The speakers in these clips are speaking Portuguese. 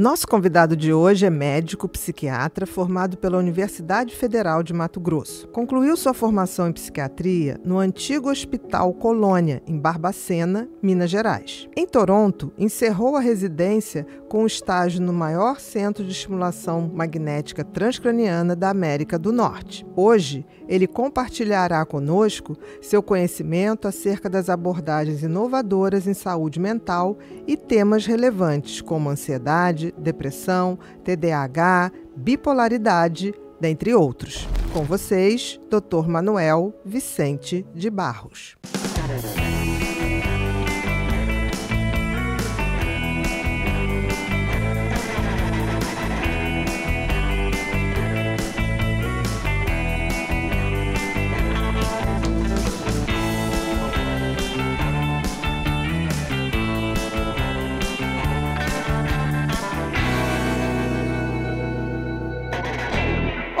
Nosso convidado de hoje é médico psiquiatra formado pela Universidade Federal de Mato Grosso. Concluiu sua formação em psiquiatria no antigo Hospital Colônia, em Barbacena, Minas Gerais. Em Toronto, encerrou a residência com um estágio no maior centro de estimulação magnética transcraniana da América do Norte. Hoje, ele compartilhará conosco seu conhecimento acerca das abordagens inovadoras em saúde mental e temas relevantes como ansiedade depressão, TDAH, bipolaridade, dentre outros. Com vocês, Dr. Manuel Vicente de Barros.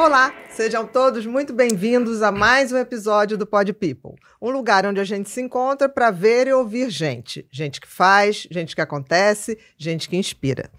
Olá, sejam todos muito bem-vindos a mais um episódio do Pod People, um lugar onde a gente se encontra para ver e ouvir gente, gente que faz, gente que acontece, gente que inspira.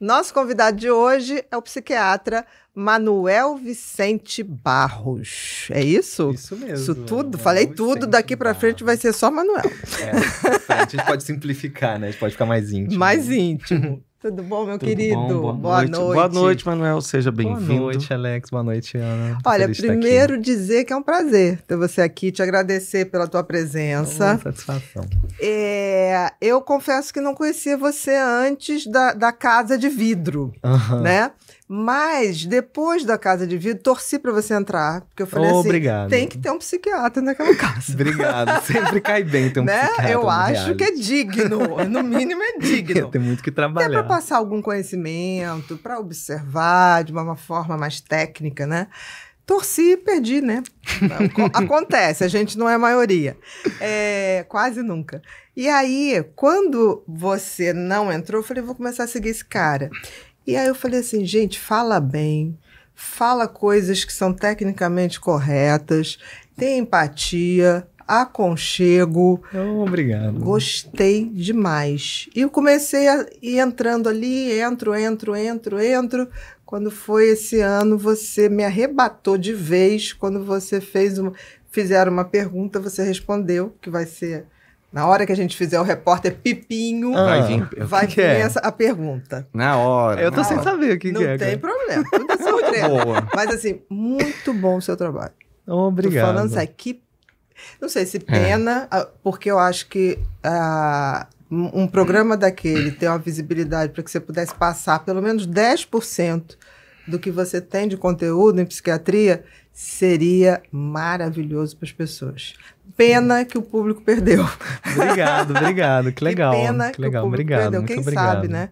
Nosso convidado de hoje é o psiquiatra Manuel Vicente Barros. É isso? Isso mesmo. Isso tudo? Manuel Falei tudo, daqui para frente vai ser só Manuel. É, a gente pode simplificar, né? A gente pode ficar mais íntimo. Mais íntimo. Tudo bom, meu Tudo querido? Bom, boa, boa noite. noite. Boa noite, Manuel. Seja bem-vindo. Boa noite, Alex. Boa noite, Ana. Olha, primeiro dizer que é um prazer ter você aqui, te agradecer pela tua presença. Oh, satisfação. É, eu confesso que não conhecia você antes da, da Casa de Vidro, uh -huh. né? Mas, depois da casa de vidro, torci para você entrar. Porque eu falei assim: tem que ter um psiquiatra naquela casa. Obrigado. Sempre cai bem ter um né? psiquiatra. Eu acho que é digno. No mínimo é digno. tem muito que trabalhar. Até para passar algum conhecimento, para observar de uma forma mais técnica, né? torci e perdi, né? Acontece, a gente não é maioria. É, quase nunca. E aí, quando você não entrou, eu falei, vou começar a seguir esse cara. E aí eu falei assim, gente, fala bem, fala coisas que são tecnicamente corretas, tem empatia, aconchego. Oh, obrigado. Gostei demais. E eu comecei a ir entrando ali, entro, entro, entro, entro. Quando foi esse ano, você me arrebatou de vez quando você fez uma, fizeram uma pergunta, você respondeu que vai ser na hora que a gente fizer o repórter Pipinho, ah, vai vir, vai que vir que é? a pergunta. Na hora. Eu tô sem hora. saber o que, que é. Não tem cara. problema. Tudo é surpresa. Boa. Mas assim, muito bom o seu trabalho. Então, obrigado. Tô falando, sério. que... Não sei se é. pena, é. porque eu acho que uh, um programa daquele ter uma visibilidade para que você pudesse passar pelo menos 10% do que você tem de conteúdo em psiquiatria seria maravilhoso para as pessoas pena que o público perdeu. Obrigado, obrigado. Que legal. Que pena que, legal, o público obrigado, perdeu. Quem obrigado. sabe, né?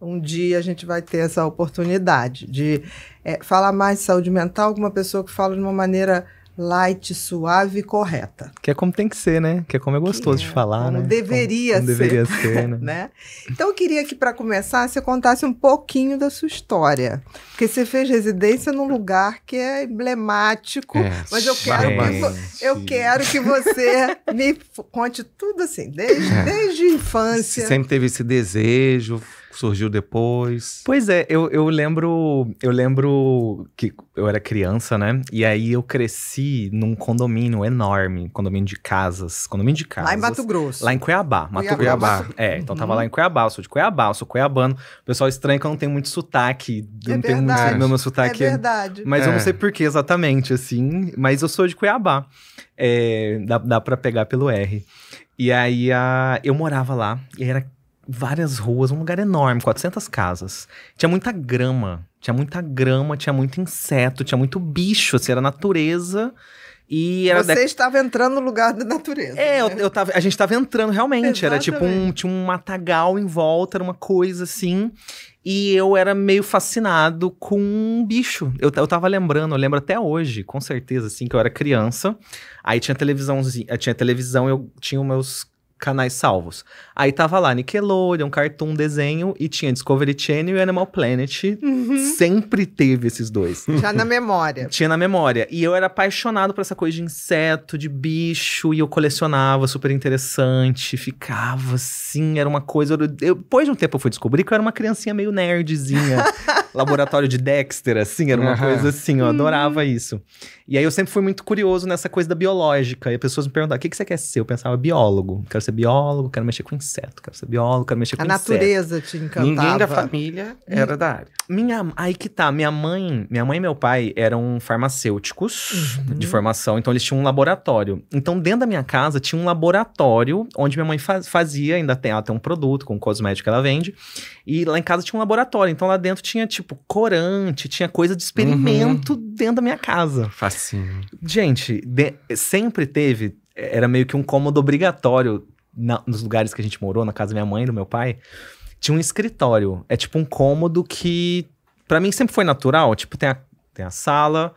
Um dia a gente vai ter essa oportunidade de é, falar mais de saúde mental com uma pessoa que fala de uma maneira light, suave e correta. Que é como tem que ser, né? Que é como é gostoso de é, falar, como né? Deveria como, como ser. Deveria ser, né? né? Então eu queria que para começar você contasse um pouquinho da sua história, porque você fez residência num lugar que é emblemático, é, mas eu quero que, eu quero que você me conte tudo assim, desde, é. desde a infância. Sempre teve esse desejo, surgiu depois? Pois é, eu, eu lembro. Eu lembro que eu era criança, né? E aí eu cresci num condomínio enorme, condomínio de casas. Condomínio de casas. Lá em Mato Grosso. Lá em Cuiabá. Mato Cuiabá. É, então tava lá em Cuiabá, eu sou de Cuiabá, eu sou cuiabano. O pessoal estranha que eu não tenho muito sotaque. É não verdade. tenho muito meu, meu sotaque. É verdade. Mas é. eu não é. sei por que exatamente, assim. Mas eu sou de Cuiabá. É, dá, dá pra pegar pelo R. E aí a, eu morava lá e era várias ruas, um lugar enorme, 400 casas. Tinha muita grama, tinha muita grama, tinha muito inseto, tinha muito bicho, assim, era natureza. E era Você dec... estava entrando no lugar da natureza. É, né? eu, eu tava, a gente estava entrando realmente. Exatamente. Era tipo um, tinha um matagal em volta, era uma coisa assim. E eu era meio fascinado com um bicho. Eu, eu tava lembrando, eu lembro até hoje, com certeza, assim, que eu era criança. Aí tinha televisão, tinha televisão, eu tinha os meus canais salvos. Aí tava lá Nickelodeon, Cartoon, desenho e tinha Discovery Channel e Animal Planet. Uhum. Sempre teve esses dois. Já na memória. Tinha na memória. E eu era apaixonado por essa coisa de inseto, de bicho, e eu colecionava, super interessante, ficava assim, era uma coisa. Eu, depois de um tempo eu fui descobrir que eu era uma criancinha meio nerdzinha. laboratório de Dexter, assim, era uma uhum. coisa assim, eu uhum. adorava uhum. isso. E aí eu sempre fui muito curioso nessa coisa da biológica. E as pessoas me perguntavam: o que, que você quer ser? Eu pensava, biólogo. Quero ser biólogo, quero mexer com inseto, quero ser biólogo, quero mexer a com inseto. A natureza te encantava. Ninguém da família era da área. Minha, aí que tá, minha mãe, minha mãe e meu pai eram farmacêuticos uhum. de formação, então eles tinham um laboratório. Então dentro da minha casa tinha um laboratório onde minha mãe faz, fazia, ainda tem um produto com um cosmético que ela vende, e lá em casa tinha um laboratório, então lá dentro tinha tipo corante, tinha coisa de experimento uhum. dentro da minha casa. Facinho. Gente, de, sempre teve era meio que um cômodo obrigatório na, nos lugares que a gente morou, na casa da minha mãe e do meu pai, tinha um escritório. É tipo um cômodo que, para mim, sempre foi natural. Tipo, tem a, tem a sala,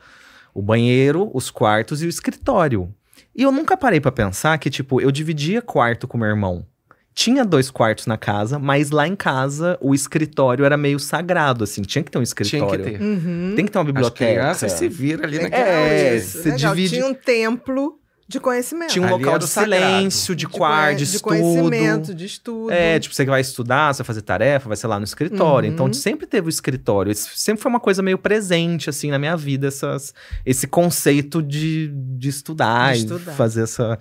o banheiro, os quartos e o escritório. E eu nunca parei para pensar que, tipo, eu dividia quarto com meu irmão. Tinha dois quartos na casa, mas lá em casa o escritório era meio sagrado, assim. Tinha que ter um escritório. Tinha que ter. Uhum. Tem que ter uma biblioteca. As crianças se ali é, naquela. É, você é, divide... Tinha um templo de conhecimento. Tinha um Ali local de silêncio, de, de quarto, de, estudo. De conhecimento, de estudo. É, tipo, você vai estudar, você vai fazer tarefa, vai ser lá no escritório. Então, uhum. Então, sempre teve o escritório. sempre foi uma coisa meio presente, assim, na minha vida, essas, esse conceito de, de, estudar, de estudar e fazer essa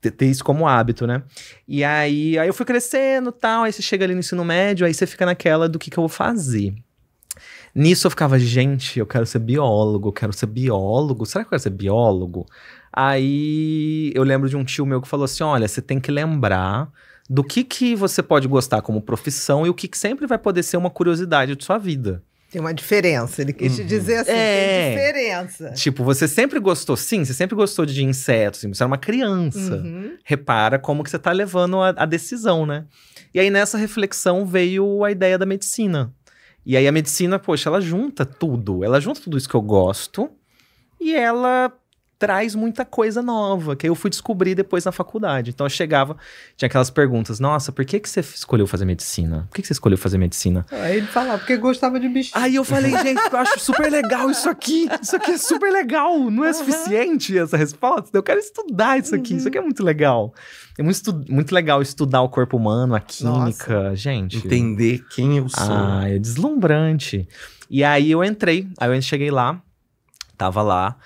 ter, isso como hábito, né? E aí, aí eu fui crescendo tal, aí você chega ali no ensino médio, aí você fica naquela do que, que eu vou fazer. Nisso eu ficava, gente, eu quero ser biólogo, eu quero ser biólogo. Será que eu quero ser biólogo? Aí eu lembro de um tio meu que falou assim: olha, você tem que lembrar do que, que você pode gostar como profissão e o que, que sempre vai poder ser uma curiosidade de sua vida. Tem uma diferença, ele quis uhum. te dizer assim, é. tem diferença. Tipo, você sempre gostou, sim, você sempre gostou de insetos, você era é uma criança. Uhum. Repara como que você está levando a, a decisão, né? E aí nessa reflexão veio a ideia da medicina. E aí a medicina, poxa, ela junta tudo, ela junta tudo isso que eu gosto e ela traz muita coisa nova, que eu fui descobrir depois na faculdade. Então eu chegava, tinha aquelas perguntas, nossa, por que, que você escolheu fazer medicina? Por que, que você escolheu fazer medicina? Aí ele falava, porque gostava de bicho. Aí eu falei, gente, eu acho super legal isso aqui, isso aqui é super legal, não é uhum. suficiente essa resposta? Eu quero estudar isso aqui, uhum. isso aqui é uhum. muito legal. É muito, muito legal estudar o corpo humano, a química, nossa, gente. Entender quem eu sou. Ah, é deslumbrante. E aí eu entrei, aí eu cheguei lá, tava lá,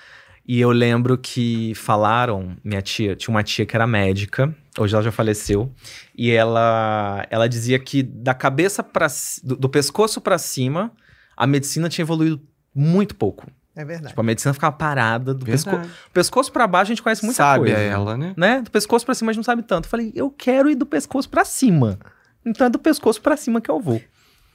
e eu lembro que falaram, minha tia, tinha uma tia que era médica, hoje ela já faleceu, e ela ela dizia que da cabeça para do, do pescoço para cima, a medicina tinha evoluído muito pouco. É verdade. Tipo, a medicina ficava parada do pesco... pescoço para baixo, a gente conhece muita sabe coisa. Sabe ela, né? né? Do pescoço para cima a gente não sabe tanto. Eu falei, eu quero ir do pescoço para cima. Então é do pescoço para cima que eu vou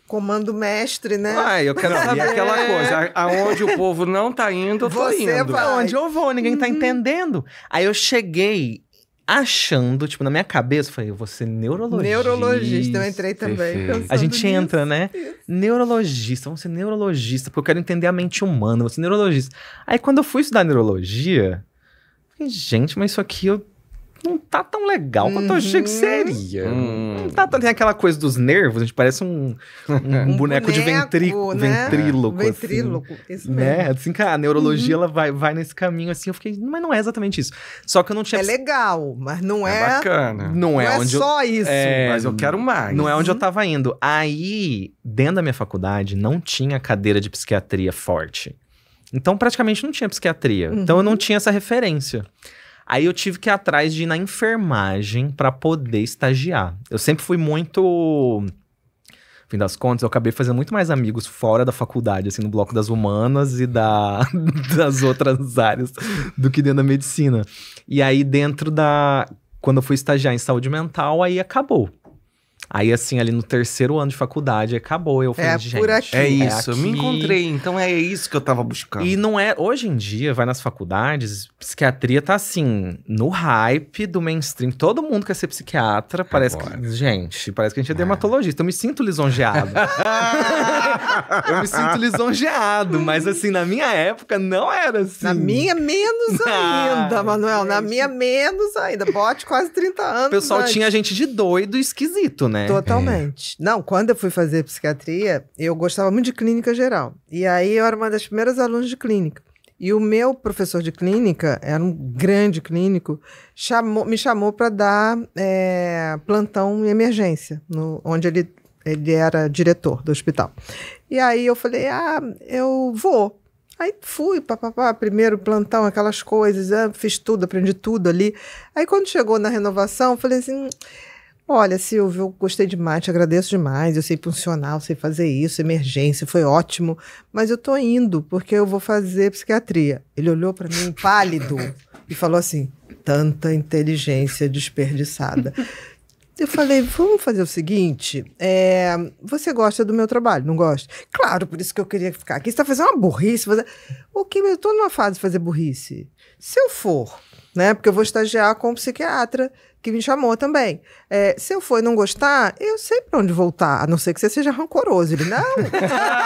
comando mestre, né? Ah, eu quero saber é. aquela coisa. Aonde o povo não tá indo, eu tô Você indo. Vai. Onde eu vou, ninguém tá uhum. entendendo. Aí eu cheguei achando, tipo, na minha cabeça, eu falei, eu vou ser neurologista. Neurologista, eu entrei também. A gente nisso. entra, né? Isso. Neurologista, vamos ser neurologista, porque eu quero entender a mente humana, vou ser neurologista. Aí quando eu fui estudar neurologia, falei, gente, mas isso aqui eu não tá tão legal quanto eu achei que uhum. seria. Hum. Não tá tão... Tem aquela coisa dos nervos, a gente parece um, um, um boneco, de ventrico, né? ventríloco. Assim. Ventríloco, assim. isso Né? Assim, cara, a neurologia uhum. ela vai, vai nesse caminho, assim, eu fiquei, mas não é exatamente isso. Só que eu não tinha... É legal, mas não é... É bacana. Não é, não é onde é só eu... isso. É... Mas eu quero mais. Não é onde eu uhum. tava indo. Aí, dentro da minha faculdade, não tinha cadeira de psiquiatria forte. Então, praticamente não tinha psiquiatria. Uhum. Então, eu não uhum. tinha essa referência. Aí eu tive que ir atrás de ir na enfermagem para poder estagiar. Eu sempre fui muito. Fim das contas, eu acabei fazendo muito mais amigos fora da faculdade, assim, no bloco das humanas e da, das outras áreas do que dentro da medicina. E aí, dentro da. Quando eu fui estagiar em saúde mental, aí acabou. Aí, assim, ali no terceiro ano de faculdade, acabou. Eu falei, é gente, por é aqui. é isso. É eu me encontrei, então é isso que eu tava buscando. E não é. Hoje em dia, vai nas faculdades, psiquiatria tá assim, no hype do mainstream. Todo mundo quer ser psiquiatra. Agora. Parece que. Gente, parece que a gente é, é. dermatologista. Eu me sinto lisonjeado. eu me sinto lisonjeado, mas hum. assim, na minha época não era assim. Na minha, menos ah, ainda, Manuel. Na minha, menos ainda. Bote quase 30 anos. O pessoal antes. tinha gente de doido e esquisito, né? né? Totalmente. É. Não, quando eu fui fazer psiquiatria, eu gostava muito de clínica geral. E aí eu era uma das primeiras alunas de clínica. E o meu professor de clínica, era um grande clínico, chamou, me chamou para dar é, plantão em emergência, no, onde ele, ele era diretor do hospital. E aí eu falei, ah, eu vou. Aí fui, papapá, primeiro plantão, aquelas coisas, ah, fiz tudo, aprendi tudo ali. Aí quando chegou na renovação, falei assim, Olha, Silvio, eu gostei demais, te agradeço demais. Eu sei funcionar, eu sei fazer isso, emergência, foi ótimo. Mas eu tô indo, porque eu vou fazer psiquiatria. Ele olhou para mim pálido e falou assim: tanta inteligência desperdiçada. Eu falei, vamos fazer o seguinte: é, você gosta do meu trabalho, não gosta? Claro, por isso que eu queria ficar aqui. Você está fazendo uma burrice. Você... O que? Eu estou numa fase de fazer burrice. Se eu for, né? Porque eu vou estagiar com um psiquiatra que me chamou também. É, se eu for e não gostar, eu sei pra onde voltar, a não ser que você seja rancoroso. Ele, não.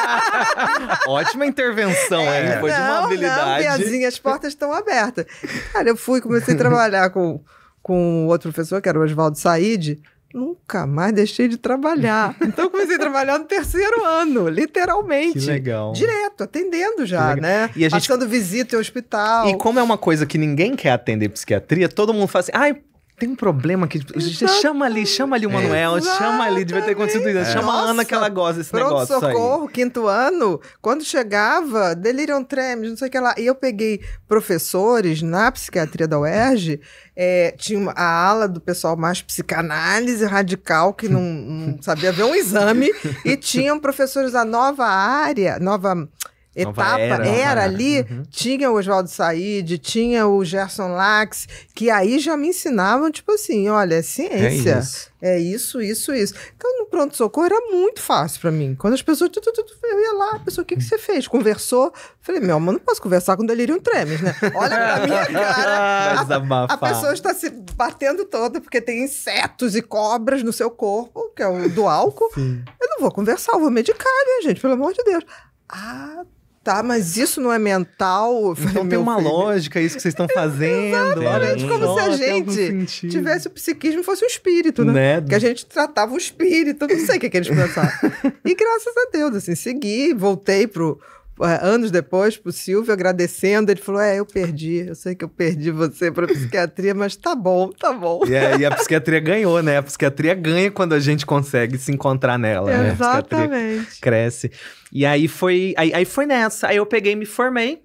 Ótima intervenção, é, é. Foi não, de uma habilidade. Não, piazinha, as portas estão abertas. Cara, eu fui, comecei a trabalhar com, com outro professor, que era o Oswaldo Said, nunca mais deixei de trabalhar. Então comecei a trabalhar no terceiro ano, literalmente. Que legal. Direto, atendendo já, né? E a gente... Passando visita em hospital. E como é uma coisa que ninguém quer atender psiquiatria, todo mundo fala assim, ai, tem um problema que tipo, você chama ali, chama ali o Manuel, Exatamente. chama ali, devia ter acontecido isso. É. Chama Nossa, a Ana que ela gosta desse pronto negócio. Socorro, aí. quinto ano, quando chegava, deliriam tremens, não sei o que lá. E eu peguei professores na psiquiatria da UERJ, é, tinha a ala do pessoal mais psicanálise radical, que não, não sabia ver um exame, e tinham professores da nova área, nova etapa era, era né? ali, uhum. tinha o Oswaldo Said, tinha o Gerson Lax, que aí já me ensinavam, tipo assim, olha, é ciência. É isso. É isso, isso, isso. Então, no pronto-socorro era muito fácil para mim. Quando as pessoas. Tu, tu, tu, eu ia lá, a pessoa, o que, que você fez? Conversou. Falei, meu, mas não posso conversar com delírio tremes, né? Olha pra minha cara. a, a, pessoa está se batendo toda porque tem insetos e cobras no seu corpo, que é o do álcool. Sim. Eu não vou conversar, eu vou medicar, né, gente? Pelo amor de Deus. Ah, tá, mas isso não é mental. Falei, então tem uma filho. lógica isso que vocês estão fazendo. Né? Exatamente, como só, se a gente tivesse o psiquismo fosse o espírito, né? né? Que a gente tratava o espírito, não sei o que, que eles pensavam. e graças a Deus, assim, segui, voltei pro é, anos depois para o Silvio, agradecendo. Ele falou: É, eu perdi, eu sei que eu perdi você para psiquiatria, mas tá bom, tá bom. E a, e a, psiquiatria ganhou, né? A psiquiatria ganha quando a gente consegue se encontrar nela. Né? Exatamente. cresce. E aí foi, aí, aí foi nessa. Aí eu peguei me formei.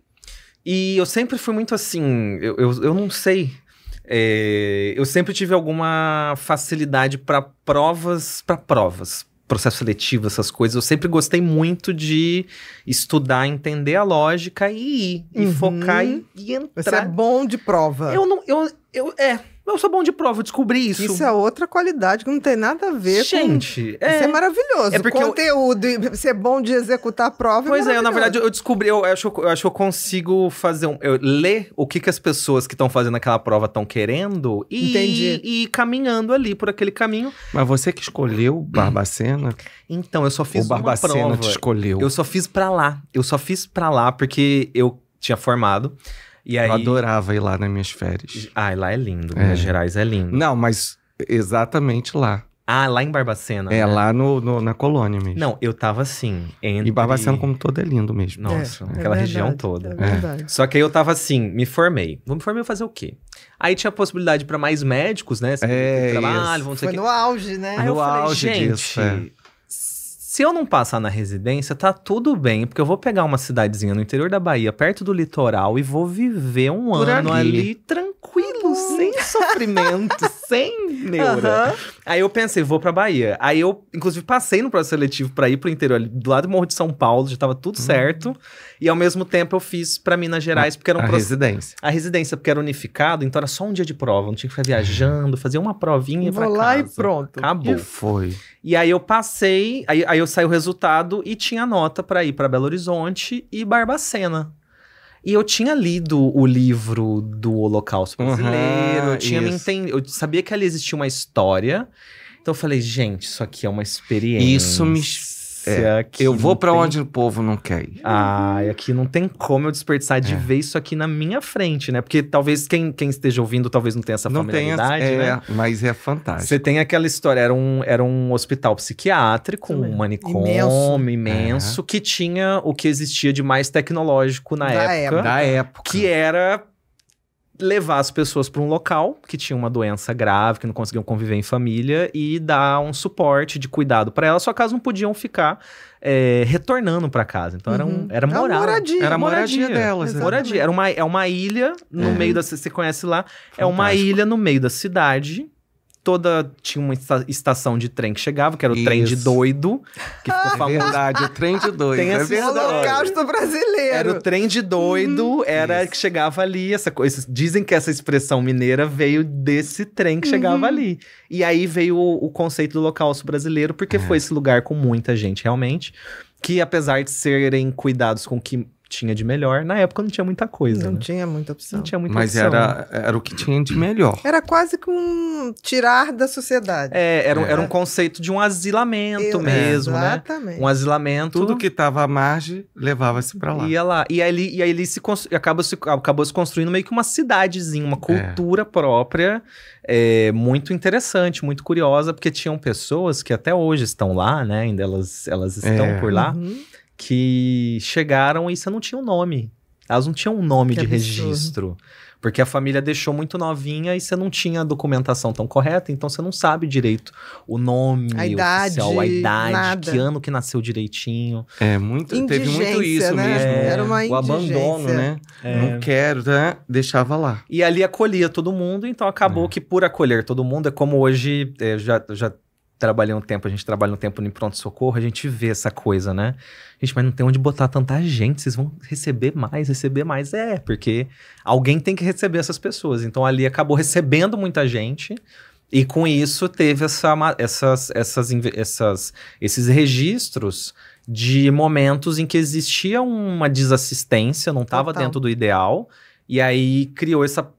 E eu sempre fui muito assim, eu, eu, eu não sei. É, eu sempre tive alguma facilidade para provas, para provas, processo seletivo, essas coisas, eu sempre gostei muito de estudar, entender a lógica e ir, e uhum. focar e, e entrar. Você é bom de prova. Eu não. Eu, eu, é, eu sou bom de prova, eu descobri isso. Isso é outra qualidade que não tem nada a ver Gente, com... é... Isso é maravilhoso. É porque o conteúdo eu... é ser bom de executar a prova é Pois é, eu, na verdade, eu descobri, eu acho, eu acho que eu consigo fazer um... Eu ler o que, que as pessoas que estão fazendo aquela prova estão querendo e, Entendi. e ir caminhando ali por aquele caminho. Mas você que escolheu Barbacena? Então, eu só fiz o Barbacena uma prova. te escolheu. Eu só fiz pra lá. Eu só fiz pra lá porque eu tinha formado. E aí... Eu adorava ir lá nas minhas férias. Ah, lá é lindo. É. Minas Gerais é lindo. Não, mas exatamente lá. Ah, lá em Barbacena. É, né? lá no, no, na colônia mesmo. Não, eu tava assim. Entre... E Barbacena, como todo, é lindo mesmo. Nossa, é, aquela é verdade, região toda. É verdade. É. Só que aí eu tava assim, me formei. Vou me formar fazer o quê? Aí tinha a possibilidade para mais médicos, né? Assim, é, trabalho, vamos Foi que... no auge, né? Aí no eu falei, auge gente, disso, é. Se eu não passar na residência, tá tudo bem, porque eu vou pegar uma cidadezinha no interior da Bahia, perto do litoral, e vou viver um Por ano ali, ali tranquilo, uhum. sem sofrimentos sem neura. Uhum. Aí eu pensei, vou pra Bahia. Aí eu, inclusive, passei no processo seletivo pra ir pro interior, do lado do Morro de São Paulo, já tava tudo uhum. certo. E ao mesmo tempo eu fiz pra Minas Gerais, porque era um A residência. A residência, porque era unificado, então era só um dia de prova, não tinha que ficar viajando, fazer uma provinha Vou pra lá casa. e pronto. Acabou. E foi. E aí eu passei, aí, aí eu saí o resultado e tinha nota pra ir pra Belo Horizonte e Barbacena. E eu tinha lido o livro do Holocausto Brasileiro, uhum, eu, tinha me entend... eu sabia que ali existia uma história. Então eu falei, gente, isso aqui é uma experiência. Isso me é, aqui eu vou para tem... onde o povo não quer ir. Ah, aqui não tem como eu desperdiçar de é. ver isso aqui na minha frente, né? Porque talvez quem, quem esteja ouvindo talvez não tenha essa não familiaridade, tem é, né? Mas é fantástico. Você tem aquela história, era um, era um hospital psiquiátrico, um manicômio imenso, imenso é. que tinha o que existia de mais tecnológico na, época, época. Da época. Que era levar as pessoas para um local que tinha uma doença grave, que não conseguiam conviver em família e dar um suporte de cuidado para elas, só caso não podiam ficar é, retornando para casa. Então uhum. era, um, era moradia. Era moradia, moradia delas. Exatamente. Né? Moradia. Era uma, é uma ilha no é. meio da... Você conhece lá. Fantástico. É uma ilha no meio da cidade toda tinha uma estação de trem que chegava, que era o Isso. trem de doido, que ficou é famoso. verdade, o trem de doido. Tem é esse holocausto brasileiro. Era o trem de doido, hum, era isso. que chegava ali, essa coisa. Dizem que essa expressão mineira veio desse trem que chegava uhum. ali. E aí veio o, o, conceito do holocausto brasileiro, porque é. foi esse lugar com muita gente, realmente. Que apesar de serem cuidados com que tinha de melhor. Na época não tinha muita coisa. Não né? tinha muita opção. Não tinha muita Mas opção. Mas era, era o que tinha de melhor. Era quase que um tirar da sociedade. É, era, é. era um conceito de um asilamento Eu, mesmo, né? exatamente. né? Um asilamento. Tudo que estava à margem levava-se para lá. Ia lá. E aí, e aí ele se, acabou se, acabou se construindo meio que uma cidadezinha, uma é. cultura é. própria. É, muito interessante, muito curiosa, porque tinham pessoas que até hoje estão lá, né? Ainda elas, elas estão é. por lá. Uhum que chegaram e você não tinha um nome. Elas não tinham um nome que de absurdo. registro. Porque a família deixou muito novinha e você não tinha a documentação tão correta, então você não sabe direito o nome a idade, oficial, a idade, nada. que ano que nasceu direitinho. É, muito, teve muito isso né? mesmo. É, Era uma o abandono, né? É. Não quero, né? Deixava lá. E ali acolhia todo mundo, então acabou é. que por acolher todo mundo, é como hoje é, já, já trabalhei um tempo, a gente trabalha um tempo no pronto-socorro, a gente vê essa coisa, né? Gente, mas não tem onde botar tanta gente, vocês vão receber mais, receber mais. É, porque alguém tem que receber essas pessoas. Então ali acabou recebendo muita gente. E com isso teve essa, essas, essas, essas, esses registros de momentos em que existia uma desassistência, não estava dentro do ideal, e aí criou essa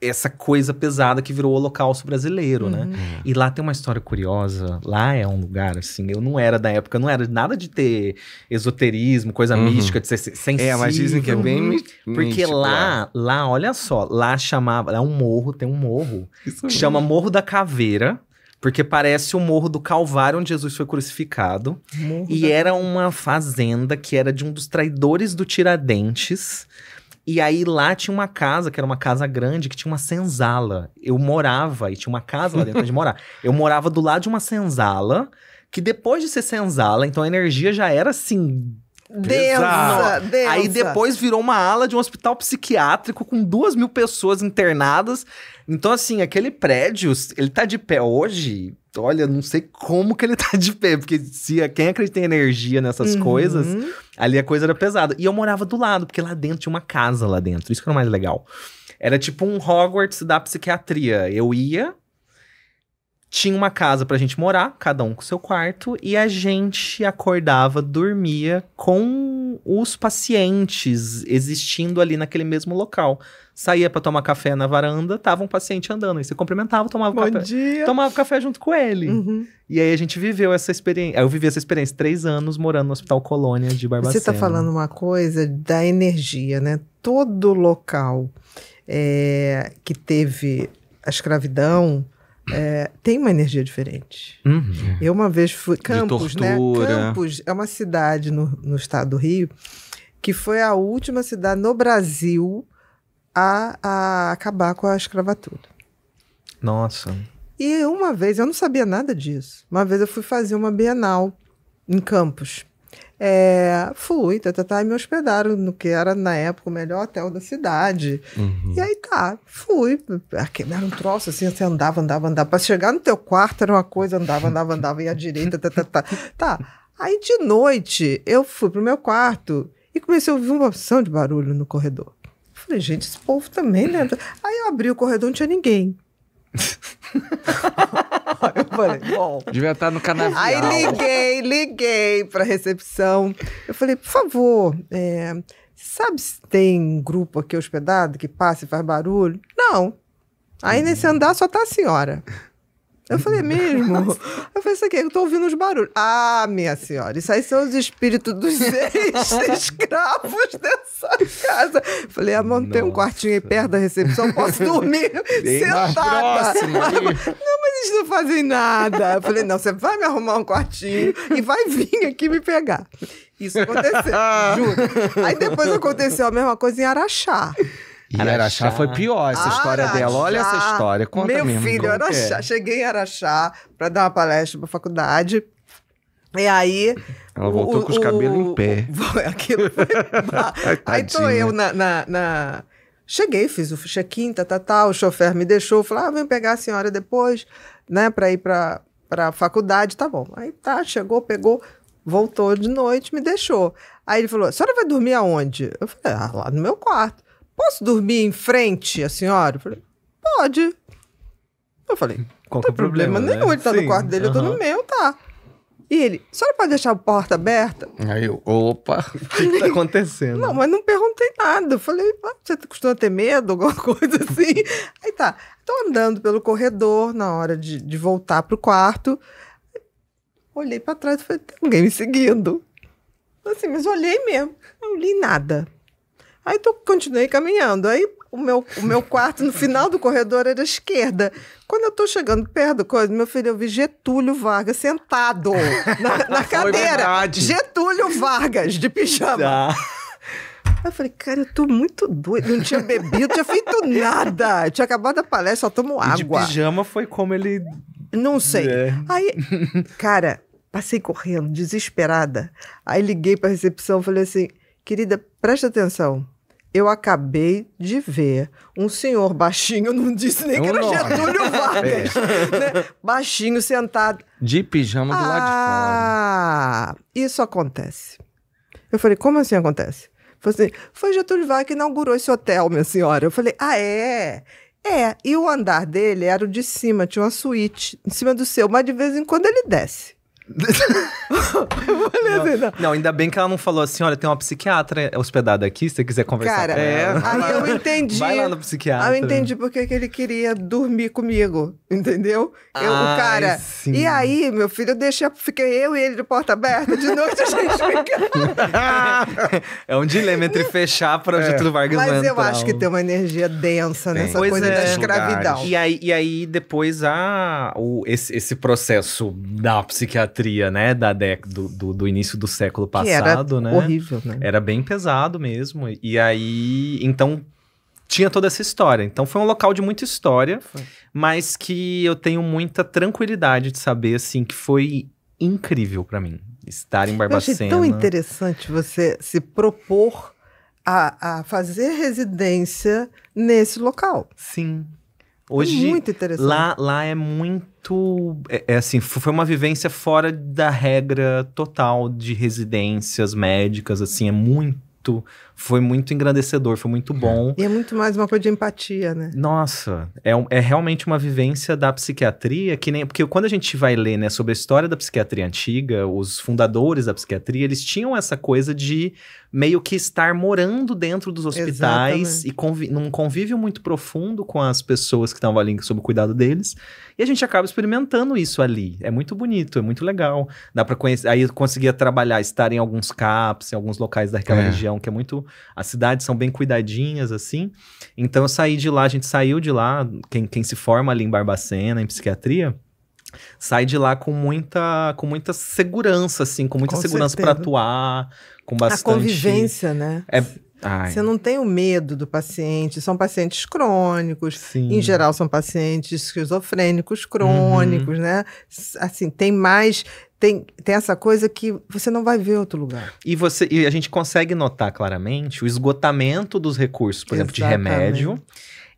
essa coisa pesada que virou o holocausto brasileiro, uhum. né? Uhum. E lá tem uma história curiosa. Lá é um lugar, assim, eu não era da época, não era nada de ter esoterismo, coisa uhum. mística, de ser sensível. É, mas dizem que é bem Porque lá, é. lá, olha só, lá chamava, lá é um morro, tem um morro, que chama Morro da Caveira. Porque parece o Morro do Calvário, onde Jesus foi crucificado. Morro e da... era uma fazenda que era de um dos traidores do Tiradentes e aí lá tinha uma casa, que era uma casa grande, que tinha uma senzala. Eu morava, e tinha uma casa lá dentro de morar. Eu morava do lado de uma senzala, que depois de ser senzala, então a energia já era assim Densa, densa. Aí depois virou uma ala de um hospital psiquiátrico com duas mil pessoas internadas. Então, assim, aquele prédio, ele tá de pé hoje. Olha, não sei como que ele tá de pé, porque se quem acredita em energia nessas uhum. coisas, ali a coisa era pesada. E eu morava do lado, porque lá dentro tinha uma casa lá dentro. Isso que era mais legal. Era tipo um Hogwarts da psiquiatria. Eu ia, tinha uma casa pra gente morar, cada um com seu quarto, e a gente acordava, dormia com os pacientes existindo ali naquele mesmo local. Saía para tomar café na varanda, tava um paciente andando, e você cumprimentava, tomava Bom café. Dia. Tomava café junto com ele. Uhum. E aí a gente viveu essa experiência. Eu vivi essa experiência três anos morando no Hospital Colônia de Barbacena. Você tá falando uma coisa da energia, né? Todo local é, que teve a escravidão, é, tem uma energia diferente. Uhum. Eu uma vez fui. Campos, né? Campos é uma cidade no, no estado do Rio que foi a última cidade no Brasil a, a acabar com a escravatura. Nossa. E uma vez, eu não sabia nada disso. Uma vez eu fui fazer uma bienal em Campos. É, fui, tá, tá, tá, e me hospedaram no que era, na época, o melhor hotel da cidade. Uhum. E aí tá, fui. Era um troço assim, você andava, andava, andava. Pra chegar no teu quarto era uma coisa, andava, andava, andava, e à direita, tá, tá, tá. Tá. Aí de noite eu fui pro meu quarto e comecei a ouvir uma opção de barulho no corredor. Falei, gente, esse povo também, né? Aí eu abri o corredor, não tinha ninguém eu falei, bom. Devia estar no canavial. Aí liguei, liguei pra recepção. Eu falei, por favor, é, sabe se tem um grupo aqui hospedado que passa e faz barulho? Não. Aí nesse andar só tá a senhora. Eu falei, mesmo? Nossa. Eu falei, isso aqui, eu tô ouvindo os barulhos. Ah, minha senhora, isso aí são os espíritos dos ex escravos dessa casa. Eu falei, amor, ah, tem um quartinho aí perto da recepção, posso dormir Bem sentada. não, mas eles não fazem nada. Eu falei, não, você vai me arrumar um quartinho e vai vir aqui me pegar. Isso aconteceu, juro. Aí depois aconteceu a mesma coisa em Araxá. E Araxá, Araxá foi pior essa Araxá. história dela. Olha essa história. Conta Meu mesmo, filho, é Araxá. É. Cheguei em Araxá para dar uma palestra para faculdade. E aí. Ela voltou o, com os cabelos o, em pé. O, aquilo foi. aí tô eu na, na, na... Cheguei, fiz o check-in, tá, tá, tá, o chofer me deixou, falou, ah, vem pegar a senhora depois, né, pra ir pra, pra faculdade, tá bom. Aí tá, chegou, pegou, voltou de noite, me deixou. Aí ele falou, a senhora vai dormir aonde? Eu falei, ah, lá no meu quarto posso dormir em frente à senhora? Eu falei, pode. Eu falei, Qual não é tem problema, problema né? nenhum, ele tá Sim, no quarto dele, uh -huh. eu tô no meu, tá. E ele, a senhora pode deixar a porta aberta? Aí eu, opa, o que, que tá acontecendo? Não, mas não perguntei nada. Eu falei, ah, você costuma ter medo, alguma coisa assim? Aí tá, tô andando pelo corredor na hora de, de voltar pro quarto. Olhei para trás e falei, tem alguém me seguindo. Assim, mas olhei mesmo, não li nada. Aí eu continuei caminhando. Aí o meu, o meu quarto no final do corredor era à esquerda. Quando eu estou chegando perto do coisa, meu filho, eu vi Getúlio Vargas sentado na, na cadeira. Getúlio Vargas, de pijama. Aí tá. eu falei, cara, eu tô muito doido. Não tinha bebido, não tinha feito nada. Eu tinha acabado a palestra, só tomo água. E de pijama foi como ele. Não sei. É. Aí, cara, passei correndo, desesperada. Aí liguei pra recepção falei assim: querida, presta atenção eu acabei de ver um senhor baixinho, não disse nem é que era Getúlio é. Vargas, é. né? baixinho sentado. De pijama do ah, lado de ah, fora. Isso acontece. Eu falei, como assim acontece? Falei assim, foi Getúlio Vargas que inaugurou esse hotel, minha senhora. Eu falei, ah, é? É, e o andar dele era o de cima, tinha uma suíte em cima do seu, mas de vez em quando ele desce não, não, ainda bem que ela não falou assim: olha, tem uma psiquiatra hospedada aqui, se você quiser conversar Cara, com é. ela. aí eu entendi. Vai lá no psiquiatra. eu entendi porque que ele queria dormir comigo, entendeu? Eu, Ai, o cara. Sim. E aí, meu filho, eu deixei, fiquei eu e ele de porta aberta de noite, a gente fica. é um dilema entre fechar para o é. Getúlio Vargas Mas eu acho que tem uma energia densa tem. nessa pois coisa é. da escravidão. E aí, e aí depois, a, o, esse, esse processo da psiquiatria psiquiatria, né, da de, do, do, do, início do século passado, né? Horrível, né? Era bem pesado mesmo. E aí, então tinha toda essa história. Então foi um local de muita história, foi. mas que eu tenho muita tranquilidade de saber assim que foi incrível para mim estar em Barbacena. Eu achei tão interessante você se propor a, a fazer residência nesse local. Sim. Hoje, é muito interessante. Lá, lá é muito. É, é, assim, foi uma vivência fora da regra total de residências médicas, assim, é muito foi muito engrandecedor, foi muito bom. E é muito mais uma coisa de empatia, né? Nossa, é, é realmente uma vivência da psiquiatria que nem. Porque quando a gente vai ler né, sobre a história da psiquiatria antiga, os fundadores da psiquiatria, eles tinham essa coisa de meio que estar morando dentro dos hospitais Exatamente. e convi num convívio muito profundo com as pessoas que estavam ali sob o cuidado deles. E a gente acaba experimentando isso ali. É muito bonito, é muito legal. Dá para conhecer. Aí eu conseguia trabalhar, estar em alguns CAPs, em alguns locais daquela é. região, que é muito as cidades são bem cuidadinhas, assim. Então eu saí de lá, a gente saiu de lá, quem, quem se forma ali em Barbacena, em psiquiatria, sai de lá com muita com muita segurança assim com muita com segurança para atuar com bastante a convivência né é você não tem o medo do paciente. São pacientes crônicos. Sim. Em geral, são pacientes esquizofrênicos crônicos, uhum. né? Assim, tem mais tem, tem essa coisa que você não vai ver outro lugar. E você e a gente consegue notar claramente o esgotamento dos recursos, por Exatamente. exemplo, de remédio.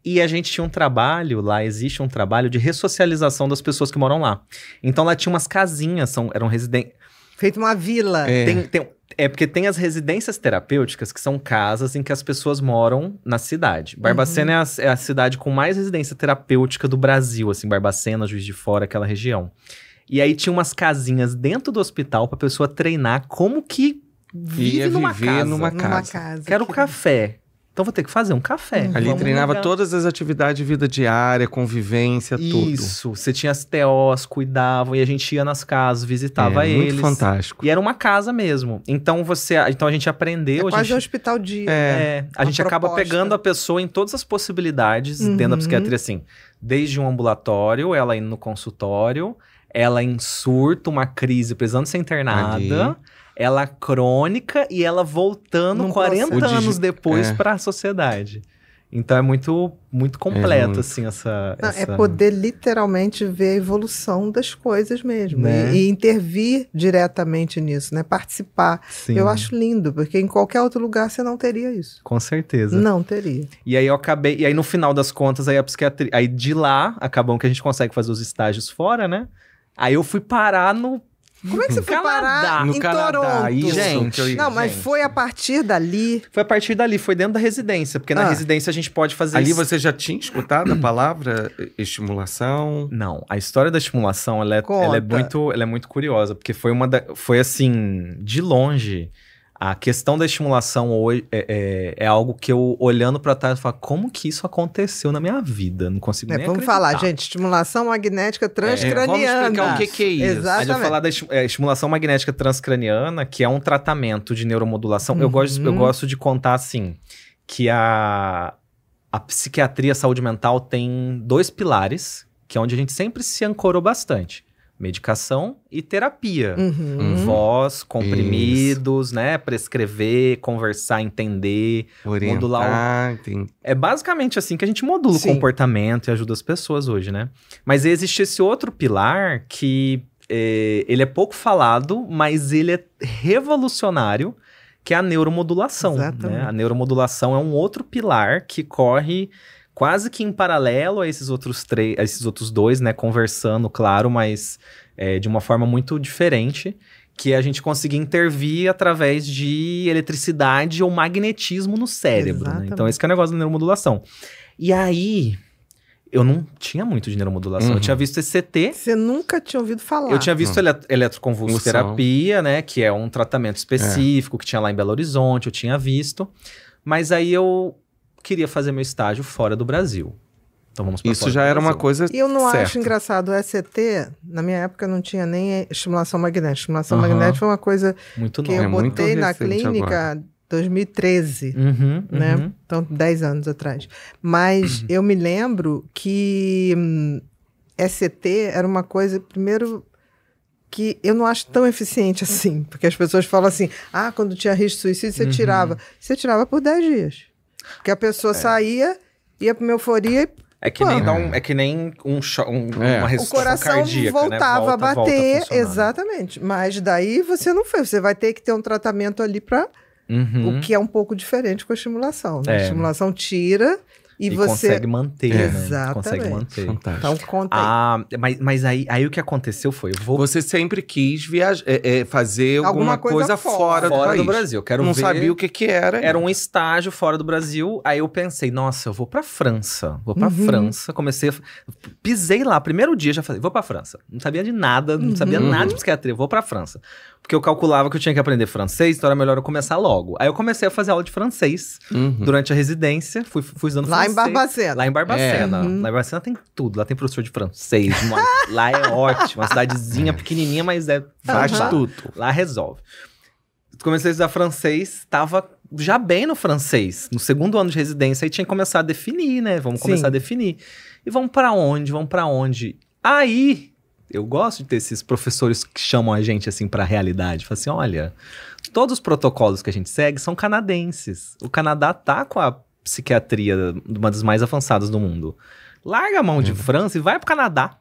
E a gente tinha um trabalho lá, existe um trabalho de ressocialização das pessoas que moram lá. Então lá tinha umas casinhas, são, eram residentes. Feito uma vila. É. Tem, tem, é porque tem as residências terapêuticas, que são casas em que as pessoas moram na cidade. Barbacena uhum. é, a, é, a, cidade com mais residência terapêutica do Brasil, assim, Barbacena, Juiz de Fora, aquela região. E aí tinha umas casinhas dentro do hospital pra pessoa treinar como que vive Ia numa, viver casa. numa casa. Numa casa. Quero que... café. Então vou ter que fazer um café. Uhum. Ali treinava todas as atividades de vida diária, convivência, Isso. tudo. Isso. Você tinha as TOs, cuidavam e a gente ia nas casas, visitava é, eles. Muito fantástico. E era uma casa mesmo. Então você, então a gente aprendeu. É quase gente, um hospital de. É, né? é a gente proposta. acaba pegando a pessoa em todas as possibilidades uhum. dentro da uhum. psiquiatria, assim. Desde um ambulatório, ela indo no consultório, ela em surto, uma crise, precisando ser internada. Ali ela crônica e ela voltando Num 40 processo. anos depois é. para a sociedade. Então é muito, muito completo, é muito... assim, essa, Não, é essa, É poder literalmente ver a evolução das coisas mesmo. Né? E, e, intervir diretamente nisso, né? Participar. Sim. Eu acho lindo, porque em qualquer outro lugar você não teria isso. Com certeza. Não teria. E aí eu acabei. E aí, no final das contas, aí a psiquiatria. Aí de lá acabam que a gente consegue fazer os estágios fora, né? Aí eu fui parar no como é que você foi parar no em Canadá, Toronto? Isso, gente, eu, não, mas gente. foi a partir dali. Foi a partir dali, foi dentro da residência, porque ah. na residência a gente pode fazer. Ali isso. você já tinha escutado a palavra eh, estimulação? Não, a história da estimulação ela é, ela é muito, ela é muito curiosa, porque foi uma da, foi assim de longe a questão da estimulação hoje é, é, é algo que eu, olhando para trás, eu falo, como que isso aconteceu na minha vida? Não consigo é, nem Vamos acreditar. falar, gente, estimulação magnética transcraniana. É, vamos explicar o que, que é isso. Exatamente. A gente vai falar é, da estimulação magnética transcraniana, que é um tratamento de neuromodulação. Uhum. Eu, gosto, eu uhum. gosto de contar, assim, que a, a psiquiatria, a saúde mental tem dois pilares, que é onde a gente sempre se ancorou bastante medicação e terapia. Uhum. Voz, comprimidos, Isso. né? Prescrever, conversar, entender, Orientar, modular. O... É basicamente assim que a gente modula Sim. o comportamento e ajuda as pessoas hoje, né? Mas existe esse outro pilar que é, ele é pouco falado, mas ele é revolucionário, que é a neuromodulação. Né? A neuromodulação é um outro pilar que corre quase que em paralelo a esses outros três, esses outros dois, né? Conversando, claro, mas é, de uma forma muito diferente. Que a gente conseguia intervir através de eletricidade ou magnetismo no cérebro. Né? Então, esse é o negócio da neuromodulação. E aí, eu não tinha muito de neuromodulação. Uhum. Eu tinha visto ECT. Você nunca tinha ouvido falar. Eu tinha visto uhum. elet eletroconvulsoterapia, né? Que é um tratamento específico é. que tinha lá em Belo Horizonte, eu tinha visto. Mas aí eu queria fazer meu estágio fora do Brasil. Então vamos pra Isso já era uma coisa. E eu não certa. acho engraçado. O ECT, na minha época, não tinha nem estimulação magnética. Estimulação uhum. magnética foi uma coisa muito que nova. eu é botei na clínica agora. 2013, uhum, né? Uhum. Então, 10 anos atrás. Mas uhum. eu me lembro que hum, ECT era uma coisa, primeiro, que eu não acho tão eficiente assim. Porque as pessoas falam assim: ah, quando tinha risco de suicídio, você uhum. tirava. Você tirava por 10 dias. Porque a pessoa é. saía, ia pra uma euforia e é que, nem dá um, é que nem um, um é. uma resistência cardíaca, O coração cardíaca, voltava né? volta, a bater, a exatamente. Mas daí você não fez, você vai ter que ter um tratamento ali para... Uhum. O que é um pouco diferente com a estimulação, né? É. A estimulação tira, e, você consegue manter, é. né? Exatamente. Consegue manter. Fantástico. Então conta aí. Ah, mas mas aí, aí o que aconteceu foi, eu vou... Você sempre quis viajar, é, é, fazer alguma, alguma coisa, coisa, fora, fora do, fora do Brasil. Quero Não ver... sabia o que que era. Era um estágio fora do Brasil. Aí eu pensei, nossa, eu vou pra França. Vou pra uhum. França. Comecei, a... pisei lá. Primeiro dia já falei, vou pra França. Não sabia de nada, não sabia uhum. nada de psiquiatria. Vou pra França. Porque eu calculava que eu tinha que aprender francês, então era melhor eu começar logo. Aí eu comecei a fazer aula de francês uhum. durante a residência, fui, fui usando lá francês. Lá em Barbacena. Lá em Barbacena. É. Lá em Barbacena tem tudo, lá tem professor de francês. Uma, lá é ótimo, uma cidadezinha pequenininha, mas é... Faz uhum. tudo. Lá resolve. Comecei a estudar francês, tava já bem no francês, no segundo ano de residência, aí tinha que começar a definir, né? Vamos Sim. começar a definir. E vamos para onde? Vamos para onde? Aí eu gosto de ter esses professores que chamam a gente assim para a realidade. Fala assim, olha, todos os protocolos que a gente segue são canadenses. O Canadá tá com a psiquiatria uma das mais avançadas do mundo. Larga a mão de hum. França e vai pro Canadá.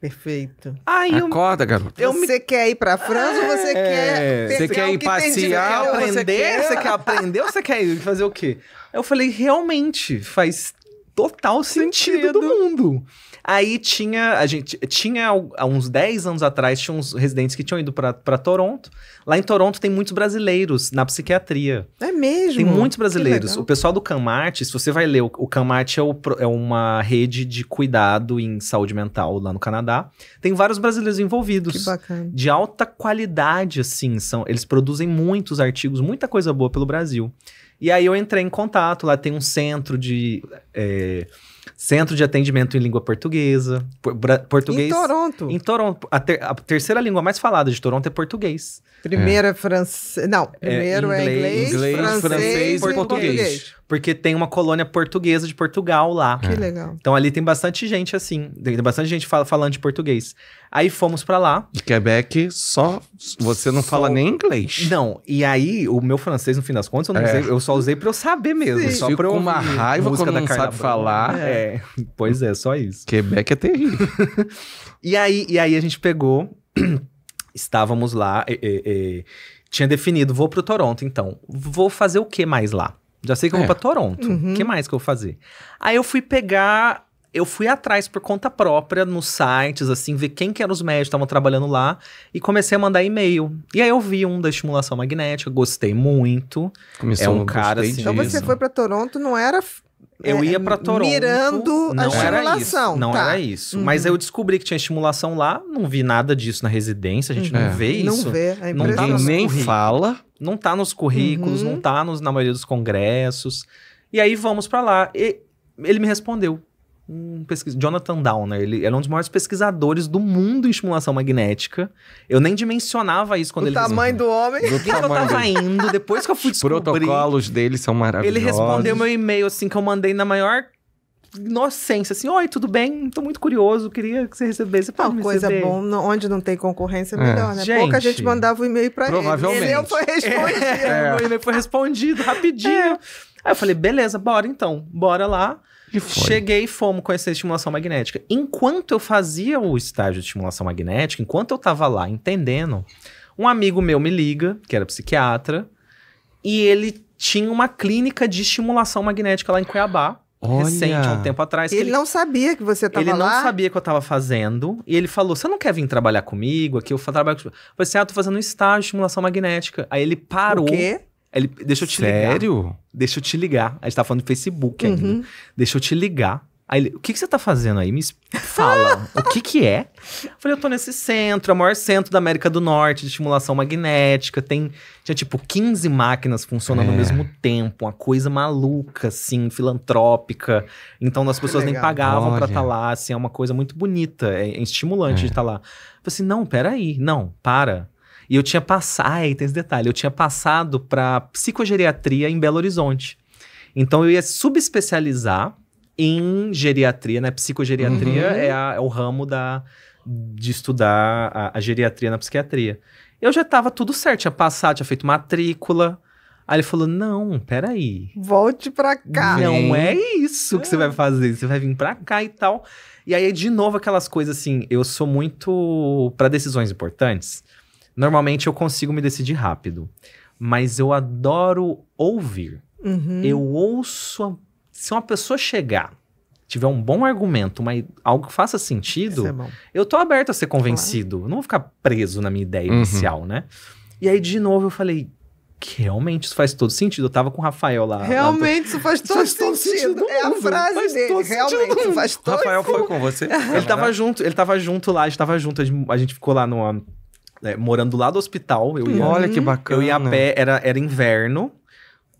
Perfeito. Aí Acorda, eu, garoto. Eu você quer ir pra França é, ou você é. quer... Você quer ir passear, que aprender? Você quer... você quer aprender ou você quer ir fazer o quê? Eu falei, realmente, faz total sentido, sentido do mundo. Aí tinha, a gente tinha há uns 10 anos atrás, tinha uns residentes que tinham ido para Toronto. Lá em Toronto tem muitos brasileiros na psiquiatria. É mesmo? Tem muitos brasileiros. O pessoal do Camarte, se você vai ler, o, o Camarte é, é uma rede de cuidado em saúde mental lá no Canadá. Tem vários brasileiros envolvidos. Que bacana. De alta qualidade, assim. São, eles produzem muitos artigos, muita coisa boa pelo Brasil. E aí eu entrei em contato, lá tem um centro de. É, Centro de Atendimento em Língua Portuguesa. Por, português. Em Toronto. Em Toronto. A, ter, a, terceira língua mais falada de Toronto é português. Primeiro é, é francês. Não, é, primeiro é, inglês, é inglês, inglês, francês, francês e português. português porque tem uma colônia portuguesa de Portugal lá. Que é. legal. Então ali tem bastante gente assim, tem bastante gente fala, falando de português. Aí fomos para lá. Quebec só você não só... fala nem inglês. Não, e aí o meu francês no fim das contas eu, é. usei, eu só usei para eu saber mesmo, Sim. só para uma raiva quando não Carna sabe falar. É. Pois é, só isso. Quebec é terrível. e aí e aí a gente pegou estávamos lá e, e, e, tinha definido vou pro Toronto então, vou fazer o que mais lá? Já sei que eu é. vou pra Toronto. O uhum. que mais que eu vou fazer? Aí eu fui pegar eu fui atrás por conta própria nos sites, assim, ver quem que eram os médicos que estavam trabalhando lá e comecei a mandar e-mail. E aí eu vi um da estimulação magnética, gostei muito. Começou é um cara assim. Então você foi para Toronto, não era é, eu ia para Toronto. Mirando não a estimulação. Isso, não tá. era isso. Uhum. Mas eu descobri que tinha estimulação lá, não vi nada disso na residência, a gente uhum. não é. vê isso. É não vê, a não nem fala. Não tá nos currículos, uhum. não tá nos, na maioria dos congressos. E aí vamos para lá. E ele me respondeu: um Jonathan Downer, né? ele era um dos maiores pesquisadores do mundo em estimulação magnética. Eu nem dimensionava isso quando o ele tamanho do homem. Do que eu tava indo, depois que eu fui descobrir. Os protocolos dele são maravilhosos. Ele respondeu meu e-mail assim que eu mandei na maior inocência, assim, oi, tudo bem? Tô muito curioso, queria que você recebesse. Pode Uma coisa receber. bom, no, onde não tem concorrência, é. é. melhor, né? Gente, Pouca gente mandava o um e-mail pra provavelmente. ele. Ele foi é. respondido. É. É. e-mail foi respondido rapidinho. É. Aí eu falei, beleza, bora então, bora lá. E foi. Cheguei e fomos conhecer a estimulação magnética. Enquanto eu fazia o estágio de estimulação magnética, enquanto eu tava lá entendendo, um amigo meu me liga, que era psiquiatra, e ele tinha uma clínica de estimulação magnética lá em Cuiabá. Olha. há um tempo atrás. Ele, ele, não sabia que você estava lá? Ele não sabia que eu estava fazendo. E ele falou, você não quer vir trabalhar comigo aqui? Eu trabalho com... Eu falei assim, ah, tô fazendo um estágio de estimulação magnética. Aí ele parou. O quê? Ele, deixa eu te Sério? ligar. Sério? Deixa eu te ligar. A gente tá falando do Facebook uhum. ainda. Deixa eu te ligar. Aí ele, o que, que você tá fazendo aí? Me fala, o que que é? Eu falei, eu tô nesse centro, é o maior centro da América do Norte de estimulação magnética. Tem, tinha tipo 15 máquinas funcionando é. ao mesmo tempo, uma coisa maluca, assim, filantrópica. Então as pessoas nem pagavam para estar tá lá, assim, é uma coisa muito bonita, é, é estimulante é. de estar tá lá. Eu falei assim, não, peraí, não, para. E eu tinha passado. aí tem esse detalhe. Eu tinha passado para psicogeriatria em Belo Horizonte. Então eu ia subespecializar em geriatria, né? Psicogeriatria uhum. é, a, é, o ramo da, de estudar a, a geriatria na psiquiatria. Eu já estava tudo certo, tinha passado, tinha feito matrícula. Aí ele falou: Não, peraí. Volte pra cá. Não é isso que é. você vai fazer. Você vai vir pra cá e tal. E aí, de novo, aquelas coisas assim. Eu sou muito. para decisões importantes, Normalmente eu consigo me decidir rápido, mas eu adoro ouvir. Uhum. Eu ouço. A... Se uma pessoa chegar, tiver um bom argumento, mas algo que faça sentido, é eu tô aberto a ser convencido. Claro. não vou ficar preso na minha ideia uhum. inicial, né? E aí, de novo, eu falei, que realmente isso faz todo sentido. Eu tava com o Rafael lá. Realmente lá do... isso faz todo, isso faz sentido. todo sentido. É a frase faz dele. Realmente isso faz todo Rafael foi com você? ele tava junto, ele tava junto lá, a gente tava junto, a gente ficou lá no é, morando lá do hospital. Eu ia, Olha uhum. que bacana. Eu ia a pé, era, era inverno,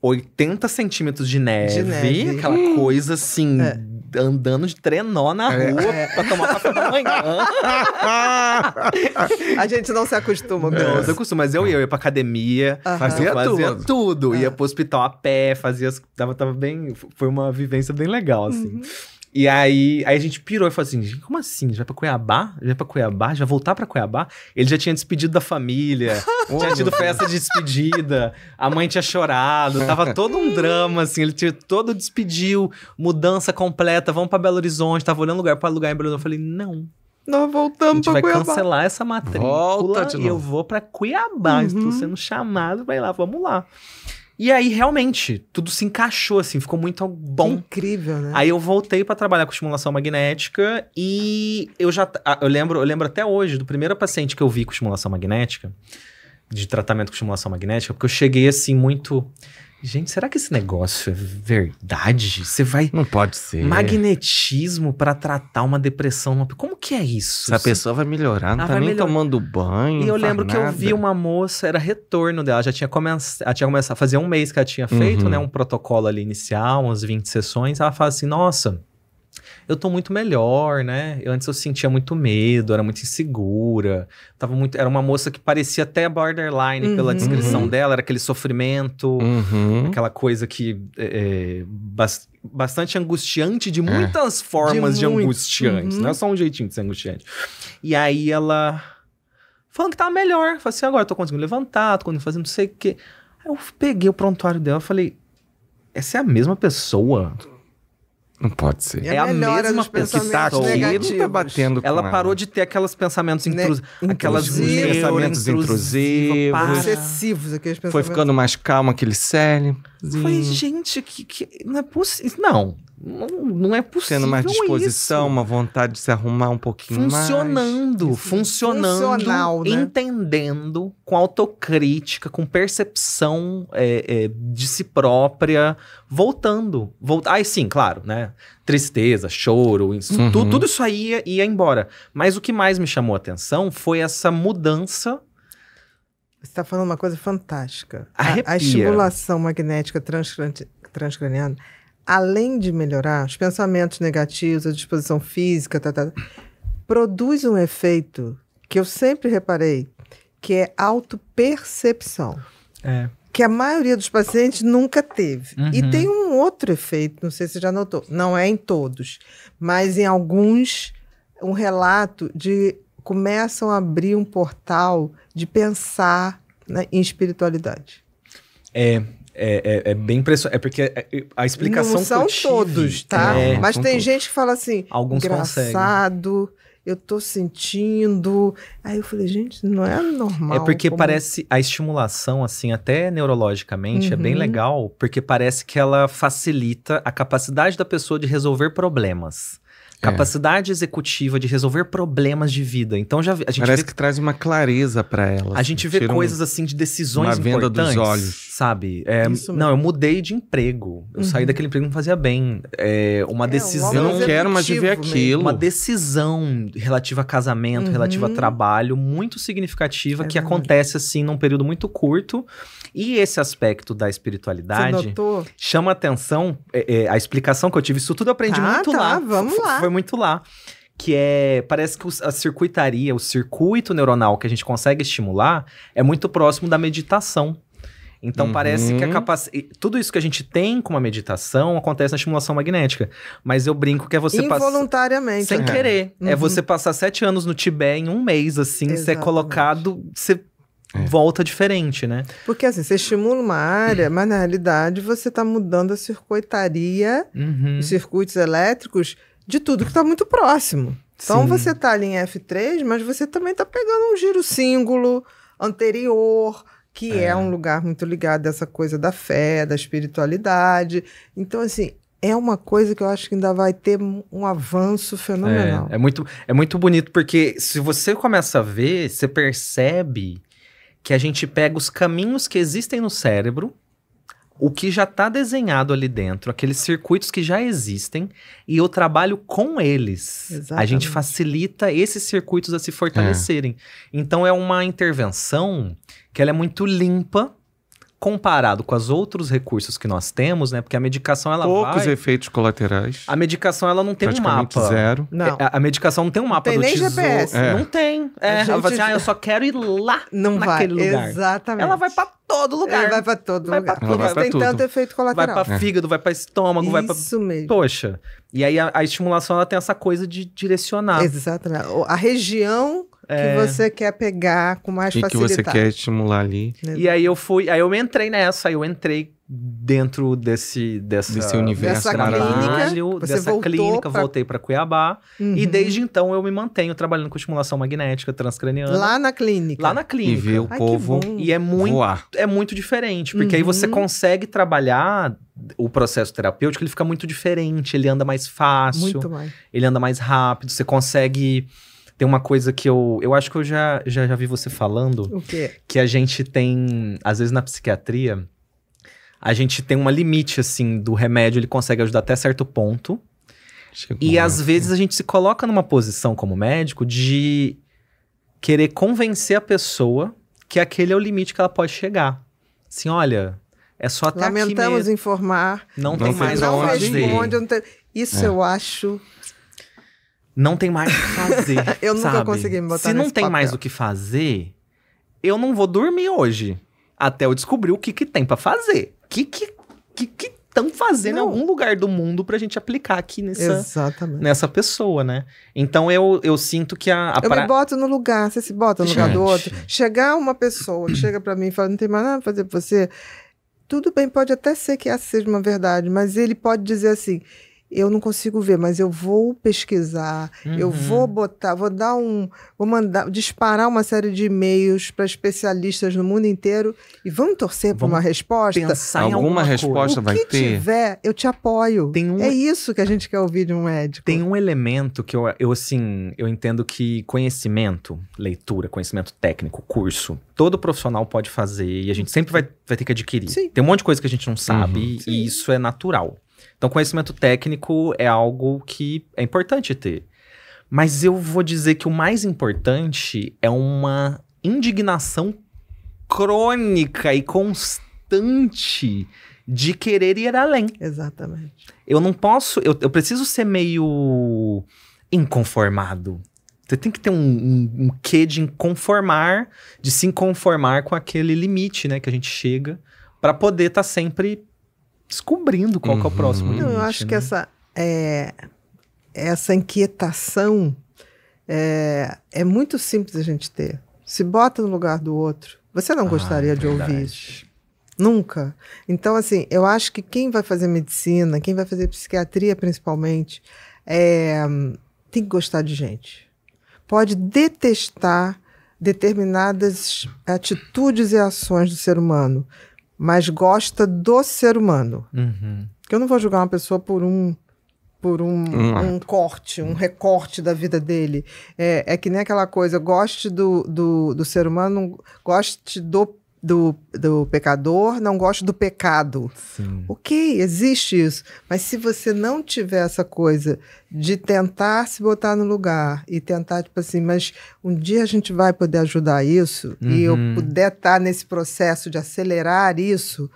80 centímetros de neve, de neve. aquela hum. coisa assim, é. andando de trenó na é. rua é. pra tomar café da manhã. a gente não se acostuma mesmo. Não, se acostuma, mas eu ia, eu ia pra academia, uh -huh. fazia, fazia, tudo. tudo. Uh Ia é. pro hospital a pé, fazia. Tava, tava bem. Foi uma vivência bem legal, assim. Uh uhum. -huh. E aí, aí a gente pirou e falou assim: como assim? Já para Cuiabá? Já para Cuiabá? Já voltar para Cuiabá? Ele já tinha despedido da família, tinha tido festa de despedida, a mãe tinha chorado, tava todo um drama, assim. Ele tinha todo despediu, mudança completa, vamos para Belo Horizonte, tava olhando lugar para lugar em Belo Horizonte. Eu falei: não. Nós voltamos para Cuiabá. A gente vai cancelar essa matrícula Volta e eu vou para Cuiabá. Uhum. Estou sendo chamado vai lá, vamos lá. E aí, realmente, tudo se encaixou, assim, ficou muito bom. Que incrível, né? Aí eu voltei para trabalhar com estimulação magnética e eu já. Eu lembro, eu lembro até hoje do primeiro paciente que eu vi com estimulação magnética, de tratamento com estimulação magnética, porque eu cheguei assim, muito Gente, será que esse negócio é verdade? Você vai. Não pode ser. Magnetismo para tratar uma depressão. Como que é isso? Essa pessoa vai melhorar, não ela ah, tá nem melhor... tomando banho. E eu lembro nada. que eu vi uma moça, era retorno dela, já tinha, come... ela tinha começado a fazer um mês que ela tinha feito, né, uhum. né? Um protocolo ali inicial, umas 20 sessões. Ela fala assim: nossa, eu tô muito melhor, né? Eu, antes eu sentia muito medo, era muito insegura. Tava muito, era uma moça que parecia até borderline uhum. pela descrição uhum. dela, era aquele sofrimento, uhum. aquela coisa que é, bastante angustiante de é. muitas é. formas de, de muito. angustiantes. Não é uhum. só um jeitinho de ser angustiante. E aí ela falando que tava melhor. Falei assim, agora eu tô conseguindo levantar, tô conseguindo fazer não sei o quê. Aí eu peguei o prontuário dela e falei, essa é a mesma pessoa? Não pode ser. É, a é mesma pessoa que está aquilo, tá batendo com ela. Ela parou de ter aqueles né? pensamentos intrusivos. Aquelas pensamentos intrusivos. excessivos. aqueles pensamentos. Foi ficando mais calmo aquele cérebro. Foi, gente, que, que não é possível. Não. Não, não é possível. Tendo mais disposição, isso. uma vontade de se arrumar um pouquinho funcionando, mais. Funcionando, funcionando, né? entendendo, com autocrítica, com percepção é, é, de si própria, voltando. Volta... Ai, sim, claro, né? Tristeza, choro, isso, uhum. tudo, tudo isso aí ia, ia embora. Mas o que mais me chamou a atenção foi essa mudança você está falando uma coisa fantástica. A, a, estimulação magnética transcraniana além de melhorar, os pensamentos negativos, a disposição física, tá, tá, produz um efeito que eu sempre reparei, que é autopercepção. É. Que a maioria dos pacientes nunca teve. Uhum. E tem um outro efeito, não sei se você já notou, não é em todos, mas em alguns, um relato de começam a abrir um portal de pensar né, em espiritualidade. É, é, é, é bem impressionante. É porque é, a explicação. Não são tive, todos, é, tá? É, Mas tem todos. gente que fala assim. Alguns engraçado, conseguem. Eu tô sentindo. Aí eu falei, gente, não é normal. É porque como... parece. A estimulação, assim, até neurologicamente, uhum. é bem uhum. legal, porque parece que ela facilita a capacidade da pessoa de resolver problemas. É. Capacidade é. executiva de resolver problemas de vida. Então já a gente Parece vê, que traz uma clareza para ela. A assim, gente vê coisas um, assim de decisões uma venda importantes, dos olhos. sabe? É, não, é. eu mudei de emprego. Eu uhum. saí daquele emprego que não fazia bem. É, uma é, decisão. Um eu não quero mais viver aquilo. Uma decisão relativa a casamento, uhum. relativa a uhum. trabalho, muito significativa que verdade. acontece assim num período muito curto. E esse aspecto da espiritualidade chama atenção. a explicação que eu tive, isso tudo aprendi tá, muito tá, lá. Vamos lá foi muito lá. Que é. Parece que a circuitaria, o circuito neuronal que a gente consegue estimular é muito próximo da meditação. Então uhum. parece que a uhum. capacidade. Tudo isso que a gente tem com uma meditação acontece na estimulação magnética. Mas eu brinco que é você passar. Involuntariamente. Pass... Sem né? é. querer. Uhum. É você passar sete anos no Tibete em um mês, assim, ser você é colocado. Você é. volta diferente, né? Porque assim, você estimula uma área, mas na realidade você está mudando a circuitaria, uhum. os circuitos elétricos de tudo que está muito próximo. Então Sim. você está ali em F3, mas você também está pegando um giro símbolo anterior, que é. é um lugar muito ligado a essa coisa da fé, da espiritualidade. Então, assim, é uma coisa que eu acho que ainda vai ter um avanço fenomenal. É, é, muito, é muito bonito, porque se você começa a ver, você percebe que a gente pega os caminhos que existem no cérebro o que já está desenhado ali dentro, aqueles circuitos que já existem, e eu trabalho com eles. Exatamente. A gente facilita esses circuitos a se fortalecerem. É. Então é uma intervenção que ela é muito limpa comparado com os outros recursos que nós temos, né? Porque a medicação ela poucos vai... efeitos colaterais. A medicação ela não tem um mapa. zero. É, não. A, a medicação não tem um mapa não tem do nem tesouro. GPS. É. Não tem. É, gente... assim, ah, eu só quero ir lá não naquele vai. lugar. Exatamente. Ela vai para todo lugar. Ela vai para todo vai lugar. Pra ela vai pra tem tudo. tanto efeito colateral. Vai para é. fígado, vai para estômago, Isso vai para Isso mesmo. Poxa. E aí a, a, estimulação ela tem essa coisa de direcionar. Exatamente. A região é... Que você quer pegar com mais facilidade. que você quer estimular ali. E aí eu fui, aí eu entrei nessa, aí eu entrei dentro desse dessa, desse universo dessa clínica, dessa clínica pra... voltei para Cuiabá uhum. e desde então eu me mantenho trabalhando com estimulação magnética transcraniana lá na clínica lá na clínica e ver o Ai, povo e é muito voar. é muito diferente porque uhum. aí você uhum. consegue trabalhar o processo terapêutico ele fica muito diferente ele anda mais fácil muito mais. ele anda mais rápido você consegue tem uma coisa que eu, eu acho que eu já, já, já vi você falando. O quê? Que a gente tem, às vezes na psiquiatria, a gente tem uma limite, assim, do remédio, ele consegue ajudar até certo ponto. Chegou é e às né? vezes a gente se coloca numa posição como médico de querer convencer a pessoa que aquele é o limite que ela pode chegar. Assim, olha, é só até Lamentamos aqui mesmo. informar. Não, não tem mais não Responde, não tem... Isso é. eu acho não tem mais o que fazer. eu nunca sabe? consegui me botar Se não tem papel. mais o que fazer, eu não vou dormir hoje. Até eu descobrir o que, que tem para fazer. O que que que, que estão fazendo não. em algum lugar do mundo pra gente aplicar aqui nessa, nessa pessoa, né? Então eu, eu sinto que a. a eu pra... me boto no lugar, você se bota no gente. lugar do outro. Chegar uma pessoa que chega para mim e fala, não tem mais nada pra fazer pra você. Tudo bem, pode até ser que essa seja uma verdade, mas ele pode dizer assim: eu não consigo ver, mas eu vou pesquisar, uhum. eu vou uhum. botar, vou dar um, vou mandar, disparar uma série de e-mails para especialistas no mundo inteiro e vamos torcer por uma resposta. Pensar alguma, alguma resposta vai que ter. tiver, eu te apoio. Um... É isso que a gente quer ouvir de um médico. Tem um elemento que eu, eu assim, eu entendo que conhecimento, leitura, conhecimento técnico, curso, todo profissional pode fazer e a gente sempre vai, vai ter que adquirir. Sim. Tem um monte de coisa que a gente não sabe uhum. e isso é natural. Então, conhecimento técnico é algo que é importante ter. Mas eu vou dizer que o mais importante é uma indignação crônica e constante de querer ir além. Exatamente. Eu não posso, eu, eu preciso ser meio inconformado. Você tem que ter um, um, um quê de inconformar, de se conformar com aquele limite, né, que a gente chega para poder estar tá sempre descobrindo qual uhum. é o próximo uhum. limite, Eu acho né? que essa, é, essa inquietação é, é muito simples a gente ter. Se bota no lugar do outro. Você não ah, gostaria é de ouvir isso? Nunca. Então, assim, eu acho que quem vai fazer medicina, quem vai fazer psiquiatria principalmente, é, tem que gostar de gente. Pode detestar determinadas atitudes e ações do ser humano, mas gosta do ser humano. Uhum. Eu não vou julgar uma pessoa por um por um, um corte, um recorte da vida dele. É, é que nem aquela coisa, goste do, do, do ser humano, goste do do, do pecador, não gosto do pecado. Sim. Ok, existe isso. Mas se você não tiver essa coisa de tentar se botar no lugar e tentar, tipo assim, mas um dia a gente vai poder ajudar isso uhum. e eu uhum. puder estar tá nesse processo de acelerar isso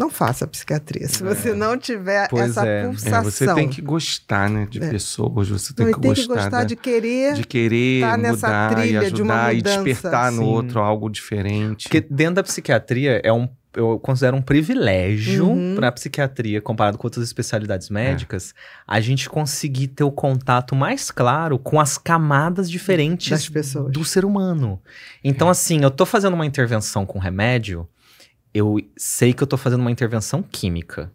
não faça psiquiatria. Se você é. não tiver pois essa é. pulsação. É, você tem que gostar, né, de é. pessoas. Você tem, que, tem gostar, que gostar de querer, de querer tá mudar e ajudar de e despertar no outro algo diferente. Porque dentro da psiquiatria é um eu considero um privilégio uhum. para a psiquiatria, comparado com outras especialidades é. médicas, é. a gente conseguir ter o contato mais claro com as camadas diferentes do ser humano. Então, é. assim, eu estou fazendo uma intervenção com remédio, eu sei que eu tô fazendo uma intervenção química.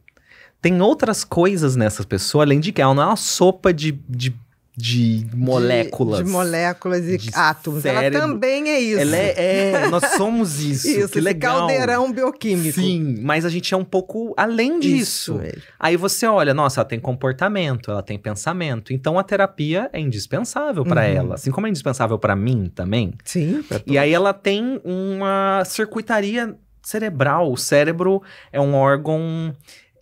Tem outras coisas nessa pessoa, além de que ela não é uma sopa de, de de moléculas. De, de moléculas e de átomos. Cérebro. Ela também é isso. Ela é, é nós somos isso. isso, que legal. caldeirão bioquímico. Sim, mas a gente é um pouco além disso. Isso, Aí você olha, nossa, ela tem comportamento, ela tem pensamento. Então a terapia é indispensável para uhum. ela, assim como é indispensável para mim também. Sim. E aí ela tem uma circuitaria cerebral. O cérebro é um órgão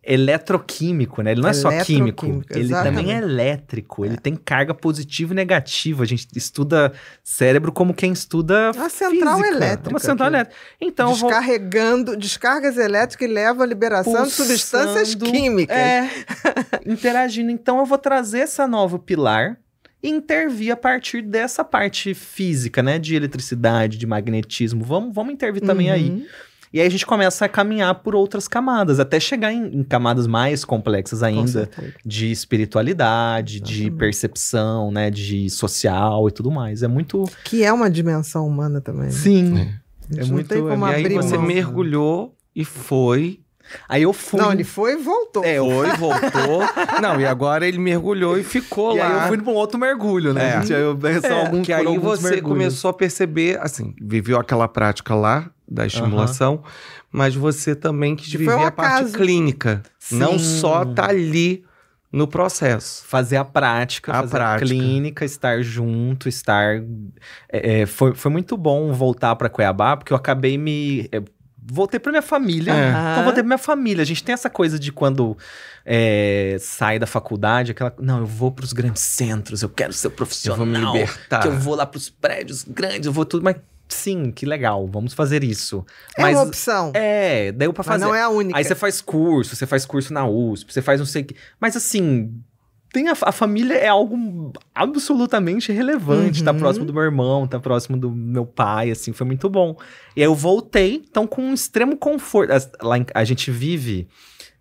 eletroquímico, né? Ele não é só químico, ele também é elétrico, ele é. tem carga positiva e negativa. A gente estuda cérebro como quem estuda é uma central física, é elétrica. Uma central elétrica. Então, descarregando vou... descargas elétricas e leva à liberação Pulsando, de substâncias químicas. É, interagindo. Então eu vou trazer essa nova pilar e intervir a partir dessa parte física, né, de eletricidade, de magnetismo. Vamos, vamos intervir também uhum. aí. E aí a gente começa a caminhar por outras camadas, até chegar em, em camadas mais complexas ainda, de espiritualidade, Exatamente. de percepção, né, de social e tudo mais. É muito... Que é uma dimensão humana também. Né? Sim. É, é muito... e aí você mão, mergulhou né? e foi... Aí eu fui. Não, ele foi e voltou. É, foi, voltou. não, e agora ele mergulhou e ficou e lá. Aí eu fui pra um outro mergulho, né? É. eu, é, algum, que aí você mergulhos. começou a perceber, assim, viveu aquela prática lá, da estimulação, uhum. mas você também que viver um a parte clínica, Sim. não só tá ali no processo. Fazer a prática, a fazer prática. a clínica, estar junto, estar. É, é, foi, foi muito bom voltar para Cuiabá, porque eu acabei me. É, voltei para minha família. É. Então voltei para minha família. A gente tem essa coisa de quando é, sai da faculdade, aquela, não, eu vou para os grandes centros, eu quero ser profissional, eu vou me libertar, que eu vou lá para os prédios grandes, eu vou tudo, mas sim, que legal, vamos fazer isso. É mas, uma opção. É, deu para fazer. Mas não é a única. Aí você faz curso, você faz curso na USP, você faz não sei o que. Mas assim, tem a, a, família é algo absolutamente relevante. Tá uhum. Tá próximo do meu irmão, tá próximo do meu pai, assim, foi muito bom. E aí eu voltei, então, com um extremo conforto. A, lá em, a gente vive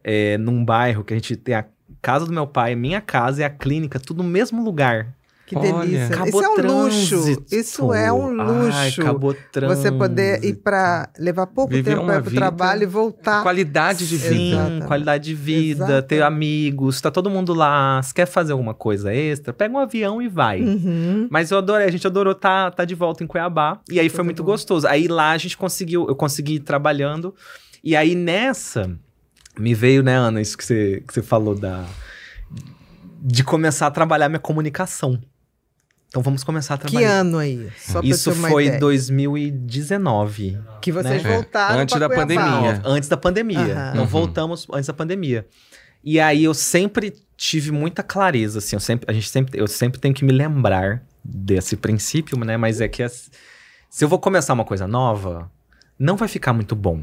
é, num bairro que a gente tem a casa do meu pai, minha casa e a clínica, tudo no mesmo lugar. Que Olha, delícia. É isso é um luxo. Isso é um luxo. Ai, Você poder ir para levar pouco Viver tempo para o trabalho e voltar. Qualidade de vida. Sim, qualidade de vida, ter amigos, tá todo mundo lá. Se quer fazer alguma coisa extra, pega um avião e vai. Uhum. Mas eu adorei, a gente adorou estar tá, tá de volta em Cuiabá. E aí foi muito bom. gostoso. Aí lá a gente conseguiu, eu consegui ir trabalhando. E aí nessa, me veio, né, Ana, isso que você, que você falou da. De começar a trabalhar minha comunicação. Então vamos começar a trabalhar. Que ano aí? É Só Isso foi ideia. 2019. Que vocês né? É, voltaram. É. Antes da Cuiabá. pandemia. Antes da pandemia. Uhum. Não voltamos antes da pandemia. E aí eu sempre tive muita clareza, assim, eu sempre, a gente sempre, eu sempre tenho que me lembrar desse princípio, né? Mas é que é, se eu vou começar uma coisa nova, não vai ficar muito bom.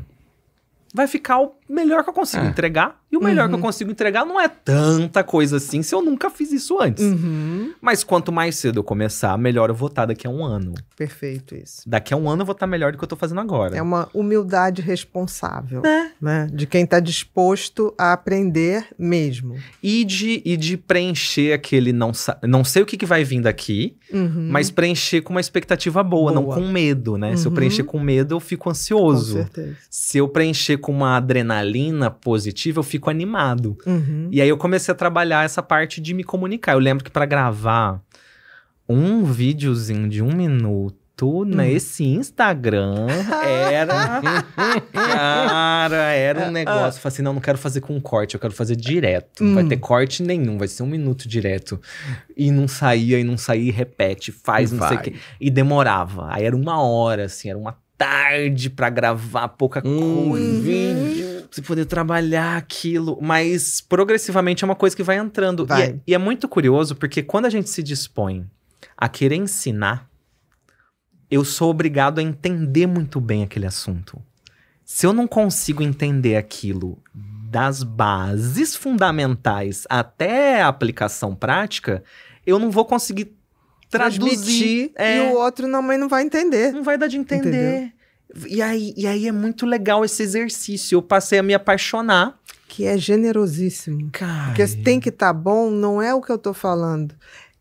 Vai ficar o melhor que eu consigo é. entregar. E o melhor uhum. que eu uhum. consigo entregar não é tanta coisa assim se eu nunca fiz isso antes. Uhum. Mas quanto mais cedo eu começar, melhor eu vou estar tá daqui a um ano. Perfeito isso. Daqui a um ano eu vou estar tá melhor do que eu estou fazendo agora. É uma humildade responsável. Né? né? De quem está disposto a aprender mesmo. E de, e de preencher aquele não, não sei o que, que vai vir daqui, uhum. mas preencher com uma expectativa boa, boa. não com medo, né? Se eu uhum. preencher com medo, eu fico ansioso. Se eu preencher com uma adrenalina adrenalina positiva, eu fico animado. Uhum. E aí eu comecei a trabalhar essa parte de me comunicar. Eu lembro que para gravar um videozinho de um minuto, hum. nesse Instagram era. cara, era um ah, negócio. Ah. falei assim: não, não quero fazer com corte, eu quero fazer direto. Não hum. vai ter corte nenhum, vai ser um minuto direto. E não saía, e não saía, e repete, faz, e não vai. sei o quê. E demorava. Aí era uma hora, assim, era uma tarde para gravar pouca hum. coisa. Vídeo você poder trabalhar aquilo. Mas progressivamente é uma coisa que vai entrando. Vai. E, é, e é muito curioso, porque quando a gente se dispõe a querer ensinar, eu sou obrigado a entender muito bem aquele assunto. Se eu não consigo entender aquilo das bases fundamentais até a aplicação prática, eu não vou conseguir traduzir. Transmitir, é, e o outro não, mas não vai entender. Não vai dar de entender. Entendeu? E aí, e aí é muito legal esse exercício. Eu passei a me apaixonar. Que é generosíssimo. Cara... Porque tem que estar tá bom, não é o que eu estou falando.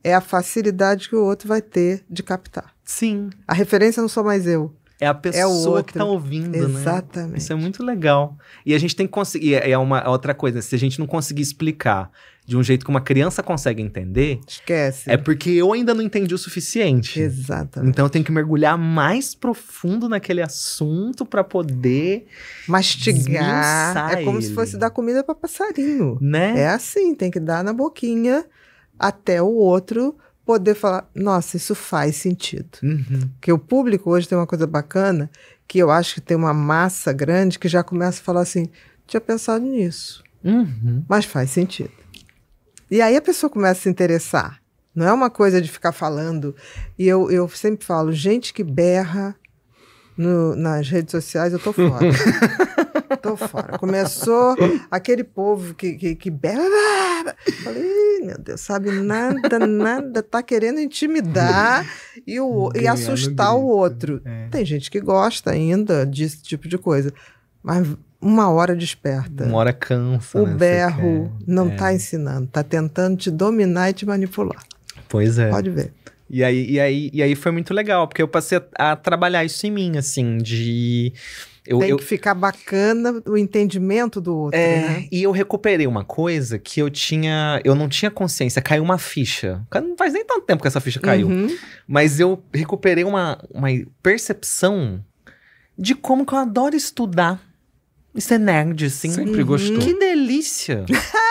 É a facilidade que o outro vai ter de captar. Sim. A referência não sou mais eu. É a pessoa é que tá ouvindo, Exatamente. né? Exatamente. Isso é muito legal. E a gente tem que conseguir. É uma é outra coisa, se a gente não conseguir explicar de um jeito que uma criança consegue entender. Esquece. É porque eu ainda não entendi o suficiente. Exatamente. Então eu tenho que mergulhar mais profundo naquele assunto para poder mastigar. É como ele. se fosse dar comida para passarinho. Né? É assim, tem que dar na boquinha até o outro poder falar, nossa, isso faz sentido. Uhum. Porque o público hoje tem uma coisa bacana, que eu acho que tem uma massa grande que já começa a falar assim, tinha pensado nisso, uhum. mas faz sentido. E aí a pessoa começa a se interessar. Não é uma coisa de ficar falando. E eu, eu sempre falo, gente que berra no, nas redes sociais, eu tô fora. Tô fora. Começou aquele povo que, que, que Falei, meu Deus, sabe nada, nada. Tá querendo intimidar e, o, e assustar o outro. Né? É. Tem gente que gosta ainda desse tipo de coisa. Mas uma hora desperta. Uma hora cansa. O né? berro não é. tá ensinando, tá tentando te dominar e te manipular. Pois é. Pode ver. E aí, e aí, e aí foi muito legal, porque eu passei a, a trabalhar isso em mim, assim, de eu, Tem eu... que ficar bacana o entendimento do outro. É, né? e eu recuperei uma coisa que eu tinha. Eu não tinha consciência, caiu uma ficha. Não faz nem tanto tempo que essa ficha caiu. Uhum. Mas eu recuperei uma, uma percepção de como que eu adoro estudar. Isso é nerd, assim. Sempre uhum. gostou. Que delícia!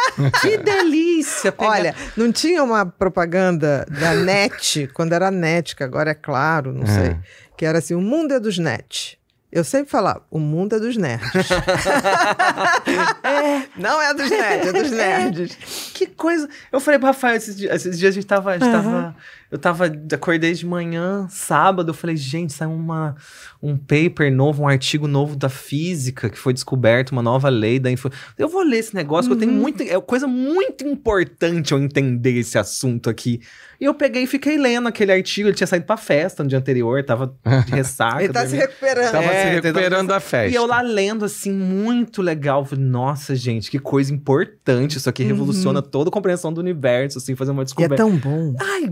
que delícia! Olha, não tinha uma propaganda da NET, quando era NET, que agora é claro, não é. sei. Que era assim, o mundo é dos NET. Eu sempre falava, ah, o mundo é dos nerds. é. Não é dos nerds, é dos é. nerds. É. Que coisa. Eu falei pro Rafael, esses dias, esses dias a gente tava. A gente uhum. tava eu tava, acordei de manhã, sábado, eu falei, gente, saiu uma, um paper novo, um artigo novo da física que foi descoberto, uma nova lei da info. Eu vou ler esse negócio, uhum. que eu tenho uhum. muito. É coisa muito importante eu entender esse assunto aqui. E eu peguei e fiquei lendo aquele artigo, ele tinha saído pra festa no dia anterior, tava de ressaca. ele tá dormindo. se recuperando. Tava é, se recuperando da festa. E eu lá lendo, assim, muito legal. Falei, nossa, gente, que coisa importante. Isso aqui uhum. revoluciona toda a compreensão do universo, assim, fazer uma descoberta. E é tão bom. Ai,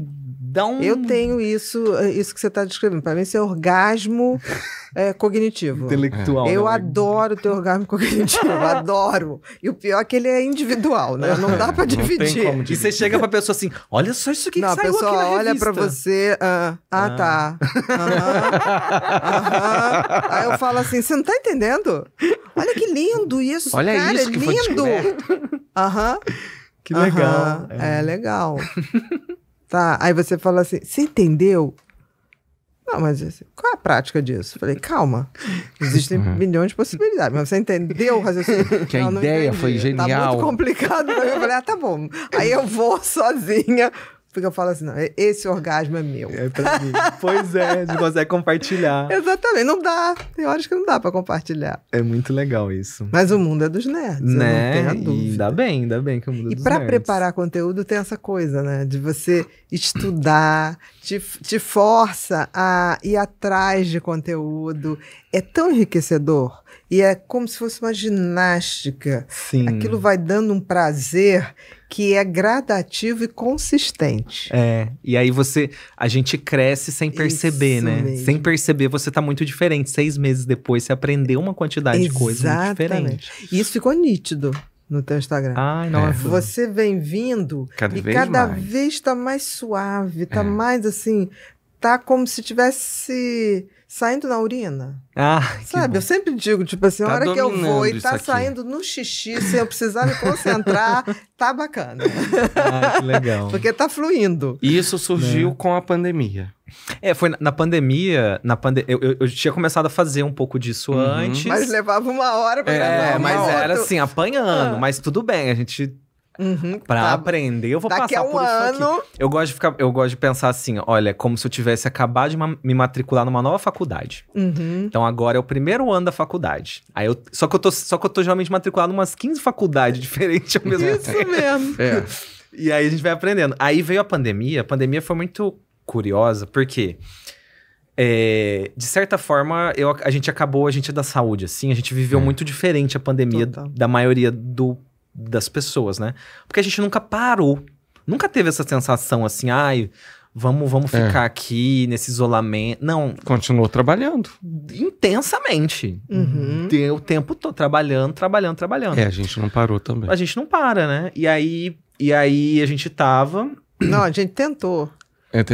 dá um. Eu tenho isso, eh, isso que você está descrevendo. Para mim, isso é orgasmo é, cognitivo. Intelectual. Eu né? adoro ter orgasmo cognitivo, adoro. E o pior é que ele é individual, né? Não dá para dividir. dividir. E você chega para a pessoa assim: olha só isso Não, que saiu pessoa aqui na olha para você. Ah, ah, ah. tá. Aham, aham. Aí eu falo assim: você não tá entendendo? Olha que lindo isso, olha cara. Isso é que lindo. Aham. Que legal. Aham, é. é legal. Tá? Aí você fala assim, você entendeu? Não, mas assim, qual é a prática disso? Eu falei, calma, existem uhum. milhões de possibilidades, mas você entendeu o raciocínio? Que a ideia não foi genial. Tá muito complicado. Eu falei, ah, tá bom. Aí eu vou sozinha porque eu falo assim, não, esse orgasmo é meu. É pra mim. pois é, não consegue compartilhar. Exatamente, não dá. Tem horas que não dá para compartilhar. É muito legal isso. Mas o mundo é dos nerds, né? não tenho dúvida. E ainda bem, ainda bem que o mundo é dos nerds. E para preparar conteúdo tem essa coisa, né? De você estudar, te, te força a ir atrás de conteúdo. É tão enriquecedor. E é como se fosse uma ginástica. Sim. Aquilo vai dando um prazer que é gradativo e consistente. É, e aí você, a gente cresce sem perceber, Isso né? Mesmo. Sem perceber, você tá muito diferente. Seis meses depois, você aprendeu uma quantidade Exatamente. de coisas muito diferente. Isso ficou nítido no teu Instagram. Ai, nossa. É. Você vem vindo cada e vez cada mais. vez tá mais suave, tá é. mais assim, tá como se tivesse saindo na urina. Ah, Sabe, eu sempre digo, tipo assim, a tá hora que eu vou e tá saindo no xixi, sem eu precisar me concentrar, tá bacana. Ah, que legal. Porque tá fluindo. E isso surgiu é. com a pandemia. É, foi na, na pandemia, na pande eu, eu, eu, tinha começado a fazer um pouco disso uhum. antes. Mas levava uma hora pra é, gravar. mas era assim, apanhando, ah. mas tudo bem, a gente Uhum, pra tá. aprender, eu vou Daqui passar a um por isso ano... Aqui. Eu gosto de ficar, eu gosto de pensar assim, olha, como se eu tivesse acabado de ma me matricular numa nova faculdade. Uhum. Então agora é o primeiro ano da faculdade. Aí eu, só que eu tô, só que eu tô geralmente matriculado em umas 15 faculdades diferentes ao mesmo tempo. Isso mesmo. É. E aí a gente vai aprendendo. Aí veio a pandemia, a pandemia foi muito curiosa, porque é, de certa forma, eu, a gente acabou, a gente é da saúde, assim, a gente viveu é. muito diferente a pandemia Total. da maioria do das pessoas, né? Porque a gente nunca parou. Nunca teve essa sensação assim, ai, vamos, vamos é. ficar aqui nesse isolamento. Não. Continuou trabalhando. Intensamente. Uhum. O tempo todo, trabalhando, trabalhando, trabalhando. É, a gente não parou também. A gente não para, né? E aí, e aí a gente tava. Não, a gente tentou.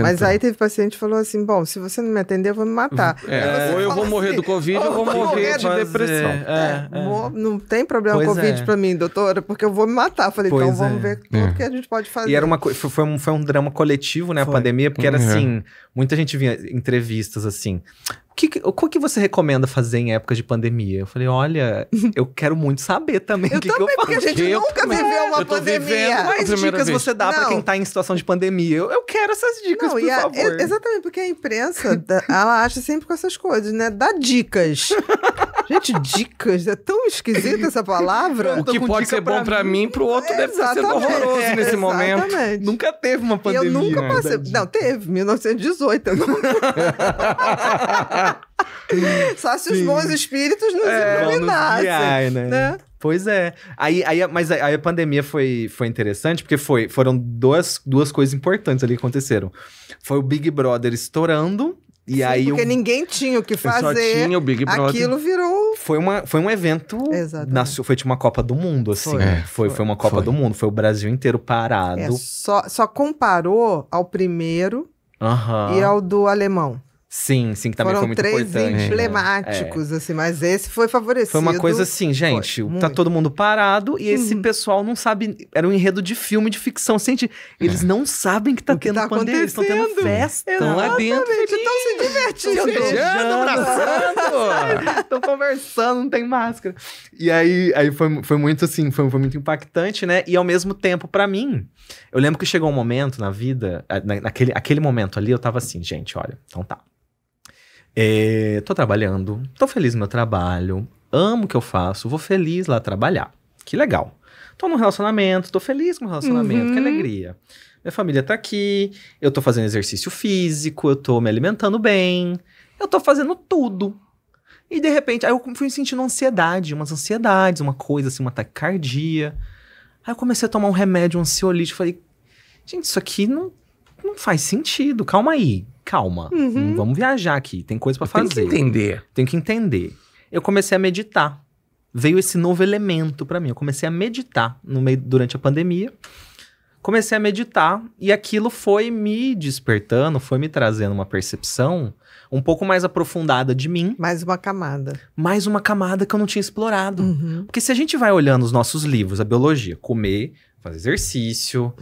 Mas aí teve paciente que falou assim: bom, se você não me atender, eu vou me matar. É. Ou eu vou assim, morrer do Covid ou eu vou morrer de fazer. depressão. É, é. é não tem problema pois Covid é. pra mim, doutora, porque eu vou me matar. Falei, então pois então vamos é. ver tudo é. que a gente pode fazer. E era uma, foi, um, foi um drama coletivo, né, foi. a pandemia, porque uhum. era assim: muita gente vinha entrevistas assim que, o que você recomenda fazer em época de pandemia? Eu falei, olha, eu quero muito saber também. eu que também, que eu porque a gente nunca viveu uma eu pandemia. Quais dicas vez. você dá para quem tá em situação de pandemia? Eu, eu quero essas dicas, não, por a, favor. Exatamente, porque a imprensa, ela acha sempre com essas coisas, né? Dá dicas. gente, dicas, é tão esquisita essa palavra. O que pode ser bom para mim, pro é, outro deve estar sendo horroroso nesse exatamente. momento. Nunca teve uma pandemia. Eu nunca passei. Não, teve, 1918. Eu nunca... Só se os Sim. bons espíritos nos é, iluminassem. Guiar, né? né? Pois é. Aí, aí, mas aí a pandemia foi, foi interessante, porque foi, foram duas, duas coisas importantes ali que aconteceram. Foi o Big Brother estourando, e Sim, aí porque ninguém tinha o que fazer. Tinha o Big Brother. Aquilo virou. Foi, uma, foi um evento. Nasceu, foi tipo uma Copa do Mundo, assim. Foi, é, foi, foi, uma Copa foi. do Mundo. Foi o Brasil inteiro é, parado. É, só, só comparou ao primeiro uh -huh. e ao do alemão. Sim, sim, que também Foram foi muito três importante. É. emblemáticos, é. assim, mas esse foi favorecido. Foi uma coisa assim, gente, foi, tá muito. todo mundo parado e uhum. esse pessoal não sabe. Era um enredo de filme de ficção científica. Eles não sabem que tá que tendo tá pandemia, eles estão tendo festa. Estão lá dentro. Estão se divertindo. Beijando, abraçando. Estão conversando, não tem máscara. E aí, aí foi, foi muito assim, foi, foi muito impactante, né? E ao mesmo tempo, para mim, eu lembro que chegou um momento na vida, eh, na, naquele aquele momento ali, eu tava assim, gente, olha, então tá. É, tô trabalhando, tô feliz no meu trabalho, amo o que eu faço, vou feliz lá trabalhar. Que legal. Tô num relacionamento, tô feliz com o relacionamento, uhum. que alegria. Minha família tá aqui, eu tô fazendo exercício físico, eu tô me alimentando bem, eu tô fazendo tudo. E de repente, aí eu fui sentindo ansiedade, umas ansiedades, uma coisa assim, uma taquicardia. Aí eu comecei a tomar um remédio um ansiolítico, falei, gente, isso aqui não, não faz sentido, calma aí calma, uhum. vamos viajar aqui, tem coisa para fazer. Tem que entender. Tem que entender. Eu comecei a meditar. Veio esse novo elemento para mim. Eu comecei a meditar no meio durante a pandemia. Comecei a meditar e aquilo foi me despertando, foi me trazendo uma percepção um pouco mais aprofundada de mim. Mais uma camada. Mais uma camada que eu não tinha explorado. Uhum. Porque se a gente vai olhando os nossos livros, a biologia, comer, fazer exercício,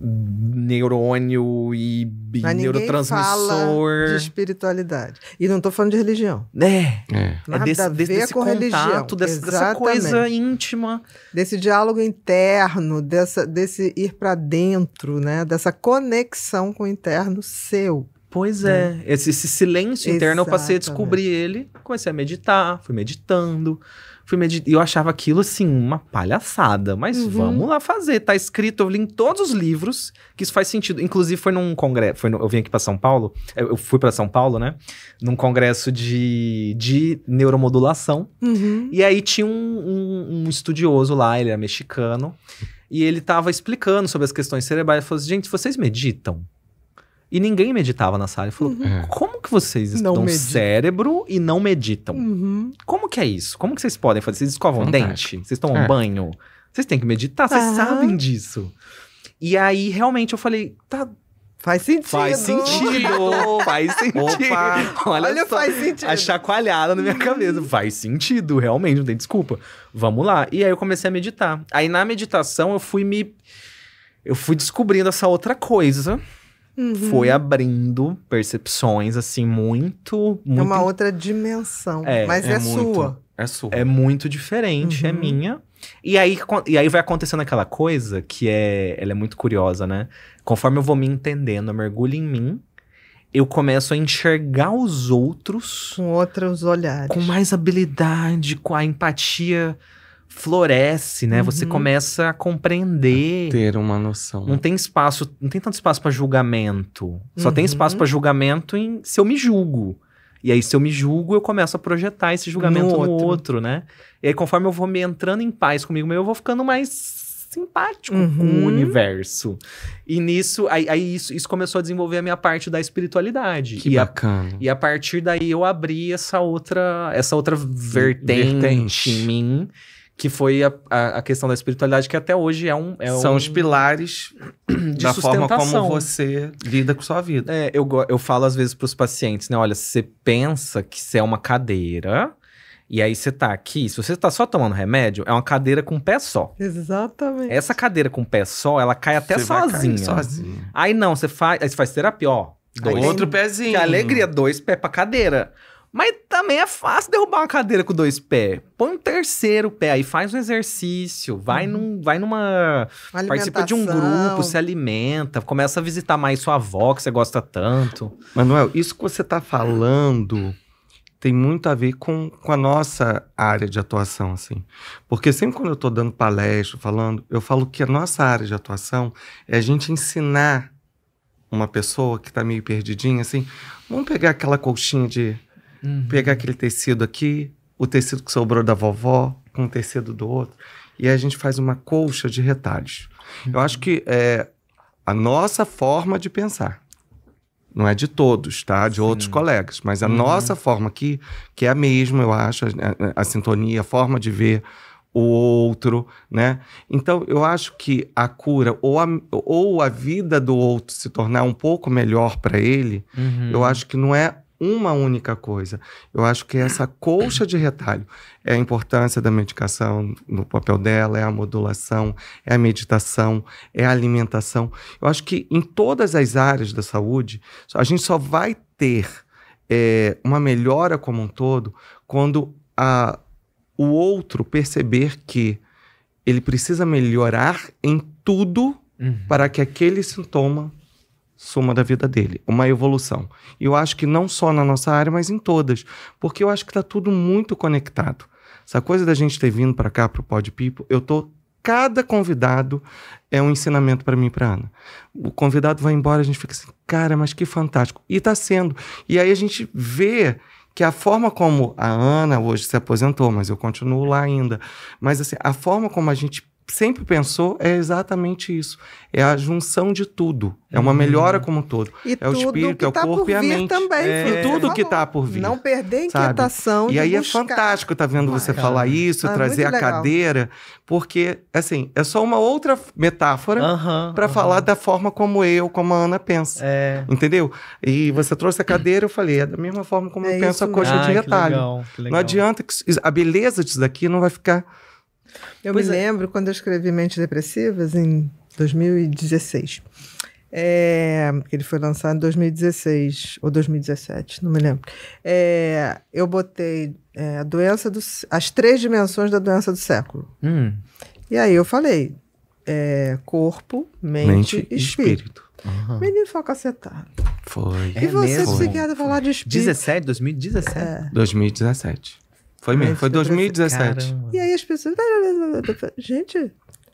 neurônio e, Mas neurotransmissor. de espiritualidade. E não estou falando de religião. né é. Nada é desse, a ver desse com contato, religião. dessa coisa íntima. Desse diálogo interno, dessa, desse ir para dentro, né? Dessa conexão com o interno seu. Pois é, é. Esse, esse, silêncio interno Exatamente. eu passei a descobrir ele, comecei a meditar, fui meditando fui meditar. E eu achava aquilo, assim, uma palhaçada. Mas uhum. vamos lá fazer. Tá escrito, eu li em todos os livros que isso faz sentido. Inclusive, foi num congresso. Foi no, eu vim aqui para São Paulo. Eu fui para São Paulo, né? Num congresso de, de neuromodulação. Uhum. E aí tinha um, um, um estudioso lá, ele era mexicano. E ele tava explicando sobre as questões cerebrais. Ele falou assim, gente, vocês meditam? E ninguém meditava na sala. Ele falou: uhum. É. como que vocês estudam não cérebro e não meditam? Uhum. Como que é isso? Como que vocês podem fazer? Vocês escovam Fantástico. dente? Vocês tomam é. banho? Vocês têm que meditar, vocês uhum. sabem disso. E aí, realmente, eu falei, tá. Faz sentido. Faz sentido. faz sentido. Opa, olha, olha só, faz sentido. A chacoalhada na minha uhum. cabeça. faz sentido, realmente, não tem desculpa. Vamos lá. E aí eu comecei a meditar. Aí na meditação eu fui me. Eu fui descobrindo essa outra coisa Uhum. Foi abrindo percepções, assim, muito, muito... É uma outra dimensão, é, mas é, é muito, sua. É sua. É muito diferente, é uhum. é minha. E aí, e aí vai acontecendo aquela coisa que é... Ela é muito curiosa, né? Conforme eu vou me entendendo, eu mergulho em mim, eu começo a enxergar os outros... Com outros olhares. Com mais habilidade, com a empatia floresce, né? Uhum. Você começa a compreender. A ter uma noção. Não tem espaço, não tem tanto espaço para julgamento. Uhum. Só tem uhum. espaço para julgamento em se eu me julgo. E aí, se eu me julgo, eu começo a projetar esse julgamento no, no outro. né? E aí, conforme eu vou me entrando em paz comigo mesmo, eu vou ficando mais simpático uhum. com o uhum. universo. E nisso, aí, aí, isso, isso começou a desenvolver a minha parte da espiritualidade. Que e bacana. A, e a partir daí eu abri essa outra, essa outra vertente, vertente. em mim que foi a, a, questão da espiritualidade, que até hoje é um. É São um... os pilares da forma como você lida com sua vida. É, eu, eu falo às vezes para os pacientes, né? Olha, você pensa que você é uma cadeira. E aí você tá aqui, se você tá só tomando remédio, é uma cadeira com um pé só. Exatamente. Essa cadeira com um pé só, ela cai até você sozinha. sozinha. Aí não, você faz, aí você faz terapia, ó. Do outro pezinho. Que alegria, dois pés pra cadeira. Mas também é fácil derrubar uma cadeira com dois pés. Põe um terceiro pé aí, faz um exercício, vai, uhum. num, vai numa. Participa de um grupo, se alimenta, começa a visitar mais sua avó que você gosta tanto. Manuel, isso que você está falando tem muito a ver com, com a nossa área de atuação, assim. Porque sempre quando eu estou dando palestra, falando, eu falo que a nossa área de atuação é a gente ensinar uma pessoa que está meio perdidinha, assim, vamos pegar aquela colchinha de Uhum. Pegar aquele tecido aqui, o tecido que sobrou da vovó, com o tecido do outro. E a gente faz uma colcha de retalhos. Uhum. Eu acho que é a nossa forma de pensar. Não é de todos, tá? De Sim. outros colegas. Mas a uhum. nossa forma aqui, que é a mesma, eu acho, a, a, a sintonia, a forma de ver o outro, né? Então, eu acho que a cura ou a, ou a vida do outro se tornar um pouco melhor para ele, uhum. eu acho que não é uma única coisa. Eu acho que essa colcha de retalho é a importância da medicação no papel dela, é a modulação, é a meditação, é a alimentação. Eu acho que em todas as áreas da saúde, a gente só vai ter é, uma melhora como um todo quando a, o outro perceber que ele precisa melhorar em tudo uhum. para que aquele sintoma soma da vida dele, uma evolução. E eu acho que não só na nossa área, mas em todas, porque eu acho que está tudo muito conectado. Essa coisa da gente ter vindo para cá para o Pod People, eu tô cada convidado é um ensinamento para mim e para Ana. O convidado vai embora, a gente fica assim, cara, mas que fantástico. E está sendo. E aí a gente vê que a forma como a Ana hoje se aposentou, mas eu continuo lá ainda, mas assim, a forma como a gente sempre pensou é exatamente isso. É a junção de tudo. É uma uhum. melhora como um todo. E é o espírito, é tá o corpo e a mente. Também, é, e tudo que está por vir. Não perder a inquietação. Sabe? E aí é buscar. é fantástico estar tá vendo você Caramba. falar isso, ah, trazer a legal. cadeira, porque, assim, é só uma outra metáfora uh -huh, para uh -huh. falar da forma como eu, como a Ana pensa. É. Entendeu? E você trouxe a cadeira, eu falei, é da mesma forma como é eu penso a coxa de retalho. Legal, legal. Não adianta que a beleza disso daqui não vai ficar eu pois me é. lembro quando eu escrevi Mentes Depressivas, em 2016. É, ele foi lançado em 2016 ou 2017, não me lembro. É, eu botei é, a doença do, as três dimensões da doença do século. Hum. E aí eu falei: é, corpo, mente, mente e espírito. espírito. Uhum. Menino foi cacetado. Foi. E é você, psiquiatra, falar de espírito. 17, 2017? 2017. Foi mesmo, foi 2017. Caramba. E aí as pessoas. Gente,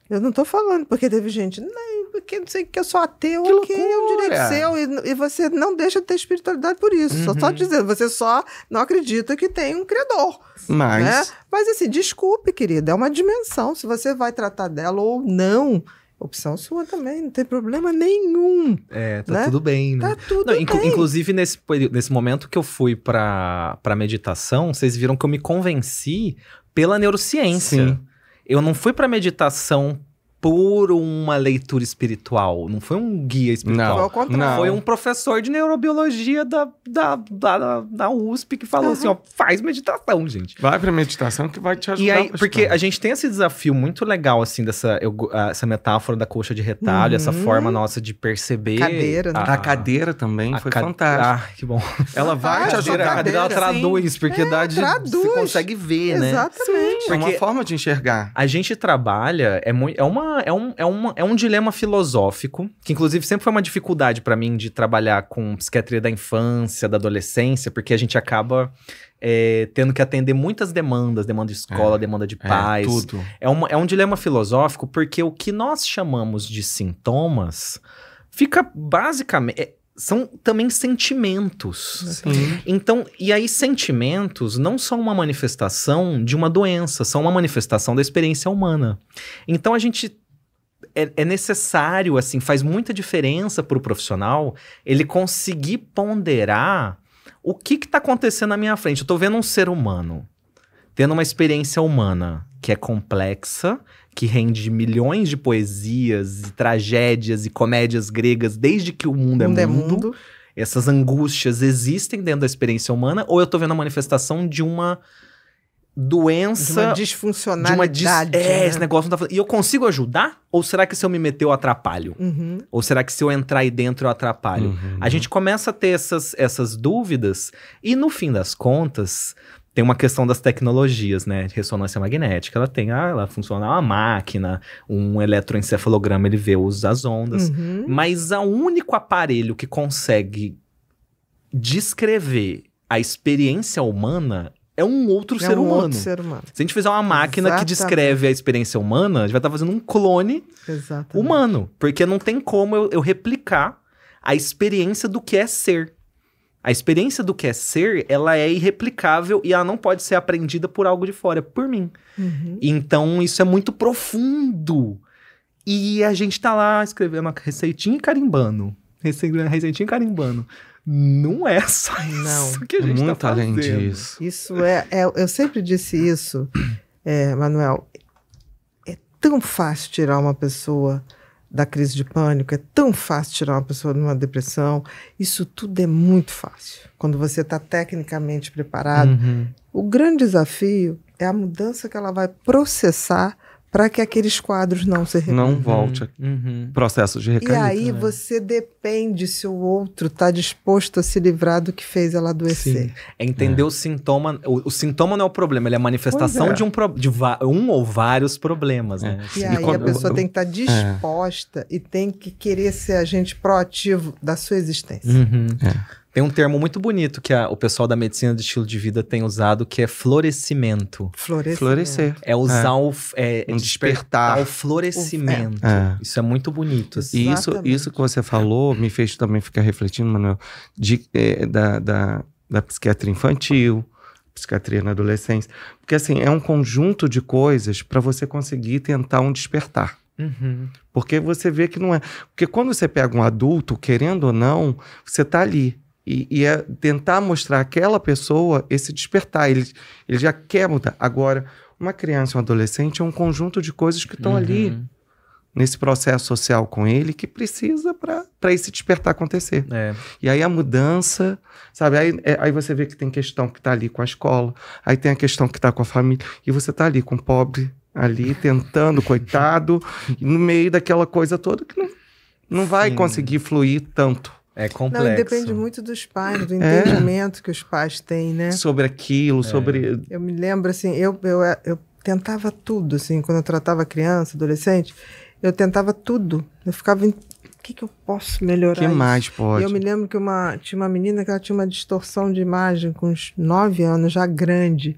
eu não tô falando, porque teve gente. Não, porque não sei que eu sou ateu, que, loucura. que é um direito seu. E, e, você não deixa de ter espiritualidade por isso. Uhum. Só, só dizendo, você só não acredita que tem um credor. Mas. Né? Mas assim, desculpe, querida, é uma dimensão. Se você vai tratar dela ou não. Opção sua também, não tem problema nenhum. É, tá né? tudo bem, né? Tá tudo não, inc- bem. Inclusive, nesse, nesse momento que eu fui pra, pra meditação, vocês viram que eu me convenci pela neurociência. Sim. Eu não fui pra meditação por uma leitura espiritual, não foi um guia espiritual. Não, não. Foi um professor de neurobiologia da, da, da, da USP que falou uhum. assim: ó, faz meditação, gente. Vai pra meditação que vai te ajudar. E aí, porque a gente tem esse desafio muito legal, assim, dessa eu, ah, essa metáfora da coxa de retalho, uhum. essa forma nossa de perceber. Cadeira, né? A, a ah, cadeira também a foi ca... fantástica. Ah, que bom. Ela ah, vai ah, te ajudar. A cadeira, ela traduz, porque é, dá de, traduz. você consegue ver, Exatamente. né? Exatamente. É uma forma de enxergar. A gente trabalha, é, muito, é uma é, um, é, uma, é um dilema filosófico, que inclusive sempre foi uma dificuldade para mim de trabalhar com psiquiatria da infância, da adolescência, porque a gente acaba é, tendo que atender muitas demandas, demanda de escola, é, demanda de é, pais. É, tudo. É, uma, é um dilema filosófico, porque o que nós chamamos de sintomas fica basicamente é, são também sentimentos. Sim. Então, e aí sentimentos não são uma manifestação de uma doença, são uma manifestação da experiência humana. Então a gente é, é necessário, assim, faz muita diferença para o profissional ele conseguir ponderar o que está acontecendo na minha frente. Eu estou vendo um ser humano tendo uma experiência humana que é complexa, que rende milhões de poesias e tragédias e comédias gregas desde que o mundo, o é mundo é, mundo. é mundo. Essas angústias existem dentro da experiência humana, ou eu estou vendo a manifestação de uma doença. De uma disfuncionalidade. De uma dis... Né? É, né? esse negócio não tá E eu consigo ajudar? Ou será que se eu me meter eu atrapalho? Uhum. Ou será que se eu entrar aí dentro eu atrapalho? Uhum. A gente começa a ter essas, essas dúvidas e no fim das contas. Tem uma questão das tecnologias, né? Ressonância magnética. Ela tem, ela funciona uma máquina, um eletroencefalograma, ele vê os, as ondas. Uhum. Mas o único aparelho que consegue descrever a experiência humana é um outro, é ser, um humano. outro ser humano. Se a gente fizer uma máquina Exatamente. que descreve a experiência humana, a gente vai estar tá fazendo um clone Exatamente. humano. Porque não tem como eu, eu, replicar a experiência do que é ser. A experiência do que é ser, ela é irreplicável e ela não pode ser aprendida por algo de fora, por mim. Uhum. Então, isso é muito profundo. E a gente tá lá escrevendo uma receitinha e carimbando. Receitinha e carimbando não é só isso que a é gente muito tá além disso. Isso é, é, eu sempre disse isso, é, Manuel. É tão fácil tirar uma pessoa da crise de pânico, é tão fácil tirar uma pessoa de uma depressão. Isso tudo é muito fácil quando você está tecnicamente preparado. Uhum. O grande desafio é a mudança que ela vai processar para que aqueles quadros não se repetam. Não volte. Uhum. Processo de recaída. E aí né? você depende se o outro está disposto a se livrar do que fez ela adoecer. Sim. É entender é. o sintoma. O, o, sintoma não é o problema, ele é a manifestação é. de, um, de um ou vários problemas. É. Né? E, aí quando, a pessoa eu, tem que estar tá é. disposta e tem que querer ser agente proativo da sua existência. Uhum. É. Tem um termo muito bonito que a, o pessoal da medicina do estilo de vida tem usado, que é florescimento. Florescer. florescer. É usar é. o... É, um despertar. despertar. O florescimento. é. Isso é muito bonito. Assim. E isso, isso que você falou me fez também ficar refletindo, Manuel, de, é, da, da, da psiquiatria infantil, psiquiatria na adolescência. Porque, assim, é um conjunto de coisas para você conseguir tentar um despertar. Uhum. Porque você vê que não é. Porque quando você pega um adulto, querendo ou não, você tá ali. E, e é tentar mostrar àquela pessoa esse despertar. Ele, ele já quer mudar. Agora, uma criança, um adolescente é um conjunto de coisas que estão uhum. ali nesse processo social com ele que precisa para esse despertar acontecer. É. E aí a mudança, sabe? Aí, é, aí você vê que tem questão que está ali com a escola, aí tem a questão que está com a família, e você está ali com o pobre ali tentando, coitado, no meio daquela coisa toda que não, não vai conseguir fluir tanto. É complexo. Não, depende muito dos pais, do é? entendimento é. que os pais têm, né? Sobre aquilo, é. sobre. Eu me lembro, assim, eu, eu, eu tentava tudo, assim, quando eu tratava criança, adolescente, eu tentava tudo. Eu ficava. Em... O que, que eu posso melhorar? O que isso? mais pode? E eu me lembro que uma, tinha uma menina que ela tinha uma distorção de imagem com uns 9 anos, já grande.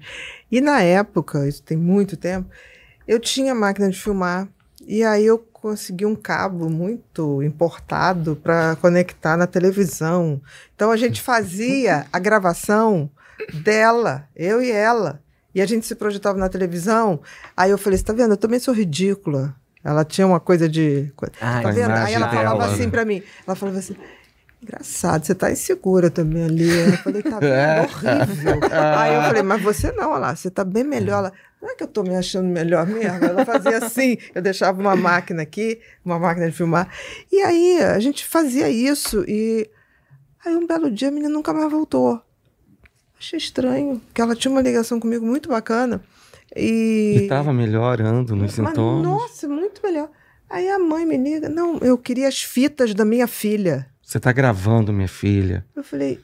E na época, isso tem muito tempo, eu tinha máquina de filmar. E aí eu conseguir um cabo muito importado para conectar na televisão. Então a gente fazia a gravação dela, eu e ela. E a gente se projetava na televisão. Aí eu falei: "Você tá vendo? Eu também sou ridícula". Ela tinha uma coisa de ah, tá vendo? Aí ela falava dela, assim né? para mim. Ela falava assim: Engraçado, você tá insegura também ali. Eu falei, tá bem, é. horrível. Ah. Aí eu falei, mas você não, olha lá, você tá bem melhor. Ela, não é que eu estou me achando melhor mesmo? Ela fazia assim, eu deixava uma máquina aqui, uma máquina de filmar. E aí a gente fazia isso e aí um belo dia a menina nunca mais voltou. Achei estranho, que ela tinha uma ligação comigo muito bacana e... E estava melhorando nos sintomas. Nossa, muito melhor. Aí a mãe me liga, não, eu queria as fitas da minha filha. Você está gravando, minha filha. Eu falei,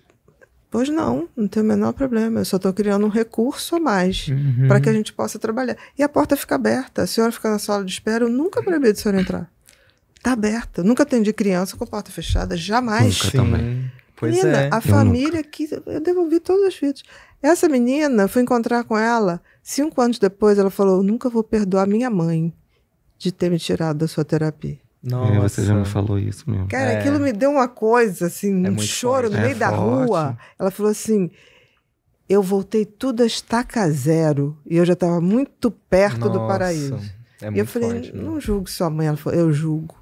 Pois não, não tem o menor problema. Eu só estou criando um recurso a mais uhum. para que a gente possa trabalhar. E a porta fica aberta. A senhora fica na sala de espera, eu nunca proibido a senhora entrar. Está aberta. Nunca atendi criança com a porta fechada, jamais. Nunca Sim. também. Pois Linda, é. a eu família nunca. que. Eu devolvi todos os vídeos. Essa menina, fui encontrar com ela, cinco anos depois, ela falou: Nunca vou perdoar minha mãe de ter me tirado da sua terapia. Nossa. É, você já me falou isso mesmo. Cara, é. aquilo me deu uma coisa, assim, é um choro forte. no meio é da forte. rua. Ela falou assim: eu voltei tudo a estaca zero. E eu já estava muito perto Nossa. do paraíso. É e eu falei: forte, não julgo sua mãe. Ela falou: eu julgo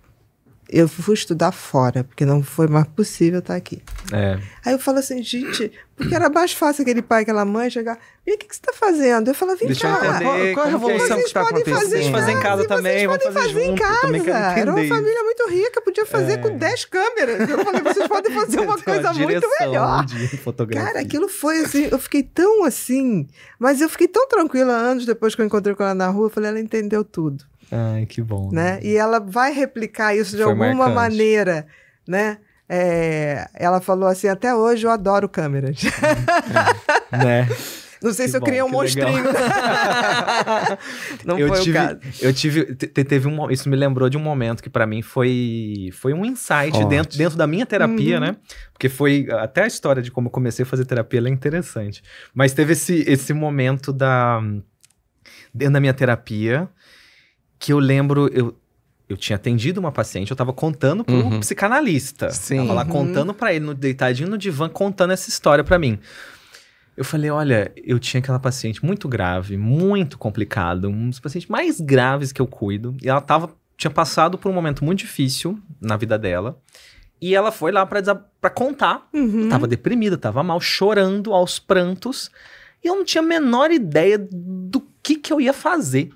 eu fui estudar fora, porque não foi mais possível estar aqui. É. Aí eu falo assim, gente, porque era mais fácil aquele pai, aquela mãe chegar, e o que, que você está fazendo? Eu falo, vem Deixa cá. Eu entender, qual, qual é a é revolução que está acontecendo? Fazer em casa, fazer em casa também, podem fazer, junto, em casa. Era uma família muito rica, podia fazer é. com 10 câmeras. Eu falei, vocês podem fazer uma coisa uma muito melhor. Cara, aquilo foi assim, eu fiquei tão assim, mas eu fiquei tão tranquila anos depois que eu encontrei com ela na rua, eu falei, ela entendeu tudo. Ai, que bom. Né? né? E ela vai replicar isso de alguma marcante. maneira, né? É, ela falou assim, até hoje eu adoro câmeras. Uhum. É, né? Não sei que se eu criei um monstrinho. não eu foi tive, o caso. Eu tive, te, teve um, isso me lembrou de um momento que para mim foi, foi um insight dentro, dentro da minha terapia, uhum. né? Porque foi até a história de como eu comecei a fazer terapia, ela é interessante. Mas teve esse, esse momento da dentro da minha terapia, que eu lembro, eu, eu tinha atendido uma paciente, eu tava contando pro uhum. psicanalista. Sim. Tava lá uhum. contando para ele, no, deitadinho no divã, contando essa história para mim. Eu falei, olha, eu tinha aquela paciente muito grave, muito complicada, um dos pacientes mais graves que eu cuido, e ela tava, tinha passado por um momento muito difícil na vida dela, e ela foi lá para contar, uhum. tava deprimida, tava mal, chorando aos prantos, e eu não tinha a menor ideia do que que eu ia fazer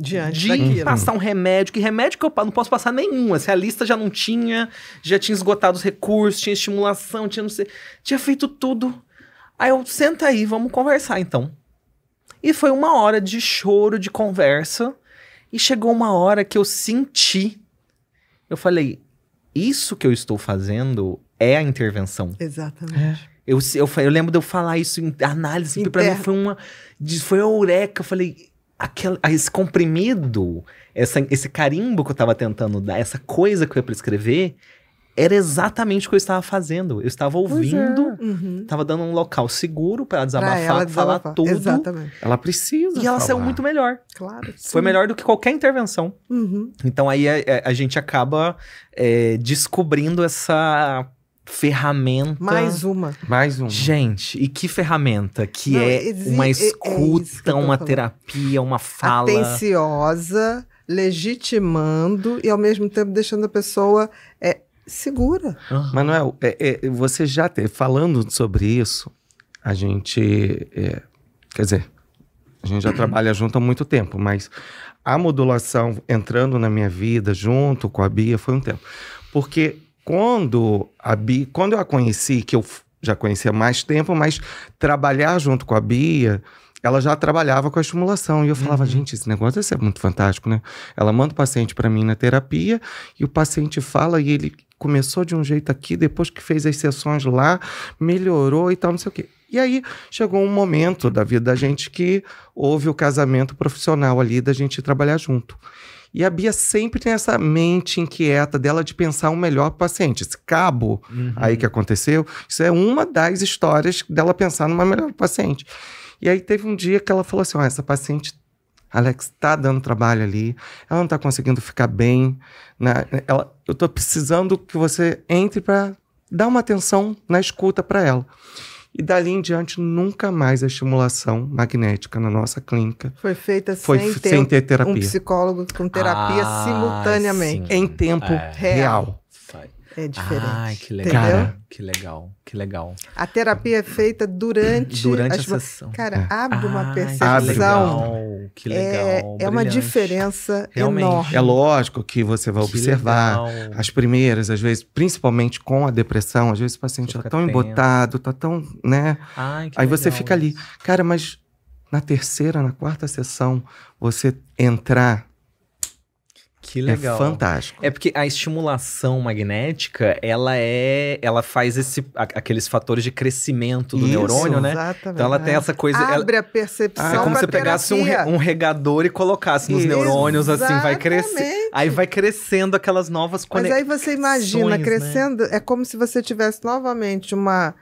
diante de daquilo. Uhum. passar um remédio. Que remédio que eu não posso passar nenhum. Assim, a lista já não tinha, já tinha esgotado os recursos, tinha estimulação, tinha não sei. Tinha feito tudo. Aí eu, senta aí, vamos conversar então. E foi uma hora de choro, de conversa. E chegou uma hora que eu senti. Eu falei, isso que eu estou fazendo é a intervenção. Exatamente. É. Eu, eu, eu, lembro de eu falar isso em análise, para mim foi uma. Foi a eureka. Eu falei, aquele, esse comprimido, essa, esse carimbo que eu estava tentando dar, essa coisa que eu ia para escrever, era exatamente o que eu estava fazendo. Eu estava ouvindo, estava é. uhum. dando um local seguro para desabafar, falar tudo. Exatamente. Ela precisa. E ela falar. saiu muito melhor. Claro. Sim. Foi melhor do que qualquer intervenção. Uhum. Então aí a, é, é, a gente acaba é, descobrindo essa ferramenta. Mais uma. Mais uma. Gente, e que ferramenta? Que Não, é uma é, é escuta, é uma falando. terapia, uma fala. Atenciosa, legitimando e ao mesmo tempo deixando a pessoa. É, segura. Uhum. Manuel, é, é, você já te, falando sobre isso, a gente, é, quer dizer, a gente já trabalha junto há muito tempo, mas a modulação entrando na minha vida junto com a Bia foi um tempo, porque quando a Bia, quando eu a conheci, que eu já conhecia mais tempo, mas trabalhar junto com a Bia, ela já trabalhava com a estimulação. E eu falava, uhum. gente, esse negócio é muito fantástico, né? Ela manda o paciente para mim na terapia e o paciente fala e ele começou de um jeito aqui, depois que fez as sessões lá, melhorou e tal, não sei o quê. E aí chegou um momento da vida da gente que houve o casamento profissional ali da gente trabalhar junto. E a Bia sempre tem essa mente inquieta dela de pensar o um melhor paciente. Esse cabo uhum. aí que aconteceu, isso é uma das histórias dela pensar numa melhor paciente. E aí teve um dia que ela falou assim: ah, essa paciente Alex está dando trabalho ali, ela não está conseguindo ficar bem, né? ela, eu estou precisando que você entre para dar uma atenção na escuta para ela. E dali em diante, nunca mais a estimulação magnética na nossa clínica foi feita foi sem, ter, sem ter terapia. Um psicólogo com terapia ah, simultaneamente. Sim. Em tempo é. real é diferente. Ai, que legal. Cara, que legal, que legal. A terapia é feita durante, durante as... a sessão. Cara, é. abre ah, uma percepção. Que legal, que legal. É, é uma diferença Realmente. enorme. É lógico que você vai que observar legal. as primeiras, às vezes, principalmente com a depressão, às vezes o paciente está tão embotado, está tão, né? Ai, Aí você fica ali. Cara, mas na terceira, na quarta sessão, você entrar que é legal. É fantástico. É porque a estimulação magnética, ela é, ela faz esse, aqueles fatores de crescimento do Isso, neurônio, né? Exatamente. Então ela tem essa coisa. Abre ela, a percepção. É como se você pegasse um, um, regador e colocasse nos Isso, neurônios, exatamente. assim, vai crescer. Aí vai crescendo aquelas novas conexões. Mas aí você imagina, né? crescendo, né? é como se você tivesse novamente uma.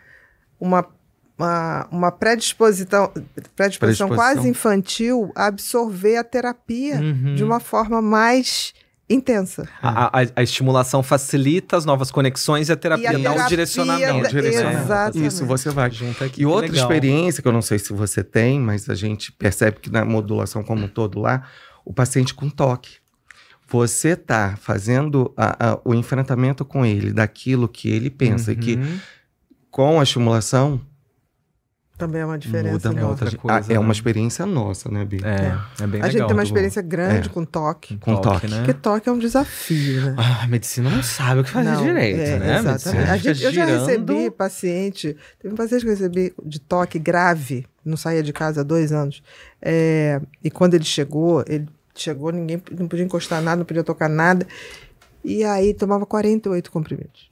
Uma uma, uma predisposição, predisposição, predisposição, quase infantil a absorver a terapia uhum. de uma forma mais intensa. A, a, a, estimulação facilita as novas conexões e a terapia, e a terapia dá direcionamento. Da... direcionamento. Exatamente. Isso, você vai junto aqui. E outra Legal. experiência, que eu não sei se você tem, mas a gente percebe que na modulação como um todo lá, o paciente com toque. Você tá fazendo a, o enfrentamento com ele daquilo que ele pensa uhum. e que uhum. com a estimulação também é uma diferença. Muda, outra Coisa, ah, é uma né? experiência nossa, né, Bia? É, é, é bem A gente tem uma experiência bom. grande é. com toque. Com toque, né? Porque toque é um desafio, né? Ah, a medicina não sabe o que fazer não, direito, é, né? Exatamente. A, gente, eu girando... já recebi paciente, teve um paciente que eu recebi de toque grave, não saía de casa há dois anos. É, e quando ele chegou, ele chegou, ninguém não podia encostar nada, não podia tocar nada. E aí tomava 48 comprimidos.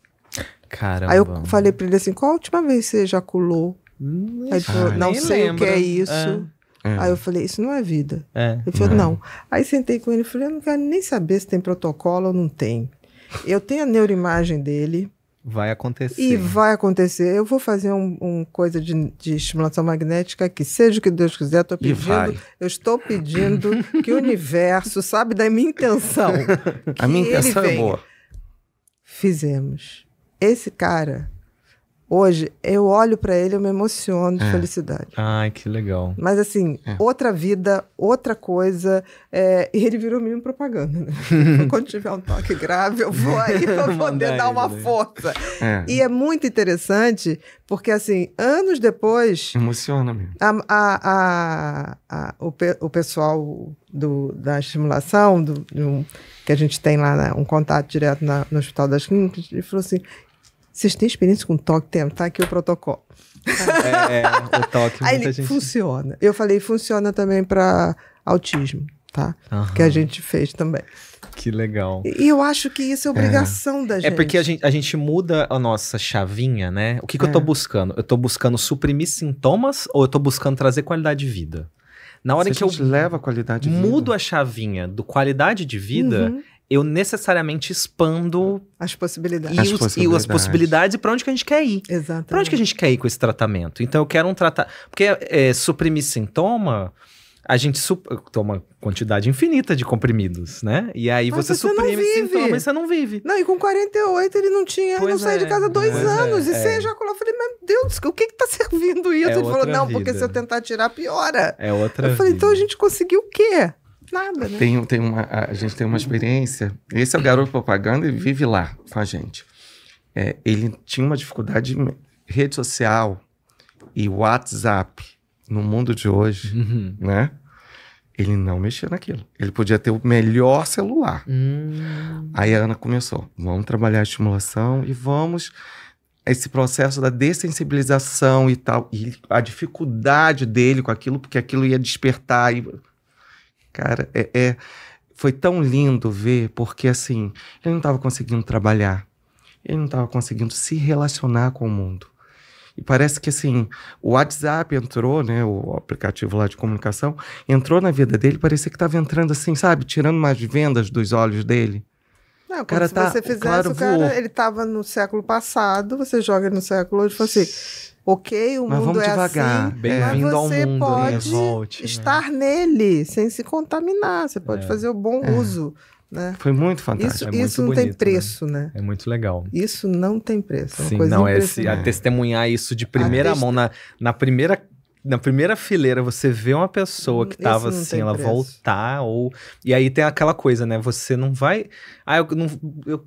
Caramba. Aí eu falei pra ele assim: qual a última vez você ejaculou Hum, ele falou, ah, não sei lembro. o que é isso. É. Aí eu falei, isso não é vida. É. Ele falou, uhum. não. Aí sentei com ele e falei, eu não quero nem saber se tem protocolo ou não tem. Eu tenho a neuroimagem dele. Vai acontecer. E vai acontecer. Eu vou fazer um, um coisa de, de, estimulação magnética que seja o que Deus quiser, estou pedindo. Eu estou pedindo que o universo sabe da minha intenção. a minha intenção é boa. Fizemos. Esse cara Hoje, eu olho para ele, eu me emociono de é. felicidade. Ai, que legal. Mas assim, é. outra vida, outra coisa. É... E ele virou mínimo propaganda, né? Quando tiver um toque grave, eu vou aí pra poder dar uma né? força. É. E é muito interessante, porque assim, anos depois... Emociona mesmo. A, a, a, o, pe o pessoal do, da estimulação, do, que a gente tem lá, né, um contato direto na, no Hospital das Clínicas, ele falou assim: vocês têm experiência com toque? tempo? tá aqui o protocolo. É, é o toque. Aí ele, gente... funciona. Eu falei, funciona também para autismo, tá? Uhum. Que a gente fez também. Que legal. E eu acho que isso é, é. obrigação é. da gente. É porque a gente, a gente muda a nossa chavinha, né? O que, que é. eu tô é. buscando? Eu tô buscando suprimir sintomas ou eu tô buscando trazer qualidade de vida? Na hora Se que eu leva a qualidade mudo a chavinha do qualidade de vida, uhum eu necessariamente expando as possibilidades. E, as os, possibilidades. e possibilidades para onde que a gente quer ir. Exatamente. Para onde que a gente quer ir com esse tratamento? Então eu quero um tratamento. Porque é, suprimir sintoma, a gente su... toma quantidade infinita de comprimidos, né? E aí você, você suprime sintoma e você não vive. Não, e com 48 ele não tinha, pois não é, saiu de casa dois é, anos. É, e você é. ejaculou. Eu falei, meu Deus, o que que tá servindo isso? É ele falou, não, vida. porque se eu tentar tirar, piora. É outra Eu falei, vida. então a gente conseguiu o quê? Nada, né? Tem, tem uma, a gente tem uma experiência. Esse é o garoto propaganda e vive lá com a gente. É, ele tinha uma dificuldade de rede social e WhatsApp no mundo de hoje, uhum. né? Ele não mexia naquilo. Ele podia ter o melhor celular. Hum. Aí a Ana começou: vamos trabalhar a estimulação e vamos esse processo da dessensibilização e tal, e a dificuldade dele com aquilo, porque aquilo ia despertar. E... Cara, é, é foi tão lindo ver, porque assim, ele não estava conseguindo trabalhar, ele não estava conseguindo se relacionar com o mundo. E parece que assim, o WhatsApp entrou, né, o aplicativo lá de comunicação, entrou na vida dele, parecia que estava entrando assim, sabe, tirando mais vendas dos olhos dele. Não, tá, o cara se tá, você fizesse, claro, o cara, ele estava no século passado, você joga ele no século hoje e fala assim, ok, o mas mundo é devagar. assim. Bem mas você mundo, pode né? volte, né? estar né? nele sem se contaminar. Você pode é. fazer o bom é. uso. Né? Foi muito fantástico. Isso, é muito isso não bonito, tem né? preço, né? né? É muito legal. Isso não tem preço. É Sim, não, é, se, a testemunhar isso de primeira a mão, na, na primeira na primeira fileira você vê uma pessoa que hum, tava assim, ela preço. voltar ou e aí tem aquela coisa, né? Você não vai, ah, eu não eu...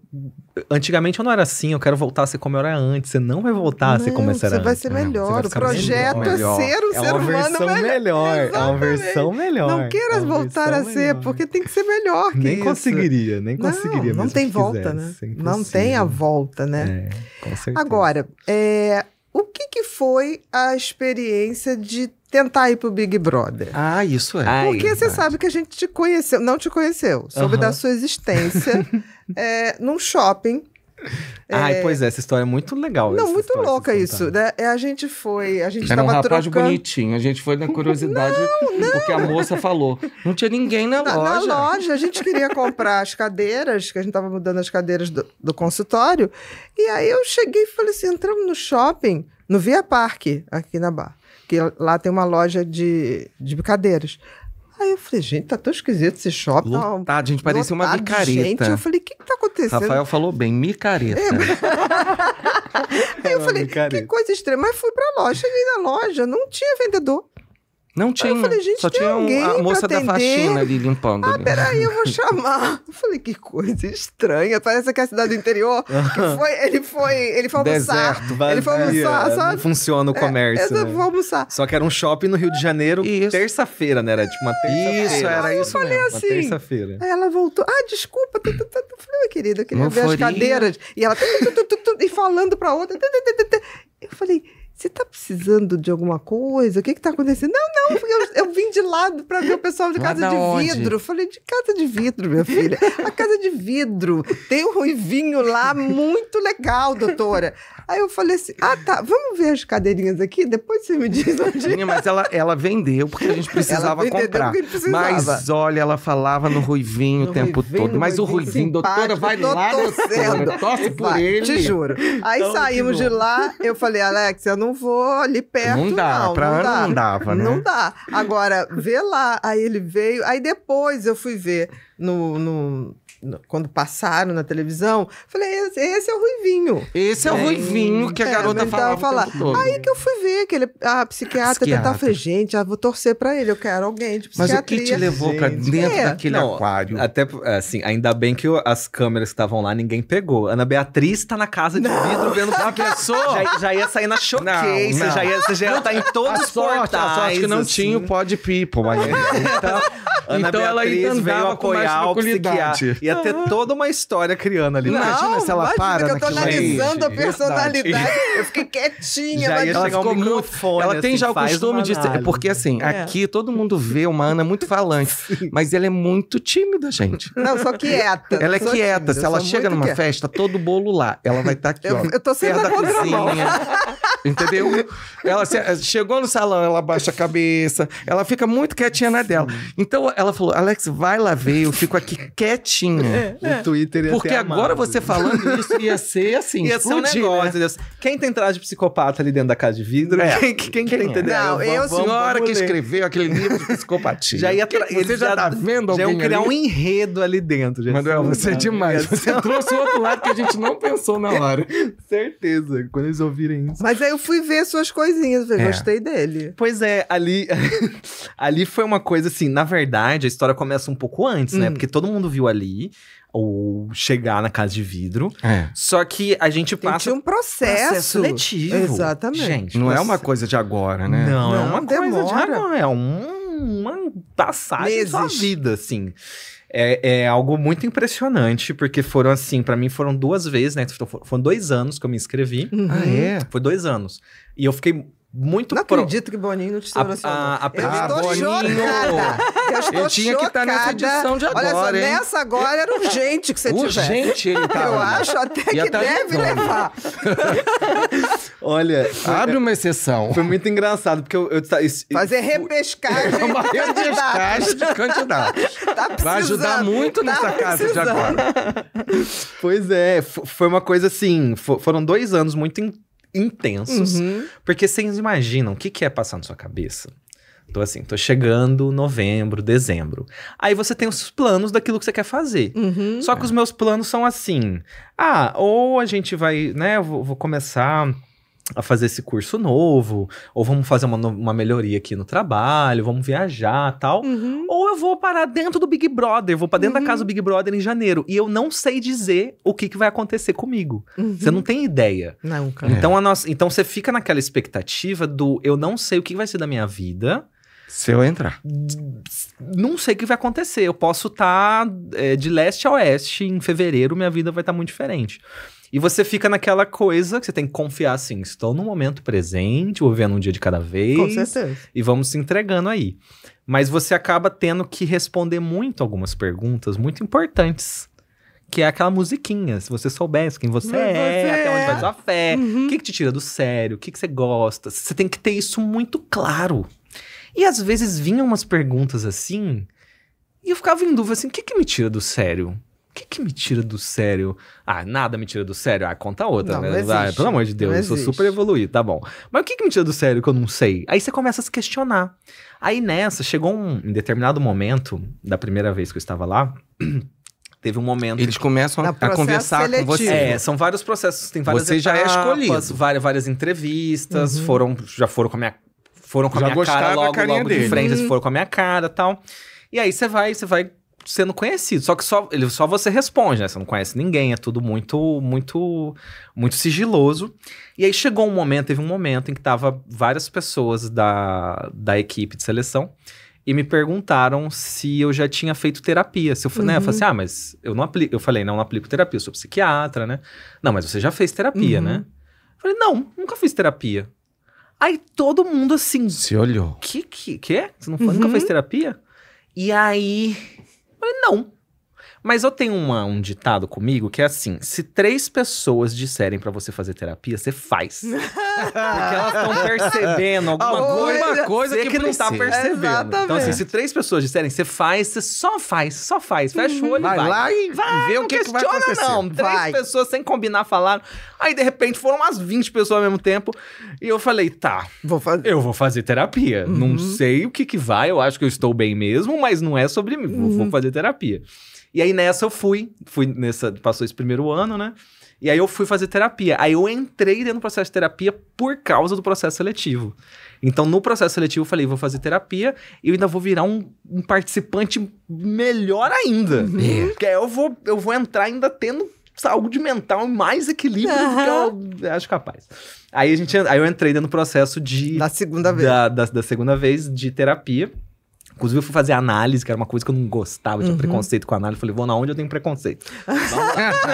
antigamente eu não era assim, eu quero voltar a ser como eu era antes. Você não vai voltar não, a ser como você era antes. Você vai ser melhor. o projeto melhor. é ser um é ser humano melhor. melhor. É uma versão melhor. Não queiras é voltar a ser, melhor. porque tem que ser melhor que Nem isso. conseguiria, nem não, conseguiria. Não, não tem volta, quisesse. né? É não tem a volta, né? É, com certeza. Agora, é o que, que foi a experiência de tentar ir pro Big Brother. Ah, isso é. Porque Ai, você verdade. sabe que a gente te conheceu, não te conheceu, soube da sua existência é, num shopping É... Ai, pois é, essa história é muito legal. Não, muito louca isso, né? É, a gente foi, a gente Era um rapaz trocando... bonitinho, a gente foi na curiosidade, não, não. porque a moça falou. Não tinha ninguém na, na loja. Na loja, a gente queria comprar as cadeiras, que a gente tava mudando as cadeiras do, do consultório. E aí eu cheguei e falei assim, entramos no shopping, no Via Parque, aqui na Bar. Que lá tem uma loja de, de cadeiras. Aí eu falei, gente, tá tão esquisito esse shopping. Lotado, tá, gente, parecia uma micareta. Gente, eu falei, o que, que tá acontecendo? Rafael falou bem, micareta. É, aí eu é falei, micareta. que coisa estranha. Mas fui pra loja, cheguei na loja, não tinha vendedor. Não tinha. Aí eu falei, gente, só tinha um, a moça da faxina ali limpando. Ah, ali. peraí, eu vou chamar. Eu falei, que coisa estranha. Parece que é a cidade do interior. Que foi, ele foi. Ele foi almoçar. Deserto, vazia, ele foi almoçar, sabe? Não funciona o comércio. É, né? almoçar. Só que era um shopping no Rio de Janeiro, terça-feira, né? Era tipo uma terça-feira. Isso, era eu Eu falei mesmo, assim. Terça-feira. Aí ela voltou. Ah, desculpa. Tu, tu, tu, tu. Falei, oh, querida, eu queria Moforia. ver as cadeiras. E ela. Tu, tu, tu, tu, e falando pra outra. Eu falei você está precisando de alguma coisa? O que está acontecendo? Não, não, eu, eu, vim de lado para ver o pessoal de casa de onde? vidro. Falei, de casa de vidro, minha filha. A casa de vidro. Tem um ruivinho lá, muito legal, doutora. Aí eu falei assim, ah, tá, vamos ver as cadeirinhas aqui? Depois você me diz onde... Minha, é. mas ela, ela vendeu, porque a gente precisava comprar. Precisava. Mas, olha, ela falava no ruivinho no o tempo ruivinho, todo. Mas ruivinho o ruivinho, doutora, vai lá, Eu torce por vai, ele. Te juro. Aí então, saímos de lá, eu falei, Alex, eu não não vou ali perto. Não dá, não, pra não, dá. não dava, né? Não dá. Agora, vê lá, aí ele veio, aí depois eu fui ver no, no quando passaram na televisão, falei, esse, esse é o Ruivinho. Esse é, é o Ruivinho que a é, garota é, falava. Falar. Aí que eu fui ver que ele, a psiquiatra, psiquiatra. Tava, gente, ah, vou torcer pra ele, eu quero alguém de psiquiatria. Mas o que te levou gente. pra dentro é. daquele Não, aquário? Até, assim, ainda bem que as câmeras que estavam lá, ninguém pegou. Ana Beatriz tá na casa de Não. vidro vendo a pessoa. Já, já ia sair na showcase, já ia, você já ia tá estar em todos a os sorte, portais. que não assim. tinha o assim. Pod People. Mas... Né? então, então Beatriz ela ainda andava veio apoiar com mais o psiquiatra. Ia ter toda uma história criando ali. Não, imagina se ela imagina para que eu tô analisando a personalidade. Verdade. Eu fiquei quietinha. Já ia ela chegar muito microfone. Ela assim, tem já o costume de... Ser, porque assim, é. aqui todo mundo vê uma Ana muito falante. Sim. mas ela é muito tímida, gente. Não, só quieta. Ela é quieta. Tímida, se ela chega numa quieta. festa, todo bolo lá. Ela vai estar tá aqui, eu, ó. Eu tô sempre na cozinha. Entendeu? ela se, eh, chegou no salão, ela baixa a cabeça, ela fica muito quietinha na dela. Então ela falou: Alex, vai lá ver, eu fico aqui quietinha. É, é. O Twitter ia Porque agora amado. você falando isso ia ser assim. Ia ser um negócio. Né? Quem tem traje de psicopata ali dentro da casa de vidro? É. Quem, quem, quem, é? Não, eu, vamos, senhora vamos que escreveu aquele livro de psicopatia. Já ia tra... Você já, já tá vendo alguém. Já ia criar ali? um enredo ali dentro. Já Manuel, você é demais. Você trouxe o outro lado que a gente não pensou na hora. Certeza, quando eles ouvirem isso. Mas é eu fui ver suas coisinhas, eu é. gostei dele. Pois é, ali ali foi uma coisa assim, na verdade, a história começa um pouco antes, né? hum. né? Porque todo mundo viu ali ou chegar na casa de vidro. É. Só que a gente passa um processo, processo Exatamente. Gente, não processo. é uma coisa de agora, né? Não, é não é uma demora. coisa de agora, é um uma passagem Meses. da vida, assim é, é algo muito impressionante, porque foram assim, para mim foram duas vezes, né? Então, foram dois anos que eu me inscrevi. Uhum. Ah, é? Foi dois anos. E eu fiquei muito Não pro... acredito que Boninho não te estourou assim. A, a, eu a, estou Boninho. Eu, estou eu tinha tá chocada. que estar nessa edição de agora, Olha só, hein? nessa agora era urgente que você urgente tiver. Urgente ele tá. Eu né? acho até que tá deve levar. Olha... Abre é, uma exceção. Foi muito engraçado, porque eu... eu Fazer repescagem. É eu repescagem de candidato. Tá Vai ajudar muito tá nessa precisando. casa de agora. Pois é, foi uma coisa assim... Foram dois anos muito intensos intensos. Uhum. Porque vocês imaginam o que, que é passar na sua cabeça? Tô assim, tô chegando novembro, dezembro. Aí você tem os planos daquilo que você quer fazer. Uhum. Só que é. os meus planos são assim: ah, ou a gente vai, né, eu vou, vou começar a fazer esse curso novo, ou vamos fazer uma, uma melhoria aqui no trabalho, vamos viajar tal. Uhum. Ou eu vou parar dentro do Big Brother, vou para dentro uhum. da casa do Big Brother em janeiro. E eu não sei dizer o que, que vai acontecer comigo. Uhum. Você não tem ideia. Não, cara. Então, a nossa, então você fica naquela expectativa do eu não sei o que vai ser da minha vida. Se eu entrar. Não sei o que vai acontecer. Eu posso estar tá, é, de leste a oeste em fevereiro, minha vida vai estar tá muito diferente. E você fica naquela coisa que você tem que confiar assim: estou no momento presente, vou vivendo um dia de cada vez. Com certeza. E vamos se entregando aí. Mas você acaba tendo que responder muito algumas perguntas muito importantes. Que é aquela musiquinha, se você soubesse quem você, é, é, até onde vai é. sua fé, o uhum. que, que te tira do sério, o que, que você gosta. Você tem que ter isso muito claro. E às vezes vinham umas perguntas assim, e eu ficava em dúvida assim: o que, que me tira do sério? O que, que me tira do sério? Ah, nada me tira do sério. Ah, conta outra, não, né? Não ah, pelo amor de Deus, eu sou super evoluído, tá bom. Mas o que, que me tira do sério que eu não sei? Aí você começa a se questionar. Aí nessa, chegou um em determinado momento, da primeira vez que eu estava lá, teve um momento. Eles começam a, a conversar seletivo. com você. É, são vários processos, tem várias você etapas, já é escolhido. Várias, várias entrevistas, uhum. foram, já foram com a minha, foram com já a minha cara logo, logo dele. de frente, uhum. foram com a minha cara tal. E aí você vai, você vai sendo conhecido. Só que só, ele, só você responde, né? Você não conhece ninguém, é tudo muito, muito, muito sigiloso. E aí chegou um momento, teve um momento em que tava várias pessoas da, da equipe de seleção e me perguntaram se eu já tinha feito terapia. Se eu, uhum. né, eu falei assim, uhum. ah, mas eu não aplico. Eu falei, não, não aplico terapia, eu sou psiquiatra, né? Não, mas você já fez terapia, uhum. né? Eu falei, não, nunca fiz terapia. Aí todo mundo assim. Se olhou. Que que, que é? Você não, uhum. nunca fez terapia? E aí eu falei, não. Mas eu tenho uma, um ditado comigo que é assim: se três pessoas disserem para você fazer terapia, você faz. Porque elas estão percebendo alguma, coisa, que, que não tá percebendo. Exatamente. Então, assim, se três pessoas disserem, você faz, você só faz, só faz. Fecha o olho uhum. vai e vai. lá e vai, vê o que, questiona, que vai acontecer. Não, três vai. pessoas sem combinar falaram. Aí, de repente, foram umas 20 pessoas ao mesmo tempo. E eu falei, tá, vou fazer. eu vou fazer terapia. Uhum. Não sei o que que vai, eu acho que eu estou bem mesmo, mas não é sobre mim. Uhum. Vou fazer terapia. E aí nessa eu fui, fui nessa, passou esse primeiro ano, né? E aí eu fui fazer terapia. Aí eu entrei dentro do processo de terapia por causa do processo seletivo. Então, no processo seletivo, eu falei, vou fazer terapia e eu ainda vou virar um, um participante melhor ainda. Uhum. É. Porque aí eu vou, eu vou entrar ainda tendo saúde mental mais equilíbrio uhum. do que eu acho capaz. Aí, a gente, aí eu entrei dentro do processo de... Da segunda vez. da, da, da segunda vez de terapia. Inclusive, eu fui fazer análise, que era uma coisa que eu não gostava, tinha uhum. preconceito com análise. Falei, vou na onde eu tenho preconceito.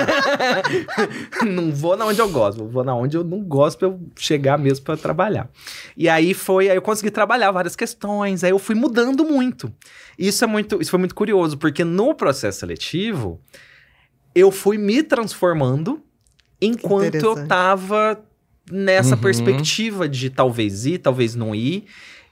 não vou na onde eu gosto, vou na onde eu não gosto pra eu chegar mesmo para trabalhar. E aí foi, aí eu consegui trabalhar várias questões, aí eu fui mudando muito. Isso é muito, isso foi muito curioso, porque no processo seletivo, eu fui me transformando enquanto eu tava nessa uhum. perspectiva de talvez ir, talvez não ir.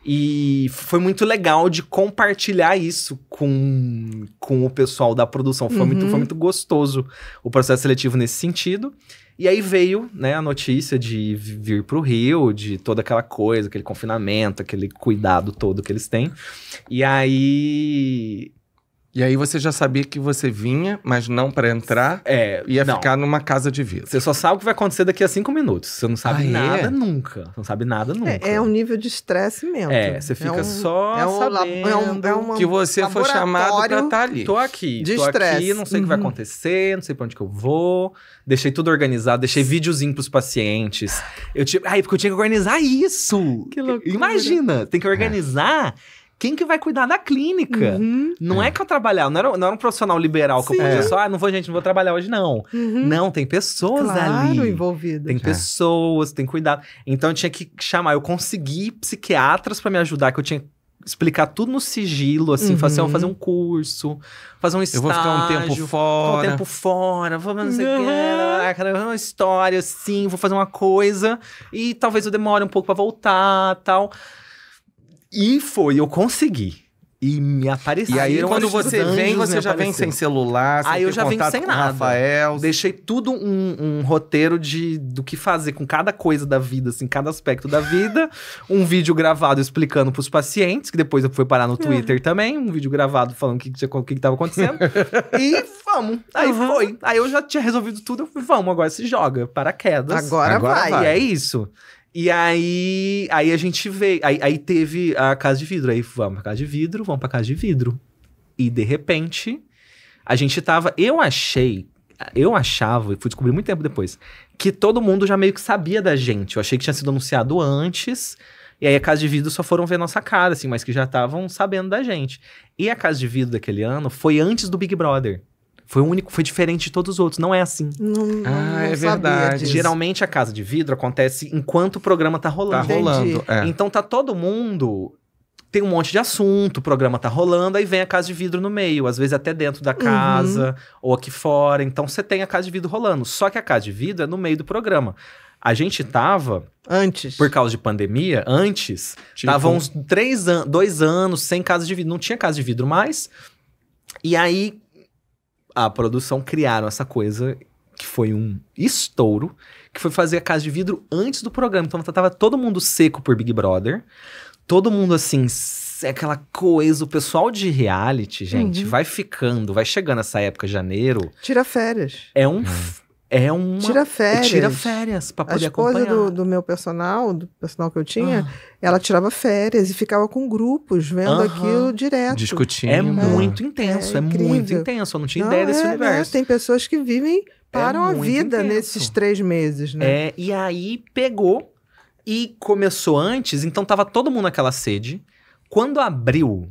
E foi muito legal de compartilhar isso com, com o pessoal da produção. Foi, uhum. muito, foi uhum. muito gostoso o processo seletivo nesse sentido. E aí veio né, a notícia de vir para o Rio, de toda aquela coisa, aquele confinamento, aquele cuidado todo que eles têm. E aí e aí você já sabia que você vinha, mas não para entrar. É, ia não. ficar numa casa de vida. Você só sabe o que vai acontecer daqui a cinco minutos. Você não sabe ah, é? nada é? nunca. Você não sabe nada é, nunca. É, é um nível de estresse mesmo. É, você é fica é um, só é um, sabendo é um, é uma, que você foi chamado para estar tá ali. Tô aqui, de tô stress. aqui, não sei o uhum. que vai uhum. acontecer, não sei para onde que eu vou. Deixei tudo organizado, deixei videozinho pros pacientes. Eu tive, ai, porque eu tinha que organizar isso. Que loucura. Imagina, tem que organizar. É quem que vai cuidar da clínica? Uhum. Não é. é. que eu trabalhava, não era, não era um profissional liberal Sim. que eu podia é. só, ah, não vou, gente, não vou trabalhar hoje, não. Uhum. Não, tem pessoas claro, ali. envolvidas. Tem é. pessoas, tem cuidado. Então eu tinha que chamar, eu consegui psiquiatras para me ajudar, que eu tinha que explicar tudo no sigilo, assim, uhum. fazer, assim, fazer um curso, fazer um estágio. Eu vou ficar um tempo fora. um tempo fora, vou não sei o que, uhum. uma história, assim, vou fazer uma coisa e talvez eu demore um pouco para voltar, tal. E foi, eu consegui. E me apareceu. E aí, quando você vem, você já vem sem celular, sem Aí eu já venho sem nada. Rafael. Deixei tudo um, um, roteiro de do que fazer com cada coisa da vida, assim, cada aspecto da vida. um vídeo gravado explicando pros pacientes, que depois eu fui parar no ah. Twitter também. Um vídeo gravado falando o que, que, que tava acontecendo. e vamos. Aí uhum. foi. Aí eu já tinha resolvido tudo. Eu fui, vamos, agora se joga. Paraquedas. Agora, agora vai. vai. E é isso. E aí, aí a gente veio. Aí, aí teve a casa de vidro. Aí vamos pra casa de vidro, vamos pra casa de vidro. E de repente, a gente tava. Eu achei. Eu achava, e fui descobrir muito tempo depois, que todo mundo já meio que sabia da gente. Eu achei que tinha sido anunciado antes. E aí a Casa de Vidro só foram ver nossa cara, assim, mas que já estavam sabendo da gente. E a Casa de Vidro daquele ano foi antes do Big Brother. Foi o único, foi diferente de todos os outros. Não é assim. Não, ah, não é verdade. Disso. Geralmente a casa de vidro acontece enquanto o programa tá rolando. Tá rolando. É. Então tá todo mundo tem um monte de assunto, o programa tá rolando, aí vem a casa de vidro no meio, às vezes até dentro da uhum. casa uhum. ou aqui fora. Então você tem a casa de vidro rolando. Só que a casa de vidro é no meio do programa. A gente tava. Antes. Por causa de pandemia, antes, tipo... tava uns três an dois anos sem casa de vidro. Não tinha casa de vidro mais. E aí a produção criaram essa coisa que foi um estouro, que foi fazer a casa de vidro antes do programa. Então tava todo mundo seco por Big Brother, todo mundo assim, é aquela coisa, o pessoal de reality, gente, uhum. vai ficando, vai chegando essa época janeiro. Tira férias. É um uhum é um Tira férias. Tira férias pra poder A esposa acompanhar. Do, do meu personal, do personal que eu tinha, ah. ela tirava férias e ficava com grupos vendo aquilo direto. Discutindo. É muito é intenso, é, é muito intenso. Eu não tinha não, ideia desse é, né? universo. É, tem pessoas que vivem, é param a vida intenso. nesses três meses, né? É, e aí pegou e começou antes, então tava todo mundo naquela sede. Quando abriu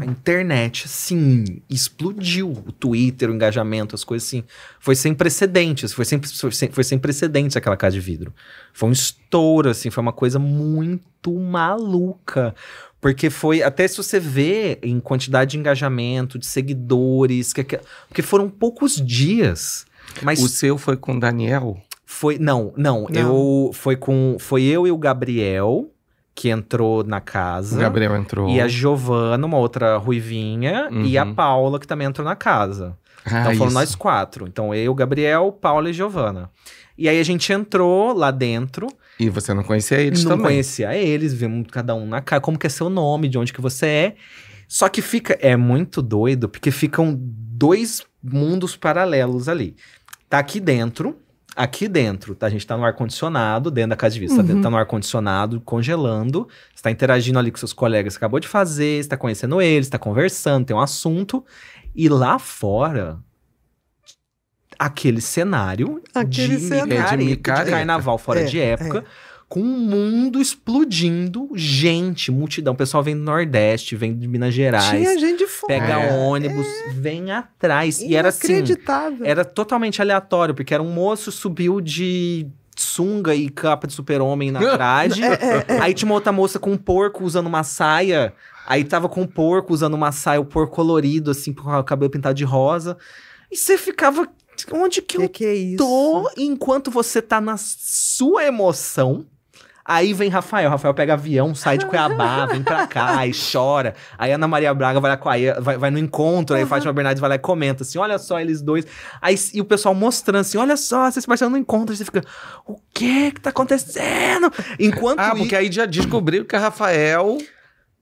a internet, sim, explodiu o Twitter, o engajamento, as coisas assim. Foi sem precedentes, foi sem, foi sem, foi sem precedentes aquela casa de vidro. Foi um estouro, assim, foi uma coisa muito maluca. Porque foi, até se você vê em quantidade de engajamento, de seguidores, que, que, porque foram poucos dias. Mas o seu foi com o Daniel? Foi, não, não, não, eu foi com foi eu e o Gabriel que entrou na casa. O Gabriel entrou. E a Giovana, uma outra ruivinha, uhum. e a uhum. Paula, que também entrou na casa. Ah, então foram isso. nós quatro. Então eu, Gabriel, Paula e Giovana. E aí a gente entrou lá dentro. E você não conhecia eles não também. Não conhecia eles, vimos cada um na cara, como que é seu nome, de onde que você é. Só que fica, é muito doido, porque ficam dois mundos paralelos ali. Tá aqui dentro, aqui dentro, tá? A gente tá no ar-condicionado, dentro da casa de vista, tá? uhum. tá, no ar-condicionado, congelando, está interagindo ali com seus colegas acabou de fazer, está conhecendo eles, está conversando, tem um assunto. E lá fora, aquele cenário, aquele de, é, cenário de, de, de, carnaval fora é, de é. época. É com o mundo explodindo, gente, multidão. O pessoal vem do Nordeste, vem de Minas Gerais. Tinha gente de fora. Pega é. ônibus, é. vem atrás. E era assim. Era totalmente aleatório, porque era um moço subiu de sunga e capa de super-homem na traje. É, é, é, Aí tinha uma outra moça com um porco usando uma saia. Aí tava com um porco usando uma saia, o um porco colorido, assim, com o cabelo pintado de rosa. E você ficava. Onde que, que eu que é tô enquanto você tá na sua emoção? Aí vem Rafael, Rafael pega avião, sai de Cuiabá, vem pra cá e chora. Aí Ana Maria Braga vai lá com a, vai, vai no encontro, aí uhum. Fátima Bernardes vai lá e comenta assim: olha só eles dois. Aí e o pessoal mostrando assim: olha só, vocês participando no encontro. Você fica: o que que tá acontecendo? Enquanto. Ah, porque aí já descobriu que a é Rafael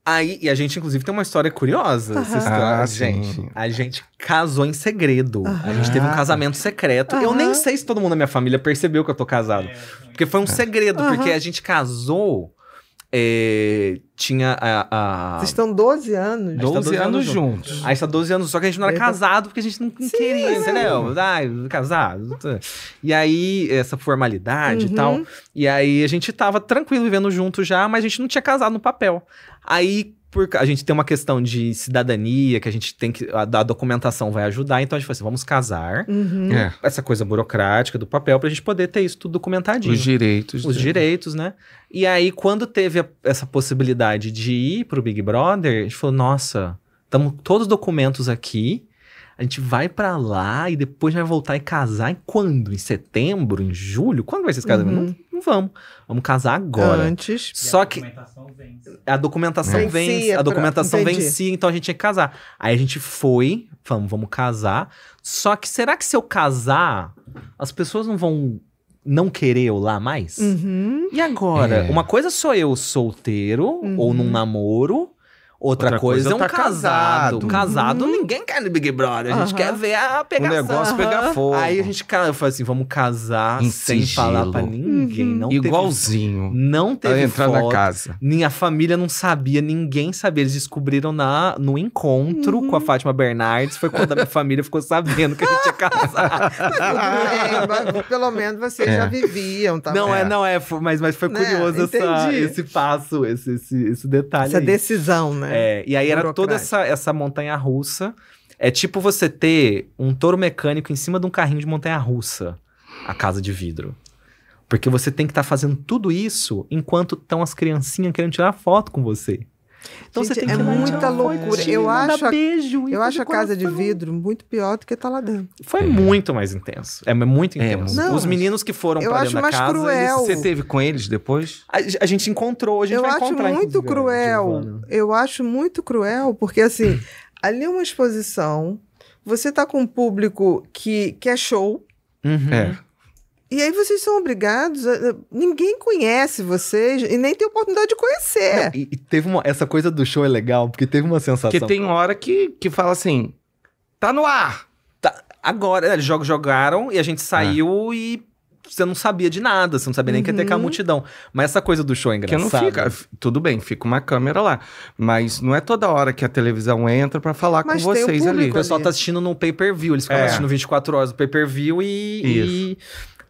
Aí, e a gente, inclusive, tem uma história curiosa. Uhum. Essa história. Ah, gente, a gente casou em segredo. Uhum. A gente teve um casamento secreto. Uhum. Eu nem sei se todo mundo da minha família percebeu que eu tô casado. É, porque foi um é. segredo, porque a gente casou. É, tinha a, a, Vocês estão 12 anos. 12, 12 tá anos, anos juntos. juntos. Aí está 12 anos, só que a gente não era Eita. casado porque a gente não, não Sim, queria, é Ai, casado. E aí, essa formalidade uhum. e tal. Uhum. E aí a gente tava tranquilo vivendo junto já, mas a gente não tinha casado no papel. Aí por, a gente tem uma questão de cidadania, que a gente tem que. A, a documentação vai ajudar, então a gente falou assim: vamos casar. Uhum. É. Essa coisa burocrática do papel, pra gente poder ter isso tudo documentadinho. Os direitos. Os né? direitos, né? E aí, quando teve a, essa possibilidade de ir pro Big Brother, a gente falou: nossa, estamos todos os documentos aqui. A gente vai para lá e depois vai voltar e casar. E quando? Em setembro? Em julho? Quando vai ser esse uhum. casamento? Uhum. Não, não, vamos. Vamos casar agora. Antes. Só a que. Documentação a documentação vem é a documentação vem então a gente que casar. Aí a gente foi, vamos, vamos casar. Só que será que se eu casar, as pessoas não vão não querer eu lá mais? Uhum. E agora? É. Uma coisa sou eu solteiro uhum. ou num uhum. namoro. Outra, Outra coisa, é coisa, é um tá casado. Casado, casado uhum. ninguém quer no Big Brother. A gente quer ver a pegação. O negócio pegar fogo. Aí a gente cara, falei assim, vamos casar em sem sigilo. falar pra ninguém. Não Igualzinho. Teve, não teve entrar foto. na casa. Minha família não sabia, ninguém sabia. Eles descobriram na, no encontro com a uhum. Fátima Bernardes. Foi quando a minha família ficou sabendo que a gente ia casar. pelo menos vocês é. já viviam, tá? Não, é, é não é. Mas, mas foi né? curioso né? essa, esse passo, esse, esse, esse detalhe Essa aí. decisão, né? É, é, e aí era toda essa, essa montanha russa. É tipo você ter um touro mecânico em cima de um carrinho de montanha russa, a casa de vidro. Porque você tem que estar tá fazendo tudo isso enquanto estão as criancinhas querendo tirar foto com você. Então Gente, você tem é que é muita loucura. Eu acho, beijo, eu acho a casa de vidro muito pior do que tá lá ah. dentro. Foi é. muito mais intenso. É muito é, intenso. É, Os meninos que foram para dentro da casa, cruel. Eles... você teve com eles depois? A, a gente encontrou, a gente eu vai encontrar. Eu acho muito cruel. Eu acho muito cruel porque assim, ali é uma exposição, você tá com um público que quer é show. Uhum. É. E aí vocês são obrigados. A... Ninguém conhece vocês e nem tem oportunidade de conhecer. Não, e, e, teve uma. Essa coisa do show é legal, porque teve uma sensação. que tem hora que, que fala assim: tá no ar! Tá, agora, eles jog, jogaram e a gente saiu ah. e você não sabia de nada, você não sabia nem é uhum. que ia ter aquela multidão. Mas essa coisa do show é engraçada. Que não fica, tudo bem, fica uma câmera lá, mas não é toda hora que a televisão entra para falar mas com vocês o ali. O pessoal tá assistindo no pay-per-view, eles ficam é. assistindo 24 horas do pay-per-view e,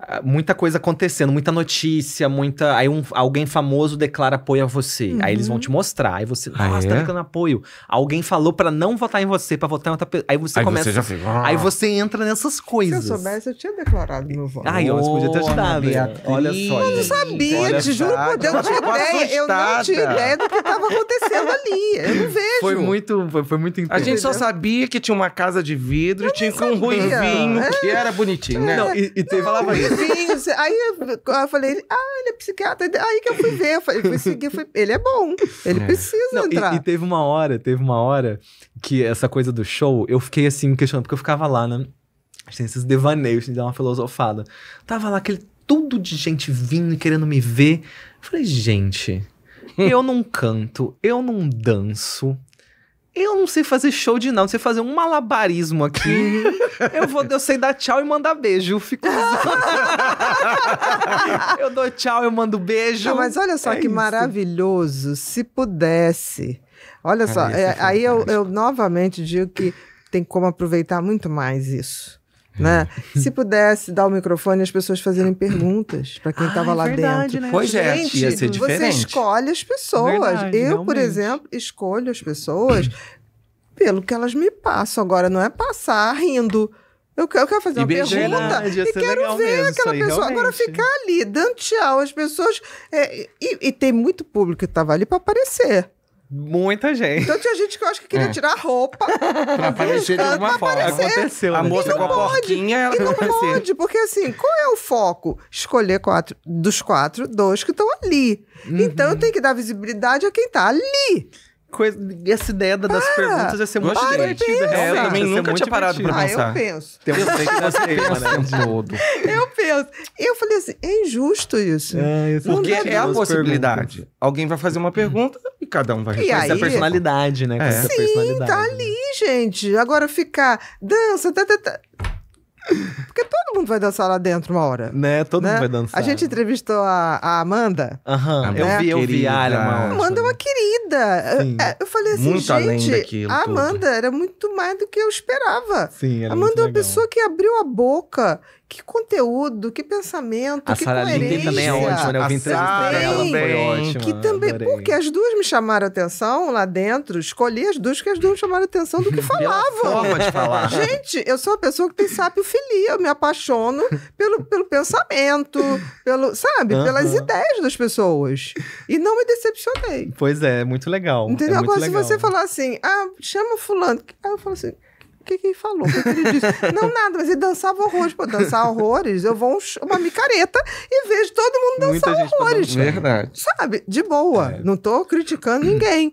ah, muita coisa acontecendo, muita notícia, muita. Aí um, alguém famoso declara apoio a você. Uhum. Aí eles vão uhum. te mostrar. Aí você, ah, nossa, ah, é? tá ficando apoio. Alguém falou para não votar em você, para votar em outra pessoa. Aí você aí começa. Você já fica, ah. Aí você entra nessas coisas. Se eu soubesse, eu tinha declarado meu voto. Ai, eu podia ter ajudado. Olha só. Eu não sabia, te juro por Deus, eu não tinha ideia. Eu não tinha ideia do que tava acontecendo ali. Eu não vejo. Foi muito, foi, foi muito incrível. A gente só sabia que tinha uma casa de vidro e tinha um ruivinho é. que era bonitinho, né? Não, e, e teve falava isso. Aí eu falei, ah, ele é psiquiatra. Aí que eu fui ver, eu falei, fui seguir, ele é bom, ele é. precisa Não, entrar. E, e, teve uma hora, teve uma hora que essa coisa do show, eu fiquei assim me questionando, porque eu ficava lá, né? Tem esses devaneios, assim, de dar uma filosofada. Tava lá aquele tudo de gente vindo e querendo me ver. Eu falei, gente, eu não canto, eu não danço, eu não sei fazer show de não, sei fazer um malabarismo aqui. eu vou, eu sei dar tchau e mandar beijo. Eu fico. eu dou tchau, eu mando beijo. Não, mas olha só é que isso. maravilhoso. Se pudesse. Olha só, é, é, aí eu, eu novamente digo que tem como aproveitar muito mais isso né? É. Se pudesse dar o microfone as pessoas fazerem perguntas para quem estava ah, lá verdade, dentro. Né? Pois é, Gente, é, ia ser diferente. Você escolhe as pessoas. Verdade, eu, realmente. por exemplo, escolho as pessoas pelo que elas me passam. Agora, não é passar rindo. Eu quero, eu quero fazer e uma pergunta né? e quero ver aquela aí, pessoa. Realmente. Agora, ficar ali, dando tchau às pessoas. É, e, e, tem muito público que estava ali para aparecer. Muita gente. Então tinha gente que eu acho que queria É. tirar a roupa. Pra aparecer de alguma forma. Aconteceu, A né? moça com a porquinha, ela E não aparecer. pode, porque assim, qual é o foco? Escolher quatro, dos quatro, dois que estão ali. Uhum. Então eu tenho que dar visibilidade a quem tá ali essa ideia das ah, perguntas ia ser muito divertida. É, eu também nunca tinha parado pra pensar. Ah, eu penso. Tem um que você pensa né? todo. Eu penso. Eu falei assim, é injusto isso. É, Porque é a possibilidade. Perguntas. Alguém vai fazer uma pergunta e cada um vai responder. Isso é a personalidade, né? É. é Sim, tá personalidade. tá ali, gente. Agora ficar dança, tá, tá, tá. Porque todo mundo vai dançar lá dentro uma hora. Né? Todo né? mundo vai dançar. A gente entrevistou a, a Amanda. Aham. Uhum. Né? Eu vi, eu vi a Amanda. é uma querida. Sim. É, eu, falei assim, muito gente, a Amanda tudo. era muito mais do que eu esperava. Sim, ela Amanda é uma pessoa que abriu a boca que conteúdo, que pensamento, a que Sarah coerência. A também é ótima, né? Eu a vim entrevistar ela, foi ótima. Que também, porque as duas me chamaram atenção lá dentro, escolhi as duas que as duas me chamaram atenção do que falavam. forma de falar. Gente, eu sou uma pessoa que tem filia, eu me apaixono pelo, pelo pensamento, pelo, sabe, uh -huh. pelas ideias das pessoas. E não me decepcionei. Pois é, é muito legal. Entendeu? É muito Agora, legal. se você falar assim, ah, chama fulano, aí eu falo assim... O que, que ele falou? O que, que ele disse? não, nada, mas ele dançava horrores. Pô, dançar horrores, eu vou um, uma micareta e vejo todo mundo dançar Muita horrores. Verdade. Sabe? De boa. É. Não tô criticando ninguém.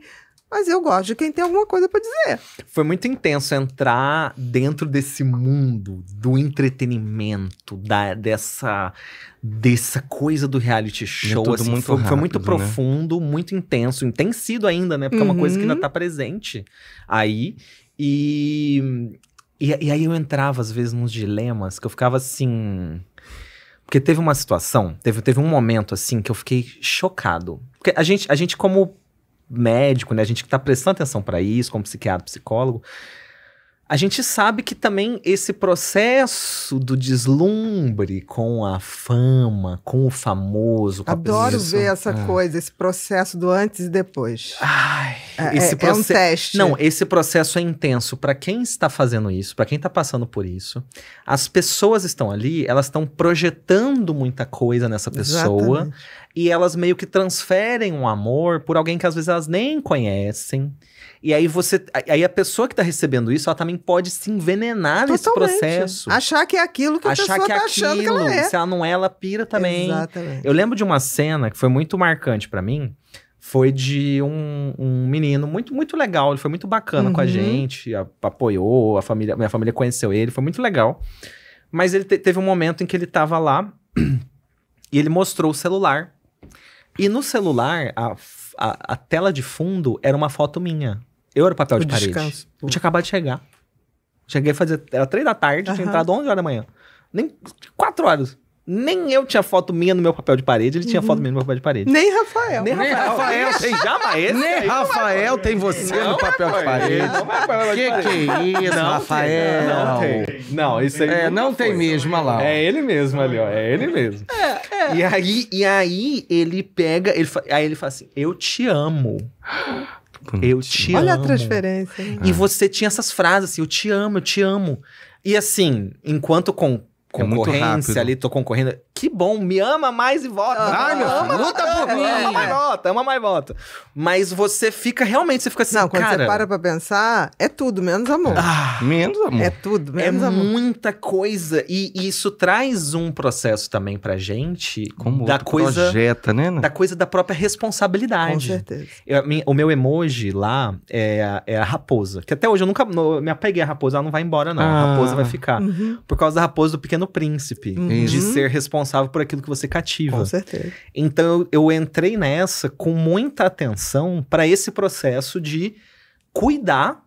Mas eu gosto de quem tem alguma coisa para dizer. Foi muito intenso entrar dentro desse mundo do entretenimento, da, dessa, dessa coisa do reality é show. assim, muito foi, rápido, foi, muito né? profundo, muito intenso. E tem sido ainda, né? Porque uhum. é uma coisa que ainda uhum. tá presente aí. E, e, e, aí eu entrava, às vezes, nos dilemas que eu ficava assim. Porque teve uma situação, teve, teve um momento assim que eu fiquei chocado. Porque a gente, a gente como médico, né, a gente que tá prestando atenção para isso, como psiquiatra, psicólogo, a gente sabe que também esse processo do deslumbre com a fama, com o famoso. Com Adoro a ver essa é. coisa, esse processo do antes e depois. Ai, é, é esse é, é um teste. Não, esse processo é intenso para quem está fazendo isso, para quem está passando por isso. As pessoas estão ali, elas estão projetando muita coisa nessa pessoa Exatamente. e elas meio que transferem um amor por alguém que às vezes elas nem conhecem e aí você. Aí a pessoa que está recebendo isso, ela também pode se envenenar Totalmente. nesse processo. Achar que é aquilo que a Achar pessoa que é tá é achando aquilo, que ela é. Se ela não é, ela pira também. Exatamente. Eu lembro de uma cena que foi muito marcante para mim. Foi de um, um, menino muito, muito legal. Ele foi muito bacana uhum. com a uhum. gente, a, apoiou, a família, minha família conheceu ele, foi muito legal. Mas ele te, teve um momento em que ele estava lá e ele mostrou o celular. E no celular, a, a, a tela de fundo era uma foto minha. Eu era o papel o de descanso, parede. Eu tinha acabado de chegar. Cheguei a fazer. Era três da tarde, uhum. tinha entrado 11 horas da manhã. Nem. Quatro horas. Nem eu tinha foto minha no meu papel de parede, ele tinha uhum. foto minha no meu papel de parede. Nem Rafael. Nem, Rafael. Rafael tem jamais. Nem Rafael tem você não, no é papel de parede. É que que é isso, não, Rafael? não tem. Não, isso aí. É, não tem foi, mesmo, olha lá. É ele mesmo ali, ó. É ele mesmo. É, é. E aí, e aí ele pega, ele, aí ele fala assim: Eu te amo. Tipo, eu te Olha amo. a transferência. Hein? E ah. você tinha essas frases assim, eu te amo, eu te amo. E assim, enquanto com é concorrência é ali, tô concorrendo. Que bom, me ama mais e vota. Ah, meu ama, luta por mim. Ama mais vota, ama mais vota. Mas você fica, realmente, você fica assim, Não, quando cara... você para pra pensar, é tudo, menos amor. Ah, menos amor. É tudo, menos é amor. É muita coisa. E, e, isso traz um processo também pra gente. Como da coisa, projeta, né, né? Da coisa da própria responsabilidade. Com certeza. Eu, o meu emoji lá é, é, a raposa. Que até hoje eu nunca eu me apeguei à raposa, ela não vai embora não. Ah. A raposa vai ficar. Uhum. Por causa da raposa do pequeno pequeno príncipe, uhum. de ser responsável por aquilo que você cativa. Com certeza. Então eu, entrei nessa com muita atenção para esse processo de cuidar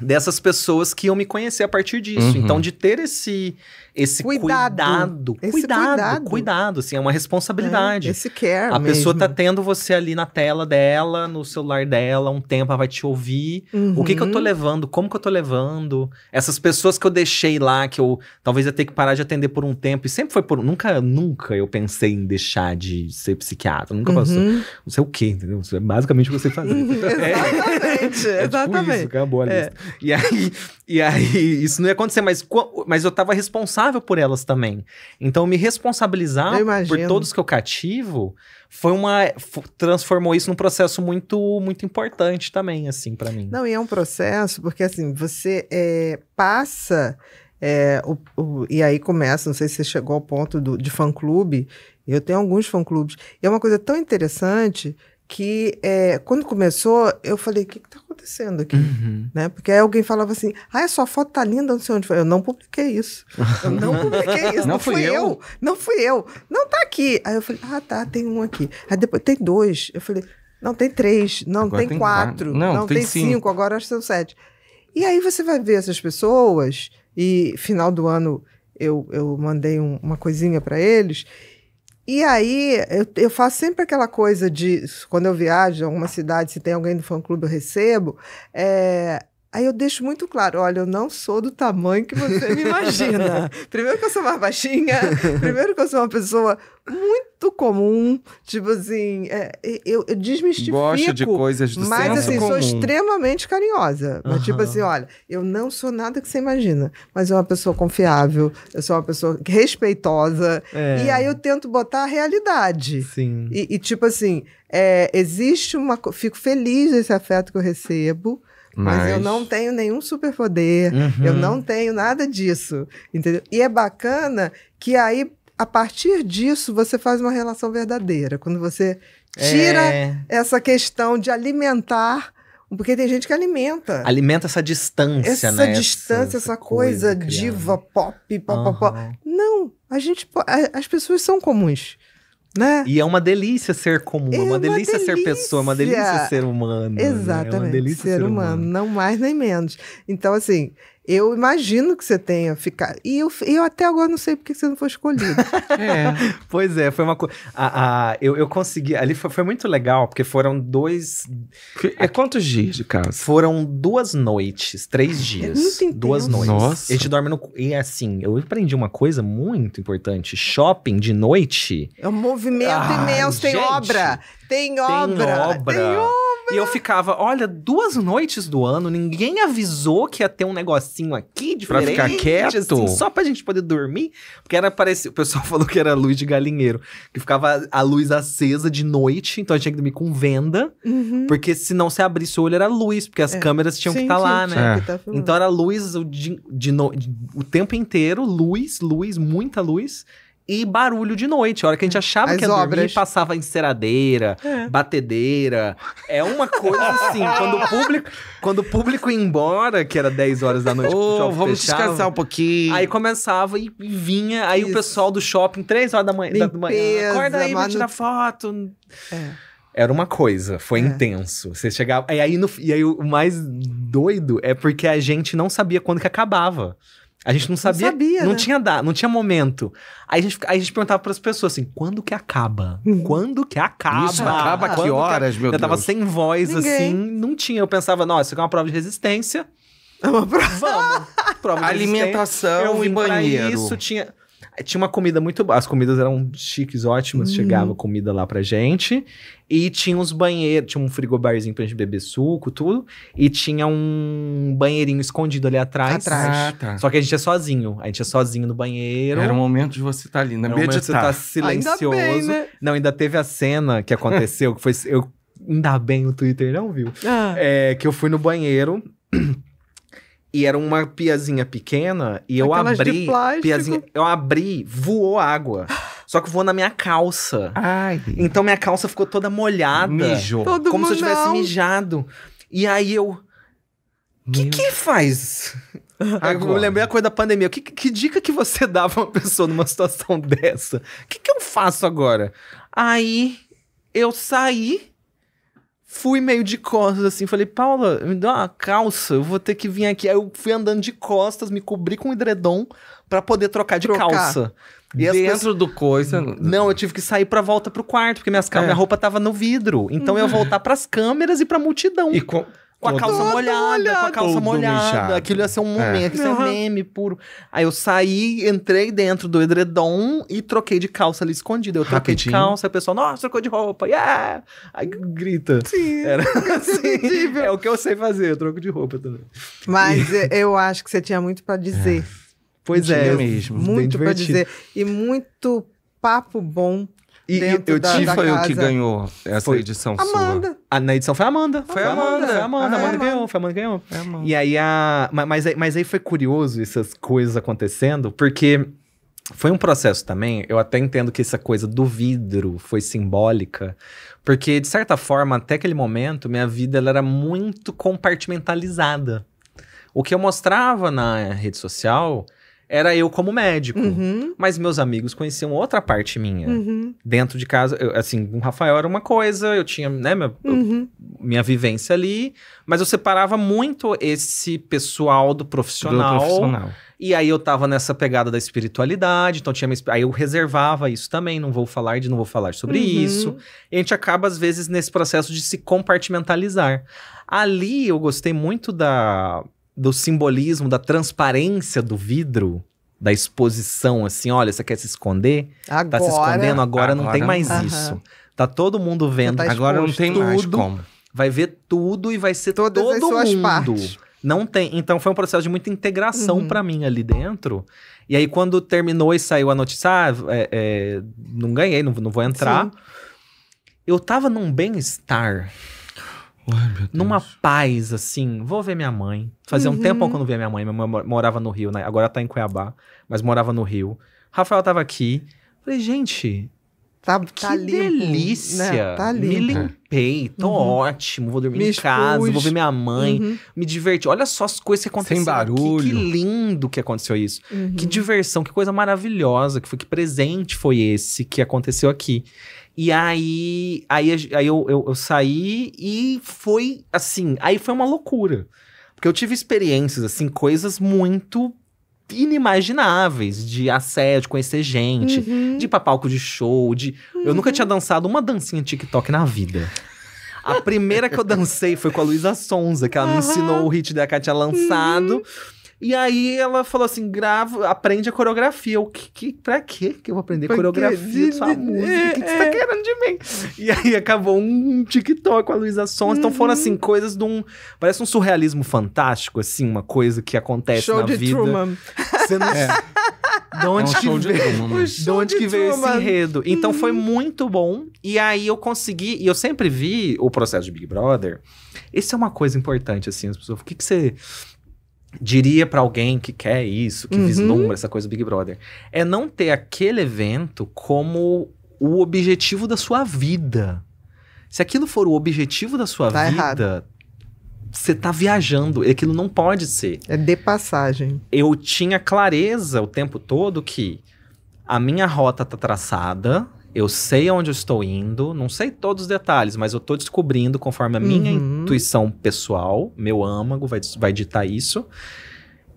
dessas pessoas que iam me conhecer a partir disso. Uhum. Então de ter esse esse cuidado. Cuidado, esse cuidado, cuidado, cuidado, assim, é uma responsabilidade. É, esse care. A mesmo. pessoa tá tendo você ali na tela dela, no celular dela, um tempo ela vai te ouvir. Uhum. O que que eu tô uhum. levando? Como que eu tô levando? Essas pessoas que eu deixei lá, que eu talvez ia ter que parar de atender por um tempo, e sempre foi por. Nunca, nunca eu pensei em deixar de ser psiquiatra. Nunca uhum. passou. Não sei o quê, entendeu? É basicamente o que você fazia. exatamente, é, é exatamente. Tipo isso, é uma boa É. E aí, e aí, isso não ia acontecer, mas, mas eu tava responsável por elas também. Então, me responsabilizar por todos que eu cativo foi uma. transformou isso num processo muito muito importante também, assim, para mim. Não, e é um processo, porque assim, você é, passa. É, o, o, e aí começa, não sei se você chegou ao ponto do, de fã-clube. Eu tenho alguns fã-clubes. E é uma coisa tão interessante que é, quando começou, eu falei, o que está acontecendo aqui? Uhum. Né? Porque aí alguém falava assim, ah, sua foto tá linda, não sei onde. Eu não publiquei isso. Eu não publiquei isso. não, não fui eu. eu. Não fui eu. Não tá aqui. Aí eu falei, ah, tá, tem um aqui. Aí depois, tem dois. Eu falei, não, tem três. Não, tem, tem, quatro. quatro. Não, não, tem, tem cinco. cinco. Agora são sete. E aí você vai ver essas pessoas e final do ano eu, eu mandei um, uma coisinha para eles e aí, eu, eu, faço sempre aquela coisa de, quando eu viajo a alguma cidade, se tem alguém do fã-clube, eu recebo. É, Aí eu deixo muito claro, olha, eu não sou do tamanho que você me imagina. primeiro que eu sou mais baixinha, primeiro que eu sou uma pessoa muito comum, tipo assim, é, eu, eu desmistifico. Gosto de coisas do Mas assim, comum. sou extremamente carinhosa. Mas tipo assim, olha, eu não sou nada que você imagina, mas eu sou uma pessoa confiável, eu sou uma pessoa respeitosa. É. E aí eu tento botar a realidade. Sim. E, e tipo assim, é, existe uma... Fico feliz desse afeto que eu recebo, mas... mas eu não tenho nenhum superpoder, uhum. eu não tenho nada disso, entendeu? E é bacana que aí, a partir disso, você faz uma relação verdadeira. Quando você é. tira é... essa questão de alimentar porque tem gente que alimenta. Alimenta essa distância, essa né? Distância, essa distância, essa, coisa, coisa diva, pop, pop, uhum. pop. Não, a gente, as pessoas são comuns. Né? E é uma delícia ser comum, é, é uma, delícia, delícia, ser pessoa, é uma delícia ser humano. Exatamente. Né? É uma delícia ser, ser humano, humano, não mais nem menos. Então, assim, eu imagino que você tenha ficado. E eu, eu até agora não sei por que você não foi escolhido. é. pois é, foi uma coisa. Ah, ah, eu, eu consegui. Ali foi, foi muito legal, porque foram dois. Que, é quantos dias de casa? Foram duas noites, três é dias. É muito Duas noites. Nossa. A gente dorme no. E assim, eu aprendi uma coisa muito importante: shopping de noite. É um movimento ah, imenso, gente, obra. Tem obra. Tem obra. Tem obra. E eu ficava, olha, duas noites do ano, ninguém avisou que ia ter um negocinho aqui de Pra ficar assim, quieto? Assim, só pra gente poder dormir. Porque era parecido, o pessoal falou que era luz de galinheiro. Que ficava a luz acesa de noite, então a gente tinha que dormir com venda. Uhum. Porque se não se abrisse o olho era luz, porque as é. câmeras tinham sim, que estar tá lá, né? É. Tá então era luz o, de, de no, de, o tempo inteiro, luz, luz, muita luz e barulho de noite. A hora que a gente achava As que ia obras. dormir, passava enceradeira, é. batedeira. É uma coisa assim, quando o público, quando o público ia embora, que era 10 horas da noite, oh, vamos fechava, descansar um pouquinho. Aí começava e, e vinha, aí Isso. o pessoal do shopping, 3 horas da manhã, Limpeza, da manhã acorda aí, vai tirar foto. É. Era uma coisa, foi é. intenso. Você chegava. E aí, no, e aí o mais doido é porque a gente não sabia quando que acabava. A gente não sabia, não, sabia, não né? tinha dado, não tinha momento. Aí a gente, aí a gente perguntava para as pessoas assim, quando que acaba? Uhum. Quando que acaba? Isso acaba ah, que horas, que... meu eu Deus? Eu tava sem voz Ninguém. assim, não tinha. Eu pensava, nossa, isso aqui é uma prova de resistência. É uma prova. Vamos. Prova de Alimentação eu e banheiro. Isso tinha tinha uma comida muito boa. As comidas eram chiques, ótimas. Uhum. Chegava comida lá pra gente. E tinha uns banheiros, tinha um frigobarzinho pra gente beber suco, tudo. E tinha um banheirinho escondido ali atrás. Atrás. Ah, tá. Só que a gente é sozinho. A gente é sozinho no banheiro. Era o momento de você estar tá ali, na Era meditar. Momento você tá. tá silencioso. Ainda bem, né? Não, ainda teve a cena que aconteceu, que foi. Eu, ainda bem o Twitter não viu. Ah. É, que eu fui no banheiro. E era uma piazinha pequena e eu Aquelas abri. Piazinha, eu abri, voou água. Só que voou na minha calça. Ai. Então minha calça ficou toda molhada. Mijou. Todo como se eu tivesse não. mijado. E aí eu. O que, que faz? Agora. Eu lembrei a coisa da pandemia. Que, que dica que você dá pra uma pessoa numa situação dessa? O que, que eu faço agora? Aí eu saí fui meio de costas, assim, falei, Paula, me dá uma calça, eu vou ter que vir aqui. Aí eu fui andando de costas, me cobri com um edredom para poder trocar de trocar. calça. E Dentro pessoas... do coisa. Não, eu tive que sair pra volta pro quarto, porque minhas cal... É. minha roupa tava no vidro. Então eu ia voltar pras câmeras e pra multidão. E com... Com a calça molhada, molhada, com a calça molhada. Mijado. Aquilo ia ser um momento, é. ser meme puro. Aí eu saí, entrei dentro do edredom e troquei de calça ali escondida. Eu troquei Rapidinho. de calça, a pessoa, nossa, trocou de roupa, yeah! Aí grita. Sim. Era assim, é o que eu sei fazer, eu troco de roupa também. Mas eu acho que você tinha muito para dizer. É. Pois é, é mesmo. Muito para dizer. E muito papo bom e eu da, tive da foi o que ganhou essa foi. edição Amanda. sua. na edição foi a Amanda. Foi, foi a Amanda. Foi a Amanda. Ah, Amanda, é, ganhou, Foi a Amanda ganhou. É, Amanda. E aí a. Mas, aí, mas aí foi curioso essas coisas acontecendo, porque foi um processo também. Eu até entendo que essa coisa do vidro foi simbólica, porque de certa forma, até aquele momento, minha vida ela era muito compartimentalizada. O que eu mostrava na rede social era eu como médico. Uhum. Mas meus amigos conheciam outra parte minha. Uhum. Dentro de casa, eu, assim, o Rafael era uma coisa, eu tinha, né, minha, uhum. eu, minha vivência ali, mas eu separava muito esse pessoal do profissional. Do profissional. E aí eu tava nessa pegada da espiritualidade, então tinha aí eu reservava isso também, não vou falar de não vou falar sobre uhum. isso. E a gente acaba às vezes nesse processo de se compartimentalizar. Ali eu gostei muito da do simbolismo, da transparência do vidro, da exposição, assim, olha, você quer se esconder? Agora, tá se escondendo, agora, agora não tem mais isso. Tá todo mundo vendo. Tá agora não tem tudo, mais como. Vai ver tudo e vai ser Todas todo as suas mundo. Partes. Não tem. Então foi um processo de muita integração uhum. para mim ali dentro. E aí, quando terminou e saiu a notícia, ah, é, é, não ganhei, não, não vou entrar. Sim. Eu tava num bem-estar Ai, numa paz, assim, vou ver minha mãe. Fazia uhum. um tempo uhum. que eu não via minha mãe. Minha mãe morava no Rio, né? agora tá em Cuiabá, mas morava no Rio. Rafael tava aqui. Falei, gente, tá, tá que tá delícia. Né? Tá Me limpei, tô uhum. ótimo. Vou dormir Me em casa, expus. vou ver minha mãe. Uhum. Me diverti. Olha só as coisas que aconteceram. Sem barulho. Que, que lindo que aconteceu isso. Que uhum. diversão, que coisa maravilhosa que foi. Que presente foi esse que aconteceu aqui. E aí, aí, aí eu, eu, eu saí e foi assim, aí foi uma loucura. Porque eu tive experiências, assim, coisas muito inimagináveis de assédio, conhecer gente, uhum. de ir pra palco de show, de... Uhum. Eu nunca uhum. tinha dançado uma dancinha TikTok na vida. A primeira que eu dancei foi com a Luísa Sonza, que ela uhum. me ensinou o hit da Katia lançado. Uhum. E aí ela falou assim: grava, aprende a coreografia. O que, que pra quê que eu vou aprender pra coreografia de sua música? O é, que, que você tá é. querendo de mim? E aí acabou um TikTok com a Luísa Sons. Uhum. Então foram assim, uhum. coisas de um. Parece um surrealismo fantástico, assim, uma coisa que acontece Show na de vida. Truman. Você não... é. De onde, é um que, veio, né? de onde que veio esse enredo? Então uhum. foi muito bom. E aí eu consegui, e eu sempre vi o processo de Big Brother. Isso é uma coisa importante, assim, as pessoas. O que, que você diria para alguém que quer isso, que uhum. vislumbra essa coisa do Big Brother, é não ter aquele evento como o objetivo da sua vida. Se aquilo for o objetivo da sua tá vida, errado. você tá viajando, aquilo não pode ser. É de passagem. Eu tinha clareza o tempo todo que a minha rota tá traçada, eu sei onde eu estou indo, não sei todos os detalhes, mas eu estou descobrindo conforme a minha uhum. intuição pessoal, meu âmago vai, vai ditar isso.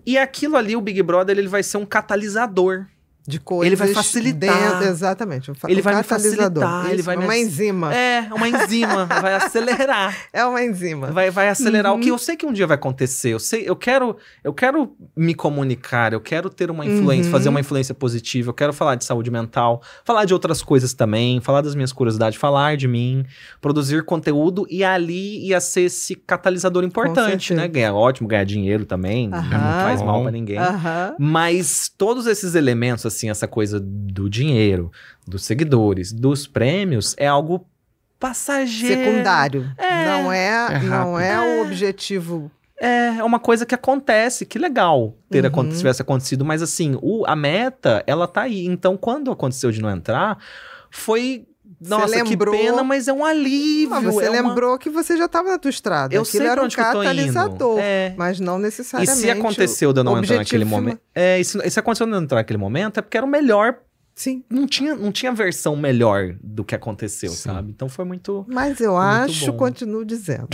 E aquilo ali, o Big Brother, ele vai ser um catalisador de coisas. Ele vai facilitar. Dentro, exatamente. Ele vai facilitar. ele vai uma me... enzima. É, é, uma enzima. vai acelerar. É uma enzima. Vai, vai acelerar uhum. o que uhum. eu sei que um dia vai acontecer. Eu sei, eu quero, eu quero me comunicar, eu quero ter uma influência, uhum. fazer uma uhum. influência positiva, eu quero falar de saúde mental, falar de outras coisas também, falar das minhas curiosidades, falar de mim, produzir conteúdo e ali ia ser esse catalisador importante, né? Ganhar ótimo, ganhar dinheiro também, né? não faz mal para ninguém. Mas todos esses elementos assim, essa coisa do dinheiro, dos seguidores, dos prêmios, é algo passageiro. Secundário. É, não é, é não é, é o objetivo. É, é uma coisa que acontece, que legal ter uhum. aconte tivesse acontecido, mas assim, o, a meta, ela tá aí. Então, quando aconteceu de não entrar, foi nossa, você lembrou... que pena, mas é um alívio. Não, você é lembrou uma... que você já estava na tua estrada. Eu Aquilo sei era um catalisador, é. mas não necessariamente. E se aconteceu de eu não entrar naquele momento? É, e se, e se aconteceu de eu não entrar naquele momento, é porque era o melhor Sim. Não tinha, não tinha versão melhor do que aconteceu, Sim. sabe? Então foi muito. Mas eu acho, bom. continuo dizendo.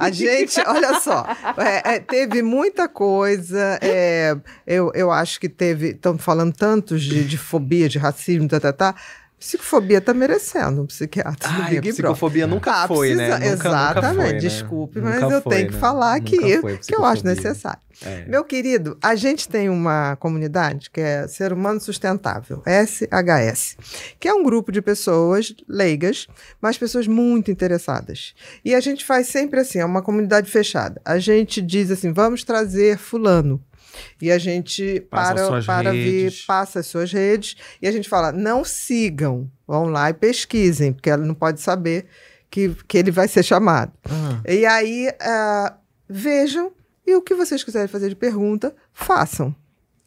A gente, olha só, é, é, teve muita coisa. É, eu, eu acho que teve. Estamos falando tantos de, de fobia, de racismo, tá, tá, tá. Psicofobia tá merecendo um psiquiatra. Ah, psicofobia Bro. nunca ah, foi, né? precisa... né? Nunca, Exatamente, nunca foi, né? desculpe, nunca mas eu tenho que né? falar aqui, que eu acho necessário. É. Meu querido, a gente tem uma comunidade que é Ser Humano Sustentável, SHS, que é um grupo de pessoas leigas, mas pessoas muito interessadas. E a gente faz sempre assim, é uma comunidade fechada. A gente diz assim, vamos trazer fulano e a gente passa para, para vir, passa as suas redes e a gente fala: não sigam, vão lá e pesquisem, porque ela não pode saber que, que ele vai ser chamado. Uhum. E aí uh, vejam e o que vocês quiserem fazer de pergunta, façam.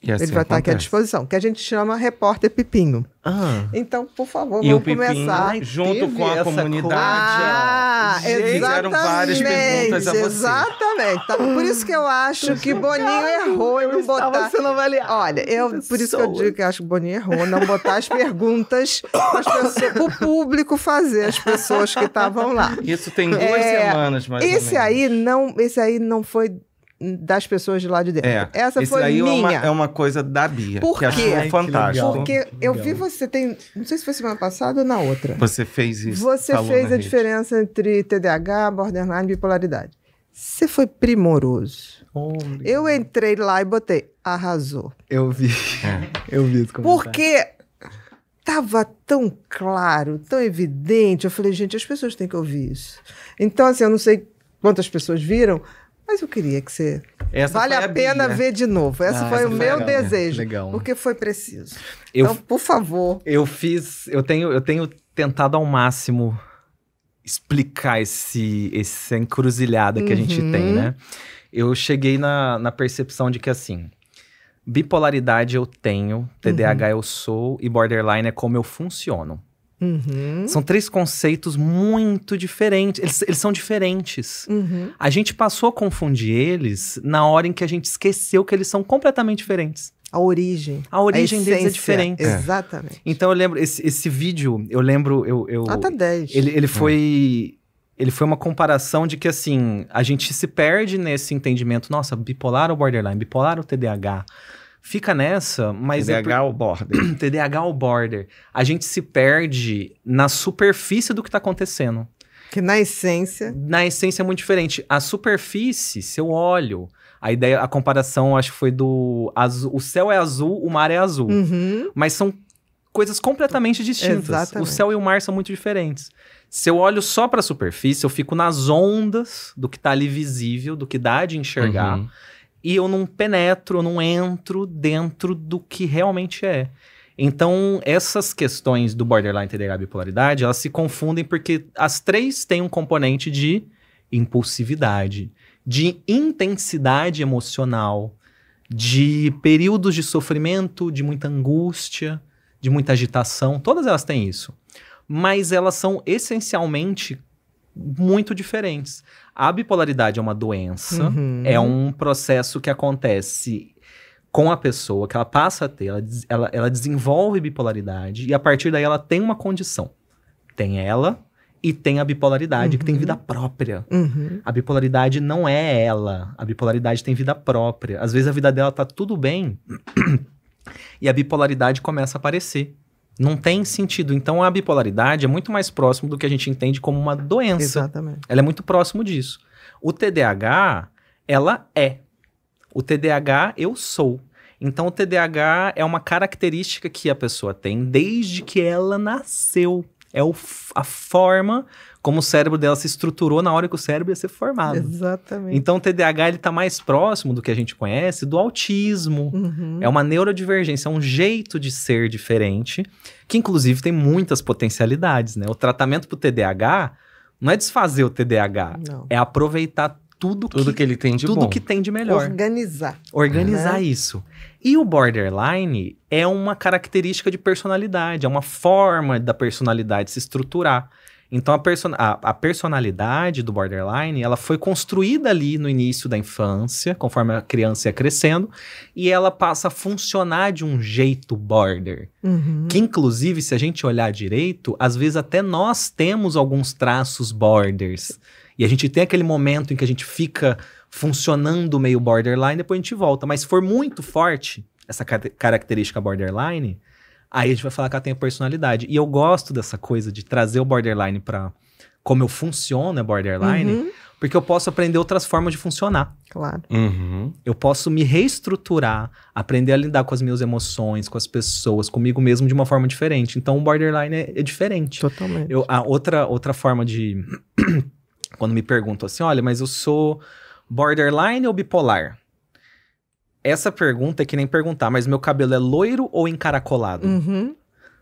Assim Ele vai estar aqui à disposição, que a gente chama Repórter Pipinho. Ah. Então, por favor, e vamos o Pipinho, começar. Junto com a comunidade. Ah, gente, exatamente. várias perguntas a você. Exatamente. Tá, por isso que eu acho que Boninho errou em não botar. Sendo ler. Olha, eu, por isso que eu digo que eu acho que Boninho errou, não botar as perguntas para o público fazer, as pessoas que estavam lá. Isso tem duas é, semanas, mais esse ou menos. Aí não, esse aí não foi das pessoas de lá de dentro. É, Essa foi aí minha. É uma, é uma coisa da Bia. Por que quê? Ai, fantástico. Que Porque eu vi você tem. Não sei se foi semana passada ou na outra. Você fez isso. Você fez a rede. diferença entre TDAH, borderline e bipolaridade. Você foi primoroso. Oh, eu entrei lá e botei. Arrasou. Eu vi. É. Eu vi. Porque estava tão claro, tão evidente. Eu falei, gente, as pessoas têm que ouvir isso. Então, assim, eu não sei quantas pessoas viram, mas eu queria que você. Essa vale a, a pena ver de novo. Essa ah, foi essa o foi meu legal, desejo. Legal. Porque foi preciso. Eu, então, por favor. Eu fiz. Eu tenho, eu tenho tentado ao máximo explicar esse, essa encruzilhada uhum. que a gente uhum. tem, né? Eu cheguei na, na percepção de que assim. Bipolaridade eu tenho, TDAH uhum. eu sou e borderline é como eu funciono. Uhum. São três conceitos muito diferentes. Eles, eles são diferentes. Uhum. A gente passou a confundir eles na hora em que a gente esqueceu que eles são completamente diferentes. A origem. A origem a deles é diferente. É. Exatamente. Então eu lembro, esse, esse vídeo, eu lembro. Eu, eu, 10. Ele, ele é. foi. Ele foi uma comparação de que, assim, a gente se perde nesse entendimento. Nossa, bipolar ou borderline? Bipolar ou TDAH? fica nessa, mas. TDAH é ou border? TDAH ou border. A gente se perde na superfície do que está acontecendo. Que na essência. Na essência é muito diferente. A superfície, se eu olho, a ideia, a comparação acho que foi do azul, o céu é azul, o mar é azul. Uhum. Mas são coisas completamente distintas. Exatamente. O céu e o mar são muito diferentes. Se eu olho só para a superfície, eu fico nas ondas do que está ali visível, do que dá de enxergar. Uhum e eu não penetro, eu não entro dentro do que realmente é. Então, essas questões do borderline TDAH bipolaridade, elas se confundem porque as três têm um componente de impulsividade, de intensidade emocional, de períodos de sofrimento, de muita angústia, de muita agitação, todas elas têm isso. Mas elas são essencialmente muito diferentes. A bipolaridade é uma doença, uhum. é um processo que acontece com a pessoa, que ela passa a ter, ela, ela, ela desenvolve bipolaridade e a partir daí ela tem uma condição. Tem ela, e tem a bipolaridade, uhum. que tem vida uhum. própria. Uhum. A bipolaridade não é ela. A bipolaridade tem vida própria. Às vezes a vida dela tá tudo bem e a bipolaridade começa a aparecer. Não tem sentido. Então a bipolaridade é muito mais próximo do que a gente entende como uma doença. Exatamente. Ela é muito próximo disso. O TDAH, ela é. O TDAH, eu sou. Então o TDAH é uma característica que a pessoa tem desde que ela nasceu é o, a forma como o cérebro dela se estruturou na hora que o cérebro ia ser formado. Exatamente. Então o TDAH ele tá mais próximo do que a gente conhece do autismo. Uhum. É uma neurodivergência, é um jeito de ser diferente, que inclusive tem muitas potencialidades, né? O tratamento pro TDAH não é desfazer o TDAH, não. é aproveitar tudo, tudo que, que ele tem de tudo bom. que tem de melhor. Organizar. Organizar né? isso. E o borderline é uma característica de personalidade, é uma forma da personalidade se estruturar. Então, a, a, a, personalidade do borderline, ela foi construída ali no início da infância, conforme a criança ia crescendo, e ela passa a funcionar de um jeito border. Uhum. Que, inclusive, se a gente olhar direito, às vezes até nós temos alguns traços borders e a gente tem aquele momento em que a gente fica funcionando meio borderline, depois a gente volta. Mas se for muito forte essa car característica borderline, aí a gente vai falar que ela tem a personalidade. E eu gosto dessa coisa de trazer o borderline para como eu funciono é borderline, uhum. porque eu posso aprender outras formas de funcionar. Claro. Uhum. Eu posso me reestruturar, aprender a lidar com as minhas emoções, com as pessoas, comigo mesmo de uma forma diferente. Então o borderline é, é diferente. Totalmente. Eu, a outra, outra forma de quando me perguntam assim: olha, mas eu sou borderline ou bipolar? Essa pergunta é que nem perguntar, mas meu cabelo é loiro ou encaracolado? Uhum.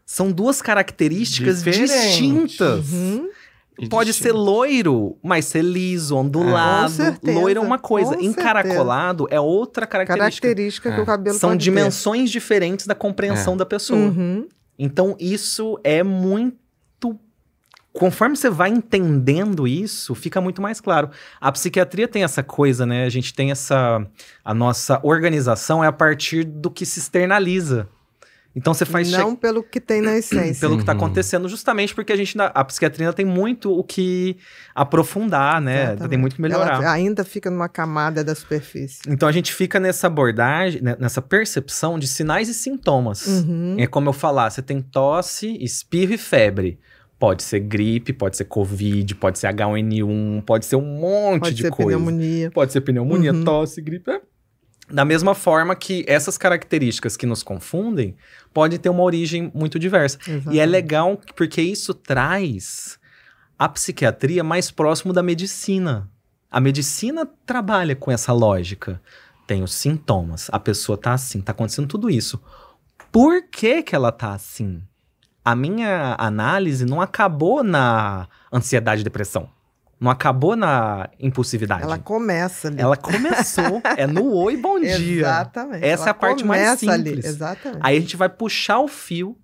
São duas características distintas. Uhum. Pode distinto. ser loiro, mas ser liso, ondulado. É, loiro é uma coisa, com encaracolado certeza. é outra característica. Característica é. que o é. cabelo São dimensões ter. diferentes da compreensão é. da pessoa. Uhum. Então, isso é muito Conforme você vai entendendo isso, fica muito mais claro. A psiquiatria tem essa coisa, né? A gente tem essa. A nossa organização é a partir do que se externaliza. Então você faz. Não che... pelo que tem na essência. pelo que está uhum. acontecendo, justamente porque a gente. A psiquiatria tem muito o que aprofundar, né? Exatamente. Tem muito que melhorar. Ela ainda fica numa camada da superfície. Então a gente fica nessa abordagem, né, nessa percepção de sinais e sintomas. Uhum. É como eu falar, você tem tosse, espirro e febre. Pode ser gripe, pode ser Covid, pode ser H1N1, pode ser um monte pode de ser Pneumonia. Pode ser pneumonia, uhum. tosse, gripe. É. Da mesma forma que essas características que nos confundem podem ter uma origem muito diversa. Exatamente. E é legal porque isso traz a psiquiatria mais próximo da medicina. A medicina trabalha com essa lógica. Tem os sintomas. A pessoa tá assim, tá acontecendo tudo isso. Por que que ela tá assim? a minha análise não acabou na ansiedade e depressão. Não acabou na impulsividade. Ela começa ali. Ela começou. é no oi, bom dia. Exatamente. Essa Ela é a parte mais simples. Ali. Exatamente. Aí a gente vai puxar o fio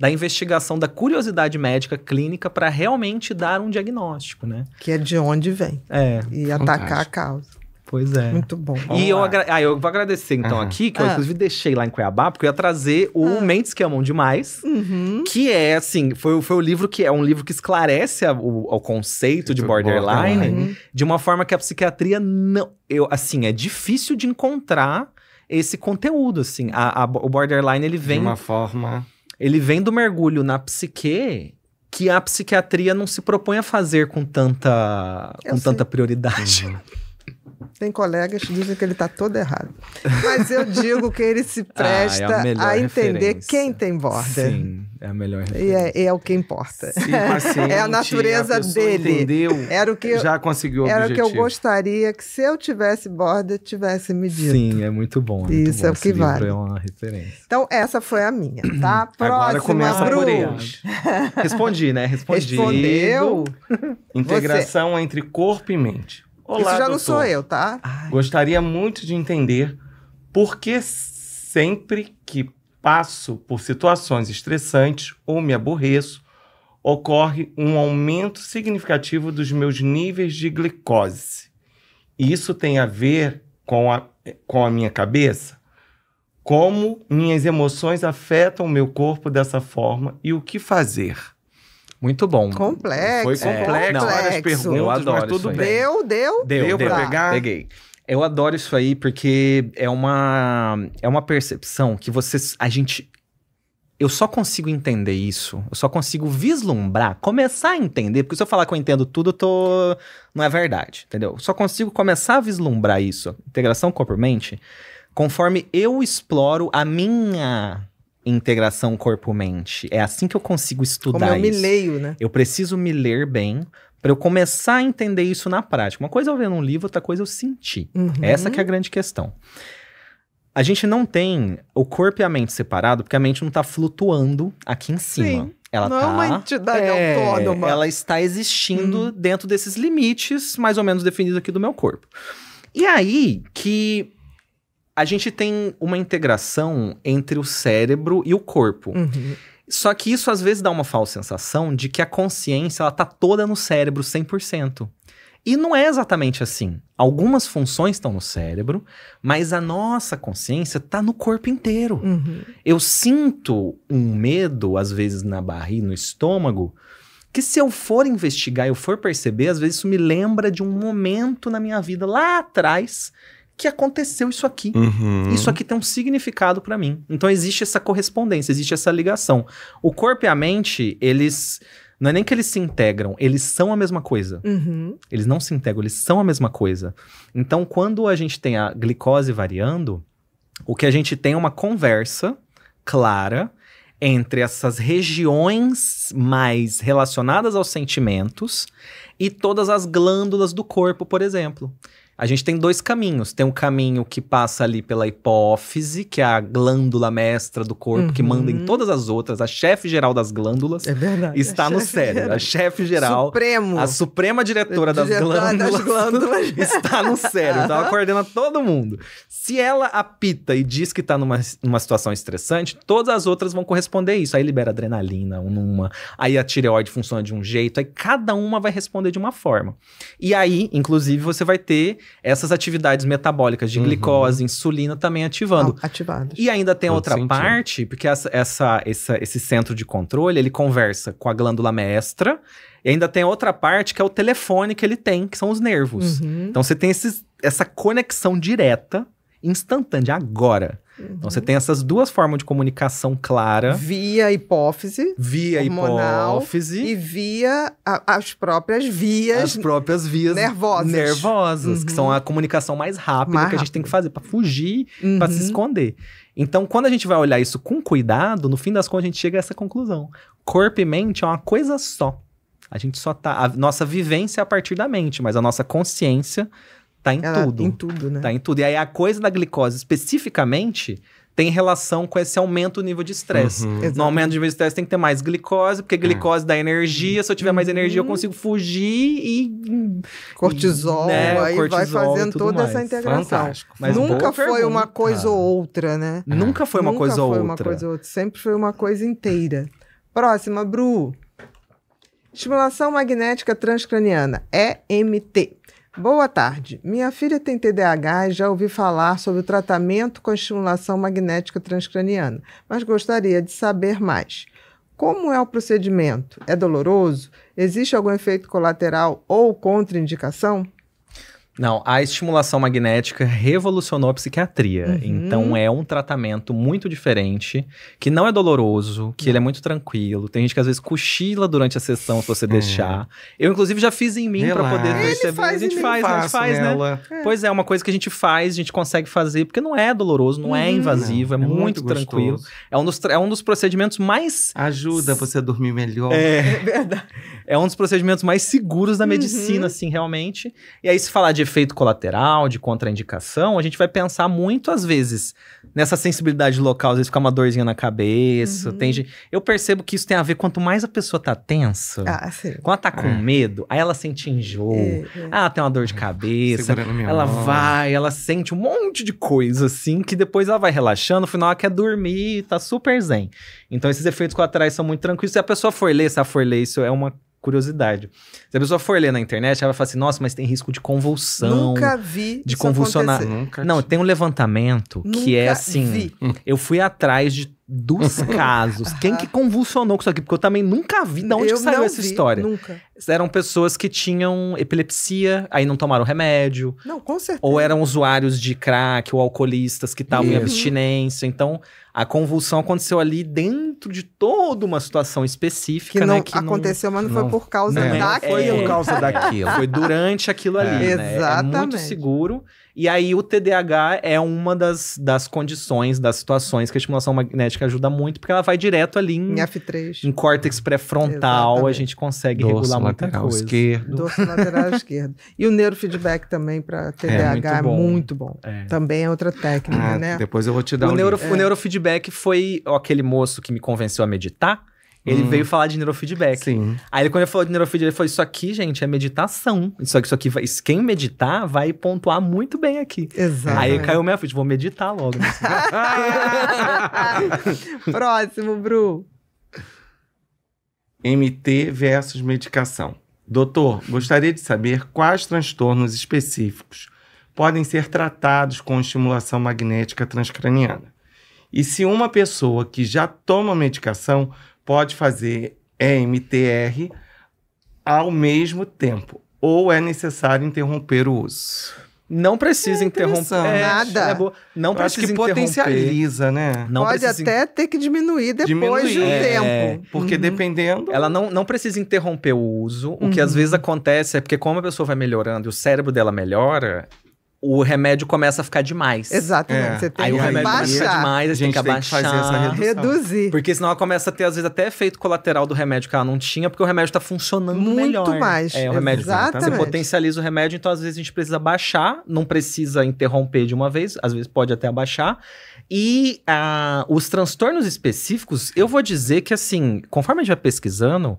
da investigação da curiosidade médica clínica para realmente dar um diagnóstico, né? Que é de onde vem. É. E Fantástico. atacar a causa. Pois é. Muito bom. Vamos e eu, agra... ah, eu vou agradecer então uhum. aqui, que eu ah. inclusive deixei lá em Cuiabá, porque eu ia trazer o ah. Mentes que Amam Demais, uhum. que é assim, foi, foi o livro que é um livro que esclarece a, o, o, conceito de borderline, né? de uma forma que a psiquiatria não. Eu, assim, é difícil de encontrar esse conteúdo, assim. A, a, o borderline ele vem. De uma forma. Ele vem do mergulho na psique que a psiquiatria não se propõe a fazer com tanta, com tanta prioridade. Uhum. Tem colegas que dizem que ele está todo errado. Mas eu digo que ele se presta ah, é a, a, entender referência. quem tem borda. Sim, é a melhor referência. E é, é o que importa. Sim, é a natureza a dele. Entendeu, era o que já conseguiu o Era objetivo. o que eu gostaria que se eu tivesse borda, tivesse me dito. Sim, é muito bom. É Isso muito é bom. é o que vale. É uma referência. Então, essa foi a minha, tá? Próxima, Agora começa por Respondi, né? Respondi. Respondeu. Integração Você... entre corpo e mente. Olá, Isso já doutor. não sou eu, tá? Ai. Gostaria muito de entender por que sempre que passo por situações estressantes ou me aborreço, ocorre um aumento significativo dos meus níveis de glicose. Isso tem a ver com a, com a minha cabeça? Como minhas emoções afetam o meu corpo dessa forma e o que fazer? Muito bom. Complexo. Foi complexo, não, várias perguntas, eu adoro tudo bem. Deu, deu? Deu, deu pra pegar? Peguei. Eu adoro isso aí porque é uma é uma percepção que vocês a gente eu só consigo entender isso, eu só consigo vislumbrar, começar a entender, porque se eu falar que eu entendo tudo, eu tô não é verdade, entendeu? Eu só consigo começar a vislumbrar isso, integração corpo-mente, conforme eu exploro a minha integração corpo-mente. É assim que eu consigo estudar Como eu isso. me leio, né? Eu preciso me ler bem para eu começar a entender isso na prática. Uma coisa é eu ver num livro, outra coisa é eu sentir. Uhum. Essa que é a grande questão. A gente não tem o corpo e a mente separado porque a mente não está flutuando aqui em cima. Sim. Ela não é tá, é uma entidade é, autônoma. Ela está existindo hum. dentro desses limites mais ou menos definidos aqui do meu corpo. E aí que a gente tem uma integração entre o cérebro e o corpo. Uhum. Só que isso às vezes dá uma falsa sensação de que a consciência ela tá toda no cérebro 100%. E não é exatamente assim. Algumas funções estão no cérebro, mas a nossa consciência está no corpo inteiro. Uhum. Eu sinto um medo, às vezes, na barriga, no estômago, que se eu for investigar, eu for perceber, às vezes isso me lembra de um momento na minha vida lá atrás que aconteceu isso aqui. Uhum. Isso aqui tem um significado para mim. Então existe essa correspondência, existe essa ligação. O corpo e a mente, eles. Não é nem que eles se integram, eles são a mesma coisa. Uhum. Eles não se integram, eles são a mesma coisa. Então, quando a gente tem a glicose variando, o que a gente tem é uma conversa clara entre essas regiões mais relacionadas aos sentimentos e todas as glândulas do corpo, por exemplo. A gente tem dois caminhos. Tem um caminho que passa ali pela hipófise, que é a glândula mestra do corpo, uhum. que manda em uhum. todas as outras. A chefe geral das glândulas é verdade, está no cérebro. Geral. A chefe geral. Supremo. A suprema diretora, das, glândulas das glândulas, está no cérebro. Então ela coordena todo mundo. Se ela apita e diz que está numa, numa situação estressante, todas as outras vão corresponder a isso. Aí libera adrenalina numa, aí a tireoide funciona de um jeito, aí cada uma vai responder de uma forma. E aí, inclusive, você vai ter essas atividades metabólicas de uhum. glicose, insulina também ativando. ativadas. E ainda tem outra parte, porque essa, essa, essa, esse centro de controle, ele conversa com a glândula mestra, e ainda tem outra parte que é o telefone que ele tem, que são os nervos. Uhum. Então você tem esses, essa conexão direta instantânea, agora. Uhum. Então você tem essas duas formas de comunicação clara. Via hipófise. Via hipófise. E via a, as próprias vias. As próprias vias nervosas. Nervosas, uhum. que são a uhum. comunicação mais rápida mais que a gente rápido. tem que fazer para fugir, uhum. para se esconder. Então, quando a gente vai olhar isso com cuidado, no fim das contas a gente chega a essa conclusão. Corpo e mente é uma coisa só. A gente só tá. A nossa vivência é a partir da mente, mas a nossa consciência Tá em Ela, tudo. Em tudo, né? Tá em tudo. E aí a coisa da glicose especificamente tem relação com esse aumento do nível de estresse. Uhum. No aumento do nível de estresse tem que ter mais glicose, porque é. glicose é. dá energia. Se eu tiver mais uhum. energia, eu consigo fugir e. Né, cortisol, e, né, aí cortisol, vai fazendo toda mais. essa integração. Fantástico. Mas Nunca foi pergunta. uma coisa ou outra, né? É. Nunca foi uma Nunca coisa ou outra. Nunca foi uma coisa ou outra. Sempre foi uma coisa inteira. Próxima, Bru. Estimulação magnética transcraniana, EMT. Boa tarde. Minha filha tem TDAH e já ouvi falar sobre o tratamento com estimulação magnética transcraniana, mas gostaria de saber mais. Como é o procedimento? É doloroso? Existe algum efeito colateral ou contraindicação? Não, a estimulação magnética revolucionou a psiquiatria. Uhum. Então é um tratamento muito diferente, que não é doloroso, que ele é muito tranquilo. Tem gente que às vezes cochila durante a sessão se você é. deixar. Eu inclusive já fiz em mim para poder perceber. a gente faz, a gente faz, né? nela. né? É. Pois é, uma coisa que a gente faz, a gente consegue fazer, porque não é doloroso, não é uhum. invasivo, é, é muito, tranquilo. É um, dos, é um dos procedimentos mais Ajuda você a dormir melhor. É, é verdade é um dos procedimentos mais seguros da uhum. medicina, uhum. assim, realmente. E aí, se falar de efeito colateral, de contraindicação, a gente vai pensar muito, às vezes, nessa sensibilidade local, às vezes fica uma dorzinha na cabeça. Uhum. Tem... Eu percebo que isso tem a ver, quanto mais a pessoa tá tensa, ah, quando ela tá com é. medo, aí ela sente enjoo, é, é. ela tem uma dor de cabeça, ela mão. vai, ela sente um monte de coisa, assim, que depois ela vai relaxando, no final ela quer dormir, tá super zen. Então esses efeitos colaterais são muito tranquilos. Se a pessoa for ler, se ela for ler, isso é uma curiosidade. Se a pessoa for ler na internet, ela vai falar assim: nossa, mas tem risco de convulsão. Nunca vi. De convulsionar. Nunca. Não, tem um levantamento Nunca que é assim. Vi. Hum. Eu fui atrás de dos casos. Quem que convulsionou com isso aqui? Porque eu também nunca vi de onde saiu essa vi, história. Nunca. Eram pessoas que tinham epilepsia, aí não tomaram remédio. Não, com certeza. Ou eram usuários de crack ou alcoolistas que estavam em abstinência. Então, a convulsão aconteceu ali dentro de toda uma situação específica. Que né, não né, que aconteceu, não, mas não, não, foi por causa não, é, daquilo. É, foi por causa daquilo. foi durante aquilo é, ali. Exatamente. Né? É muito seguro. E aí o TDAH é uma das, das condições, das situações que a estimulação magnética ajuda muito, porque ela vai direto ali em, em F3. Em córtex pré-frontal, a gente consegue Dorso regular muita coisa. Esquerdo. Dorso lateral esquerdo. E o neurofeedback também para TDAH é muito é bom. Muito bom. É. Também é outra técnica, ah, né? Depois eu vou te dar o um neuro, O é. neurofeedback foi ó, aquele moço que me convenceu a meditar. Ele hum. veio falar de neurofeedback. Sim. Aí quando ele falou de neurofeedback, ele falou: isso aqui, gente, é meditação. Isso aqui, isso aqui vai, quem meditar vai pontuar muito bem aqui. Exato. Aí caiu minha ficha, vou meditar logo. Próximo, Bru. MT versus medicação. Doutor, gostaria de saber quais transtornos específicos podem ser tratados com estimulação magnética transcraniana. E se uma pessoa que já toma medicação pode fazer MTR ao mesmo tempo, ou é necessário interromper o uso? Não precisa é interromper. É, nada. É Não Eu precisa acho que potencializa, né? Não Pode até ter que diminuir depois diminuir. de um é, tempo. Porque uhum. dependendo. Ela não, não precisa interromper o uso. Uhum. O que às uhum. vezes acontece é porque, como a pessoa vai melhorando e o cérebro dela melhora, o remédio começa a ficar demais. Exatamente. É. Você tem aí que o remédio baixar. demais, a gente tem que abaixar. Tem que fazer essa redução. reduzir. Porque senão ela começa a ter, às vezes, até efeito colateral do remédio que ela não tinha, porque o remédio está funcionando Muito melhor. Muito mais. É, o remédio tá Exatamente. Você potencializa o remédio, então às vezes a gente precisa baixar, não precisa interromper de uma vez, às vezes pode até abaixar. E uh, os transtornos específicos, eu vou dizer que, assim, conforme a gente vai pesquisando,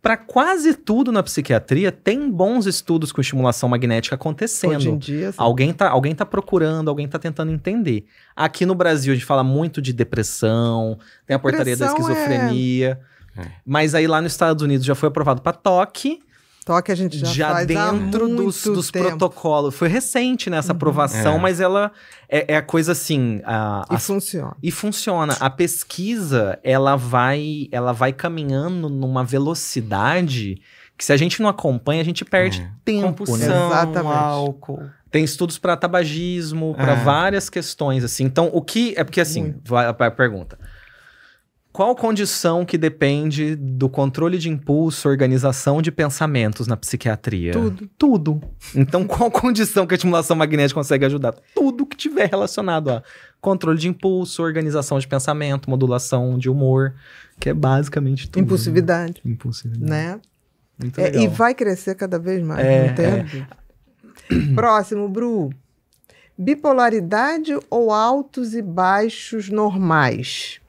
para quase tudo na psiquiatria tem bons estudos com estimulação magnética acontecendo. Hoje em dia, sim. alguém tá, alguém tá procurando, alguém tá tentando entender. Aqui no Brasil a gente fala muito de depressão, tem a portaria da é esquizofrenia. É... Mas aí lá nos Estados Unidos já foi aprovado para toque que a gente já, já faz dentro há muito dos, tempo. protocolos. Foi recente nessa né, uhum. aprovação, uhum. é. mas ela é, é, a coisa assim. A, e a, funciona. E funciona. A pesquisa ela vai, ela vai caminhando numa velocidade que se a gente não acompanha a gente perde é. tempo, né? Compulsão, né? Exatamente. álcool. Tem estudos para tabagismo, para é. várias questões assim. Então o que é porque assim, vai a pergunta. Qual condição que depende do controle de impulso, organização de pensamentos na psiquiatria? Tudo. Tudo. Então, qual condição que a estimulação magnética consegue ajudar? Tudo que tiver relacionado a controle de impulso, organização de pensamento, modulação de humor, que é basicamente tudo. Né? Impulsividade. Né? Impulsividade. Né? Muito legal. É, e vai crescer cada vez mais, é, entende? É. Próximo, Bru. Bipolaridade ou altos e baixos normais?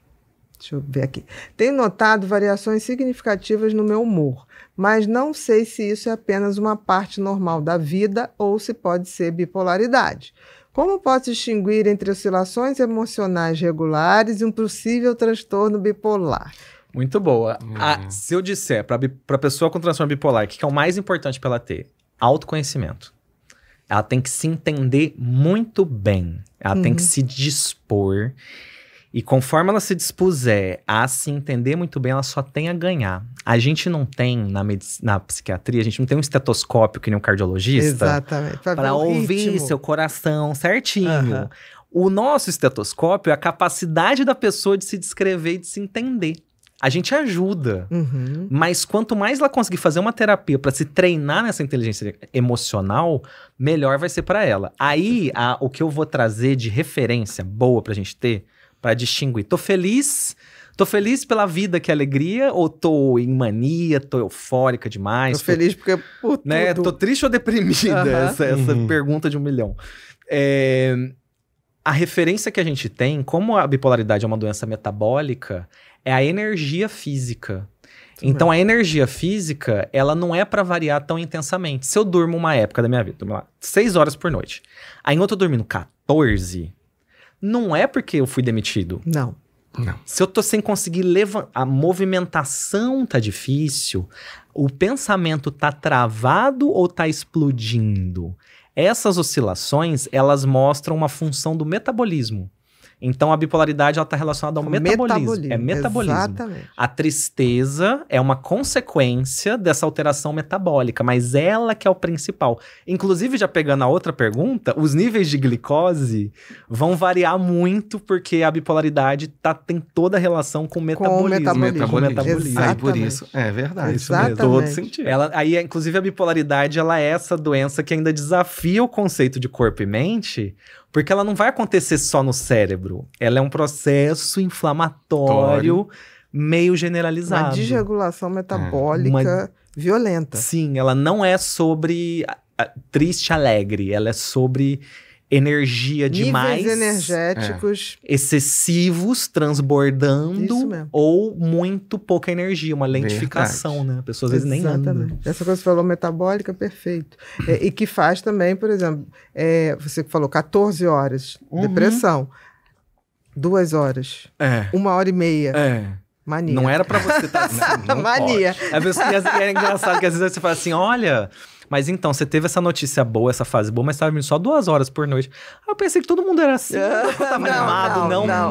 Deixa eu ver aqui. Tenho notado variações significativas no meu humor, mas não sei se isso é apenas uma parte normal da vida ou se pode ser bipolaridade. Como posso distinguir entre oscilações emocionais regulares e um possível transtorno bipolar? Muito boa. Hum. A, se eu disser para a pessoa com transtorno bipolar, o que, que é o mais importante para ela ter? Autoconhecimento. Ela tem que se entender muito bem. Ela tem que uhum. se dispor e conforme ela se dispuser a se entender muito bem, ela só tem a ganhar. A gente não tem na, na psiquiatria, a gente não tem um estetoscópio que nem um cardiologista. Exatamente. Para ouvir ritmo. seu coração certinho. Uhum. O nosso estetoscópio é a capacidade da pessoa de se descrever e de se entender. A gente ajuda, uhum. mas quanto mais ela conseguir fazer uma terapia para se treinar nessa inteligência emocional, melhor vai ser para ela. Aí, a, o que eu vou trazer de referência boa para a gente ter para distinguir. Tô feliz, tô feliz pela vida, que é alegria, ou tô em mania, tô eufórica demais. Tô, tô feliz porque é por né, tudo. tô triste ou deprimida? Uhum. Essa, essa uhum. pergunta de um milhão. É, a referência que a gente tem, como a bipolaridade é uma doença metabólica, é a energia física. Então a energia física, ela não é para variar tão intensamente. Se eu durmo uma época da minha vida, durmo lá, 6 horas por noite. Aí em tô eu dormindo 14, não é porque eu fui demitido. Não. Não. Se eu tô sem conseguir levantar. A movimentação tá difícil, o pensamento tá travado ou tá explodindo? Essas oscilações, elas mostram uma função do metabolismo. Então a bipolaridade ela está relacionada ao metabolismo. É metabolismo. É metabolismo. Exatamente. A tristeza é uma consequência dessa alteração metabólica, mas ela que é o principal. Inclusive, já pegando a outra pergunta, os níveis de glicose vão variar muito porque a bipolaridade tá, tem toda a relação com o metabolismo. Com o metabolismo. Com o metabolismo. Aí, por isso, é verdade. Isso mesmo. Todo sentido. Ela, aí, inclusive, a bipolaridade ela é essa doença que ainda desafia o conceito de corpo e mente, porque ela não vai acontecer só no cérebro. Ela é um processo inflamatório Tório. meio generalizado. Uma desregulação é. metabólica Uma... violenta. Sim, ela não é sobre triste alegre, ela é sobre energia Níveis demais. energéticos. É. Excessivos, transbordando. Ou muito pouca energia, uma lentificação, Verdade. né? A pessoa às vezes Exatamente. nem anda. Essa coisa que você falou metabólica, perfeito. É, e que faz também, por exemplo, é, você falou 14 horas, uhum. depressão. Duas horas. É. Uma hora e meia. É Mania. Não era para você estar. Tá, assim, Mania. É e é engraçado que às vezes você fala assim: olha. Mas então, você teve essa notícia boa, essa fase boa, mas estava vindo só duas horas por noite. Ah, eu pensei que todo mundo era assim, eu tava não, animado. Não não, não,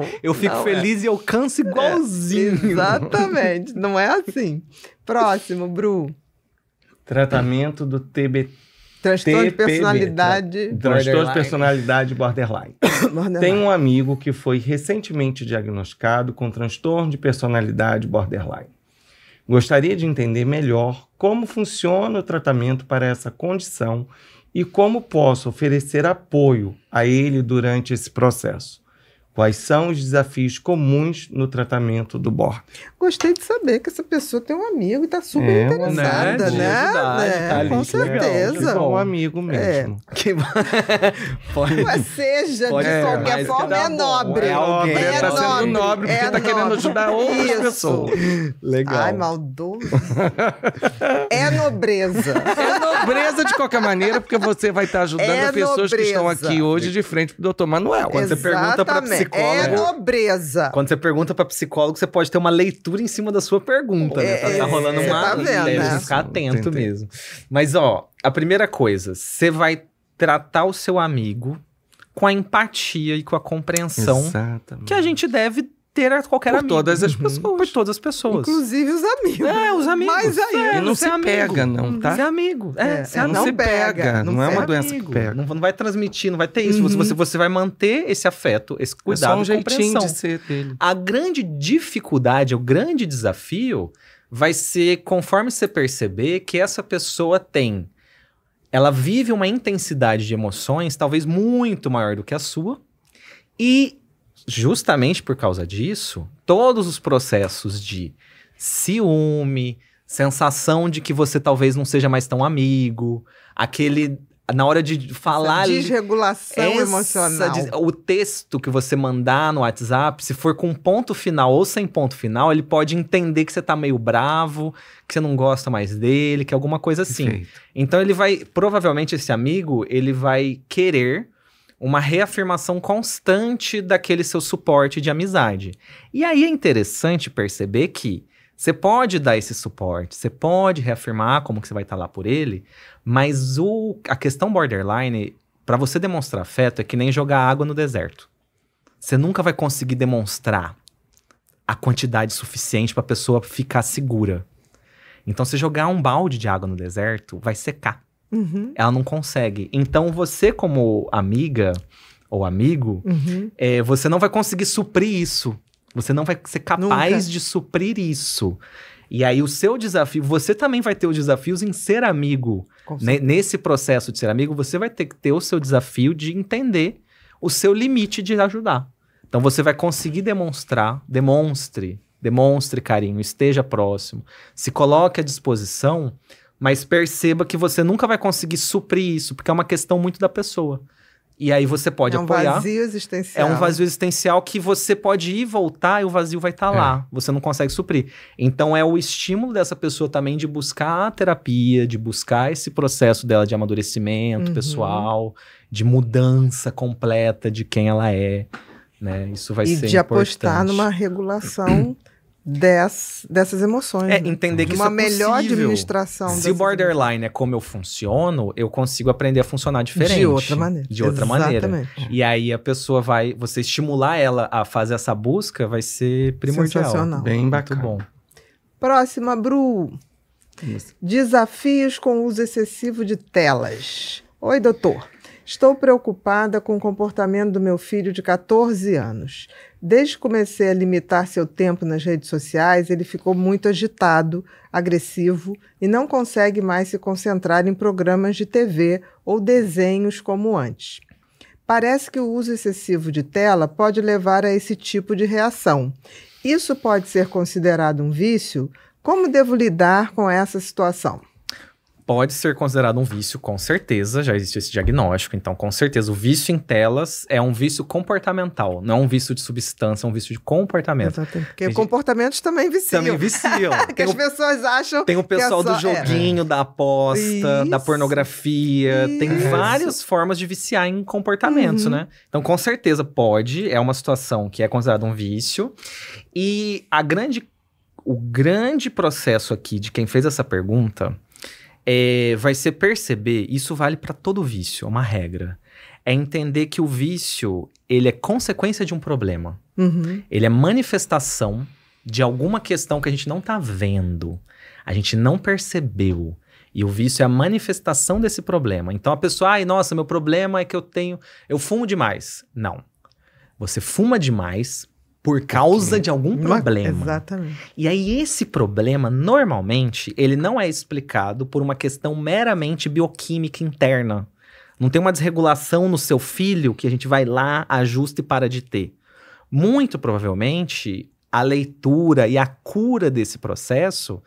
não, Eu fico é. feliz é. e eu canso igualzinho. É, exatamente, não é assim. Próximo, Bru. Tratamento do TBT. Transtorno de é. personalidade. Transtorno de personalidade borderline. Tem um amigo que foi recentemente diagnosticado com transtorno de personalidade borderline. Gostaria de entender melhor como funciona o tratamento para essa condição e como posso oferecer apoio a ele durante esse processo. Quais são os desafios comuns no tratamento do BOR? gostei de saber que essa pessoa tem um amigo e tá super é, interessada, né? né? Verdade, né? tá com certeza. Legal, um amigo é, mesmo. É. Que... pode, Mas seja, pode, de qualquer forma, é nobre. É, alguém, é tá nobre. sendo nobre porque é tá querendo ajudar outras pessoas. Legal. Ai, maldoso. é nobreza. É nobreza de qualquer maneira, porque você vai estar tá ajudando é pessoas nobreza. que estão aqui hoje de frente pro doutor Manuel. Quando Exatamente. você pergunta pra é psicólogo... É nobreza. Quando você pergunta pra psicólogo, você pode ter uma leitura conjectura em cima da sua pergunta, é, né? Tá, é, tá rolando é, uma. Tá vendo, deve né? ficar atento Tentei. mesmo. Mas, ó, a primeira coisa, você vai tratar o seu amigo com a empatia e com a compreensão Exatamente. que a gente deve ter qualquer por amigo. todas as uhum. pessoas. Por todas as pessoas. Inclusive os amigos. É, os amigos. Mas aí... É, não, se amigo. pega, não, uhum. tá? Ser amigo. É, é, é não, não, se pega. pega. Não, não é uma doença que pega. Não, não vai transmitir, não vai ter isso. Uhum. Você, você vai manter esse afeto, esse cuidado, é só um jeitinho de ser dele. A grande dificuldade, o grande desafio vai ser conforme você perceber que essa pessoa tem... Ela vive uma intensidade de emoções talvez muito maior do que a sua e justamente por causa disso, todos os processos de ciúme, sensação de que você talvez não seja mais tão amigo, aquele na hora de falar essa desregulação essa, emocional. O texto que você mandar no WhatsApp, se for com ponto final ou sem ponto final, ele pode entender que você tá meio bravo, que você não gosta mais dele, que alguma coisa assim. Perfeito. Então ele vai, provavelmente esse amigo, ele vai querer uma reafirmação constante daquele seu suporte de amizade. E aí é interessante perceber que você pode dar esse suporte, você pode reafirmar como que você vai estar tá lá por ele, mas o, a questão borderline, para você demonstrar afeto, é que nem jogar água no deserto. Você nunca vai conseguir demonstrar a quantidade suficiente para a pessoa ficar segura. Então, se jogar um balde de água no deserto, vai secar. Uhum. Ela não consegue. Então você, como amiga ou amigo, uhum. é, você não vai conseguir suprir isso. Você não vai ser capaz Nunca. de suprir isso. E aí o seu desafio, você também vai ter os desafios em ser amigo. Né, nesse processo de ser amigo, você vai ter que ter o seu desafio de entender o seu limite de ajudar. Então você vai conseguir demonstrar, demonstre, demonstre carinho, esteja próximo, se coloque à disposição mas perceba que você nunca vai conseguir suprir isso, porque é uma questão muito da pessoa. E aí você pode apoiar. É um apoiar. vazio existencial. É um vazio existencial que você pode ir voltar e o vazio vai estar tá é. lá. Você não consegue suprir. Então é o estímulo dessa pessoa também de buscar a terapia, de buscar esse processo dela de amadurecimento uhum. pessoal, de mudança completa de quem ela é. Né? Isso vai e ser importante. E de apostar numa regulação Des, dessas emoções. É, né? entender que uma isso é melhor possível. administração. Se o borderline é como eu funciono, eu consigo aprender a funcionar diferente. De outra maneira. De outra Exatamente. maneira. E aí a pessoa vai, você estimular ela a fazer essa busca vai ser primordial. Sensacional. Bem Muito bacana. bom. Próxima, Bru. Isso. Desafios com uso excessivo de telas. Oi, doutor. Estou preocupada com o comportamento do meu filho de 14 anos. Desde que comecei a limitar seu tempo nas redes sociais, ele ficou muito agitado, agressivo e não consegue mais se concentrar em programas de TV ou desenhos como antes. Parece que o uso excessivo de tela pode levar a esse tipo de reação. Isso pode ser considerado um vício? Como devo lidar com essa situação? pode ser considerado um vício, com certeza, já existe esse diagnóstico, então com certeza. O vício em telas é um vício comportamental, não é um vício de substância, é um vício de comportamento. Exatamente. Porque gente... comportamentos também viciam. Também viciam. que as pessoas acham. Tem o é pessoal do é. joguinho, é. da aposta, Isso. da pornografia. Isso. Tem várias formas de viciar em comportamentos, uhum. né? Então, com certeza, pode, é uma situação que é considerada um vício. E a grande. O grande processo aqui de quem fez essa pergunta é, vai ser perceber, isso vale para todo vício, é uma regra. É entender que o vício, ele é consequência de um problema. Uhum. Ele é manifestação de alguma questão que a gente não está vendo, a gente não percebeu. E o vício é a manifestação desse problema. Então a pessoa, ai, nossa, meu problema é que eu tenho. Eu fumo demais. Não. Você fuma demais por causa okay. de algum problema. Exatamente. E aí esse problema, normalmente, ele não é explicado por uma questão meramente bioquímica interna. Não tem uma desregulação no seu filho que a gente vai lá, ajusta e para de ter. Muito provavelmente, a leitura e a cura desse processo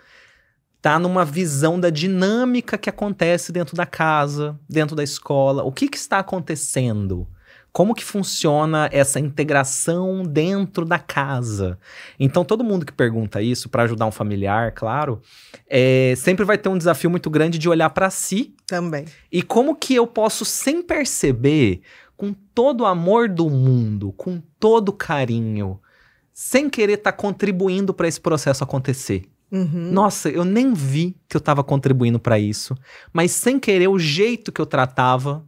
tá numa visão da dinâmica que acontece dentro da casa, dentro da escola. O que, que está acontecendo? como que funciona essa integração dentro da casa. Então, todo mundo que pergunta isso, para ajudar um familiar, claro, é, sempre vai ter um desafio muito grande de olhar para si. Também. E como que eu posso, sem perceber, com todo o amor do mundo, com todo carinho, sem querer estar tá contribuindo para esse processo acontecer. Uhum. Nossa, eu nem vi que eu estava contribuindo para isso, mas sem querer o jeito que eu tratava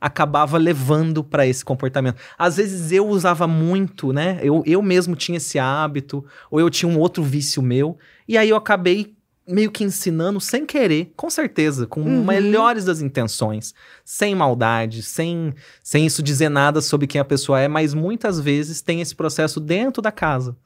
acabava levando para esse comportamento. Às vezes eu usava muito, né? Eu, eu mesmo tinha esse hábito, ou eu tinha um outro vício meu, e aí eu acabei meio que ensinando sem querer, com certeza, com uhum. melhores das intenções, sem maldade, sem, sem isso dizer nada sobre quem a pessoa é, mas muitas vezes tem esse processo dentro da casa.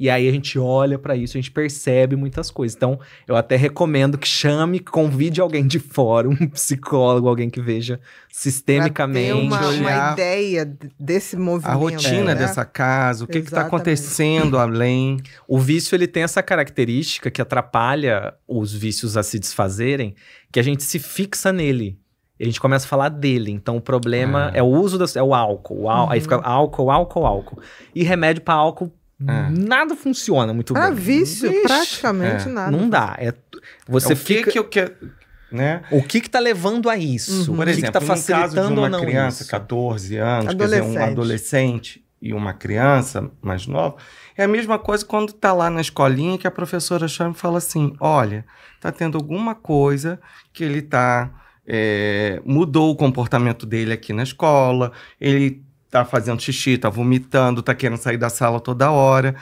E aí a gente olha para isso, a gente percebe muitas coisas. Então, eu até recomendo que chame, convide alguém de fora, um psicólogo, alguém que veja sistemicamente. Pra ter uma, uma ideia desse movimento. A rotina né? dessa casa, o que está acontecendo além. O vício ele tem essa característica que atrapalha os vícios a se desfazerem, que a gente se fixa nele a gente começa a falar dele. Então o problema é, é o uso das, é o álcool. O uhum. Aí fica uhum. álcool, álcool, álcool. E remédio para álcool é. Nada funciona muito pra ah, bem. vício, Vixe, praticamente é. nada. Não dá. É, você é o que fica... que eu quero... Né? O que que tá levando a isso? Uhum. Por exemplo, o que, que tá facilitando ou não uma criança, isso? 14 anos, quer dizer, um adolescente e uma criança mais nova, é a mesma coisa quando tá lá na escolinha que a professora chama e fala assim, olha, tá tendo alguma coisa que ele tá... É, mudou o comportamento dele aqui na escola, ele tá fazendo xixi, tá vomitando, tá querendo sair da sala toda hora.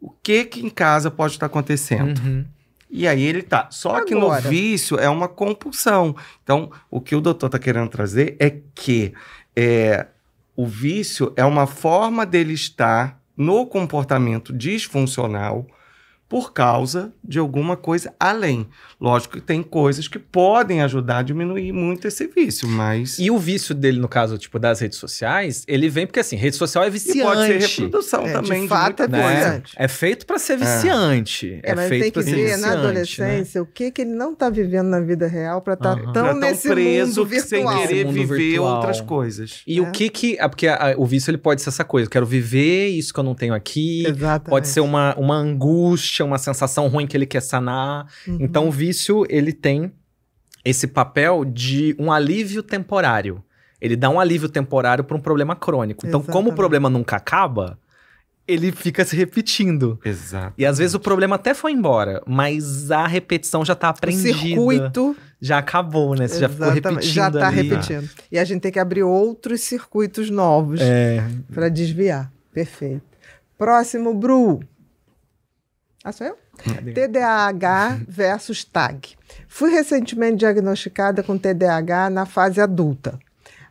O que que em casa pode estar tá acontecendo? Uhum. E aí ele tá. Só Agora. que no vício é uma compulsão. Então, o que o doutor tá querendo trazer é que é, o vício é uma forma dele estar no comportamento disfuncional por causa de alguma coisa além. Lógico que tem coisas que podem ajudar a diminuir muito esse vício, mas. E o vício dele, no caso, tipo, das redes sociais, ele vem porque assim, rede social é viciante. E pode ser reprodução é, também. De fato, de muito... é viciante. Né? É feito para ser viciante. É, é mas feito tem que ser viciante, na né? adolescência né? o que, que ele não tá vivendo na vida real para estar tá uhum. tão, pra tá nesse preso mundo virtual. sem querer viver virtual. outras coisas. E é. o que que. É porque a, a, o vício ele pode ser essa coisa. Eu quero viver isso que eu não tenho aqui. Exatamente. Pode ser uma, uma angústia angústia, uma sensação ruim que ele quer sanar. Uhum. Então o vício, ele tem esse papel de um alívio temporário. Ele dá um alívio temporário para um problema crônico. Então, Exatamente. como o problema nunca acaba, ele fica se repetindo. Exato. E às vezes o problema até foi embora, mas a repetição já está tipo, aprendida. O circuito já acabou, né? Você já ficou tá repetindo. Já está repetindo. E a gente tem que abrir outros circuitos novos é. para desviar. Perfeito. Próximo, Bru. Ah, sou eu? Uhum. TDAH versus TAG. Fui recentemente diagnosticada com TDAH na fase adulta.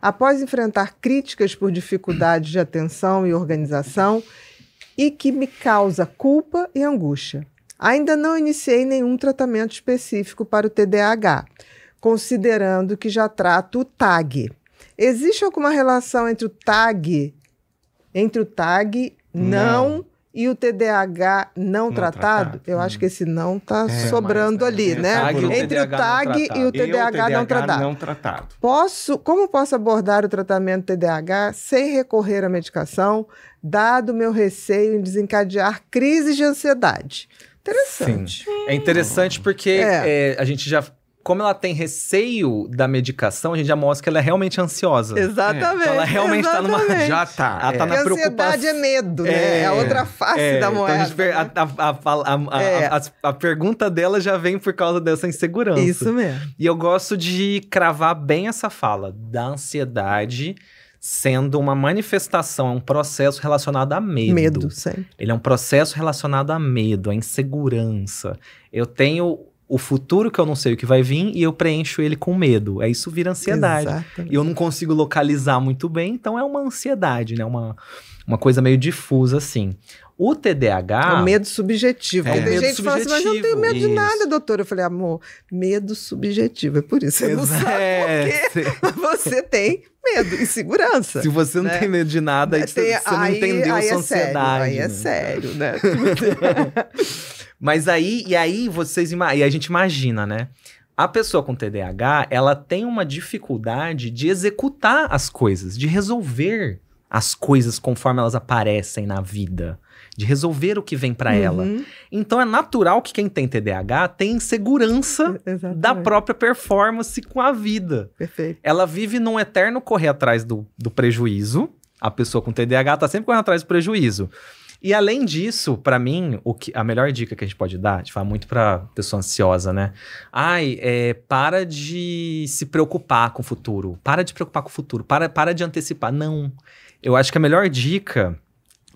Após enfrentar críticas por dificuldades de atenção e organização e que me causa culpa e angústia. Ainda não iniciei nenhum tratamento específico para o TDAH, considerando que já trato o TAG. Existe alguma relação entre o TAG, entre o TAG não, não e o TDAH não, não tratado, tratado, eu hum. acho que hum. esse não está é, sobrando mas, é, ali, é, né? Tag, é, Entre o TAG e o TDAH, o TDAH não, tratado. não tratado. Posso, como posso abordar o tratamento TDAH sem recorrer à medicação, dado meu receio em desencadear crises de ansiedade? Interessante. Sim. É interessante porque é. é a gente já como ela tem receio da medicação, a gente já mostra que ela é realmente ansiosa. Exatamente. É. Então ela realmente está numa. Já tá. Ela tá é. tá na preocupação. ansiedade é medo, né? É, a é, outra face é. da moeda. Então a, né? a, a, é. a, pergunta dela já vem por causa dessa insegurança. Isso mesmo. E eu gosto de cravar bem essa fala da ansiedade sendo uma manifestação, é um processo relacionado a medo. Medo, sim. Ele é um processo relacionado a medo, a insegurança. Eu tenho o futuro que eu não sei o que vai vir e eu preencho ele com medo. É isso vira ansiedade. Exatamente. E eu não consigo localizar muito bem, então é uma ansiedade, né? Uma, uma coisa meio difusa assim. O TDAH. É o medo subjetivo. É. Tem medo gente que fala assim, mas eu não tenho medo isso. de nada, doutor. Eu falei, amor, medo subjetivo. É por isso. Você não sabe é, por quê. Você tem medo e segurança. Se você não né? tem medo de nada, aí tem, você, aí, não entendeu aí sua é ansiedade. aí é né? é sério, né? Mas aí, e aí vocês e a gente imagina, né? A pessoa com TDAH, ela tem uma dificuldade de executar as coisas, de resolver as coisas conforme elas aparecem na vida, de resolver o que vem para uhum. ela. Então é natural que quem tem TDAH tenha insegurança da própria performance com a vida. Perfeito. Ela vive num eterno correr atrás do, do prejuízo. A pessoa com TDAH está sempre correndo atrás do prejuízo. E além disso, para mim, o que, a melhor dica que a gente pode dar, a gente fala muito pra pessoa ansiosa, né? Ai, é, para de se preocupar com o futuro. Para de preocupar com o futuro. Para, para de antecipar. Não. Eu acho que a melhor dica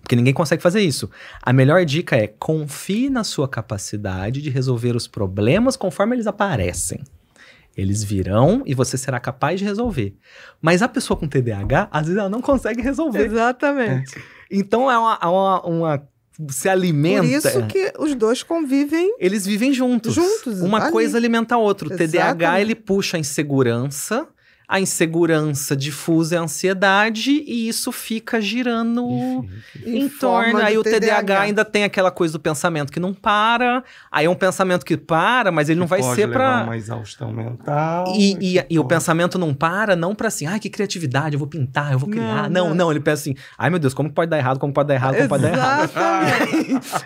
porque ninguém consegue fazer isso. A melhor dica é confie na sua capacidade de resolver os problemas conforme eles aparecem. Eles virão e você será capaz de resolver. Mas a pessoa com TDAH, às vezes, ela não consegue resolver. Exatamente. É. Então é uma, é uma, uma se alimenta. Por isso que os dois convivem. Eles vivem juntos. Juntos. Uma ali. coisa alimenta a outra. O TDAH ele puxa a insegurança a insegurança difusa é a ansiedade e isso fica girando Enfim. em, torno. Aí o TDAH, TDAH, ainda tem aquela coisa do pensamento que não para, aí é um pensamento que para, mas ele que não vai ser para uma exaustão mental. E, e, e o pensamento não para, não para assim, ai que criatividade, eu vou pintar, eu vou criar. Não, não, não, ele pensa assim, ai meu Deus, como pode dar errado, como pode dar errado, como pode dar errado.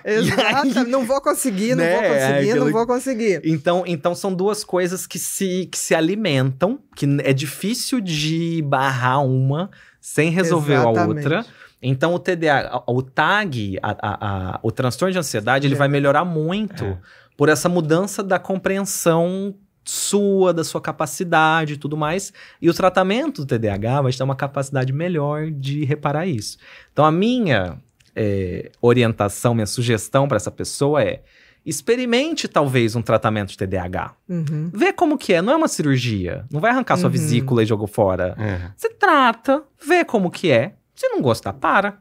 Exato, não vou conseguir, não né? vou é, conseguir, é, não vou conseguir. Então, então são duas coisas que se que se alimentam, que é difícil difícil de barrar uma sem resolver Exatamente. a outra. Então o TDA, o TAG, a, a, a, o transtorno de ansiedade, ele é. vai melhorar muito é. por essa mudança da compreensão sua, da sua capacidade e tudo mais. E o tratamento do TDAH vai te dar uma capacidade melhor de reparar isso. Então a minha é, orientação, minha sugestão para essa pessoa é experimente talvez um tratamento de TDAH. Uhum. Vê como que é. Não é uma cirurgia. Não vai arrancar uhum. sua vesícula e jogou fora. É. Você trata, vê como que é. Se não gostar, para.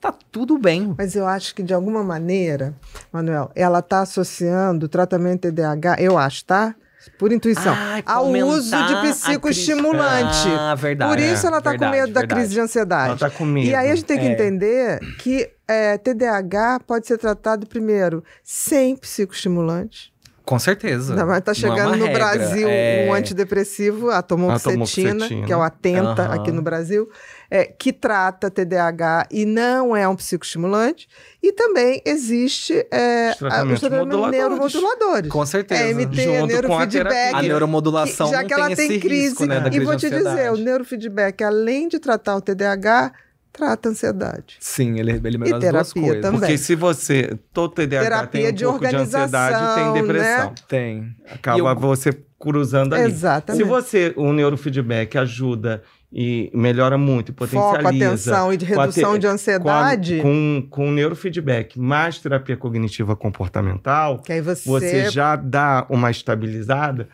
Tá tudo bem. Mas eu acho que de alguma maneira, Manuel, ela tá associando o tratamento TDAH, eu acho, tá? Por intuição. Ah, ao uso de psicoestimulante. Ah, verdade. Por isso ela tá verdade, com medo da crise de ansiedade. Ela tá com medo. E aí a gente tem que é. entender que é, TDAH pode ser tratado primeiro sem psicoestimulante com certeza. Ainda mais tá é chegando é no regra, Brasil é... um antidepressivo, a tomoxetina, que é o Atenta uhum. aqui no Brasil, é, que trata TDAH e não é um psicoestimulante. E também existe é, os tratamentos neuromoduladores. Com certeza. É, MT, Junto neurofeedback. A, a, neuromodulação que, já que ela tem, tem crise. Risco, né, e vou te ansiedade. dizer, o neurofeedback, além de tratar o TDAH, trata ansiedade. Sim, ele, ele melhora e as duas coisas. Também. Porque se você, todo TDAH terapia tem um de pouco de ansiedade, tem depressão. Né? Tem. Acaba eu... você cruzando ali. Exatamente. Se você, o neurofeedback ajuda e melhora muito, potencializa. Foco, atenção e de redução de ansiedade. Com, a, com, com neurofeedback mais terapia cognitiva comportamental, que aí você... você já dá uma estabilizada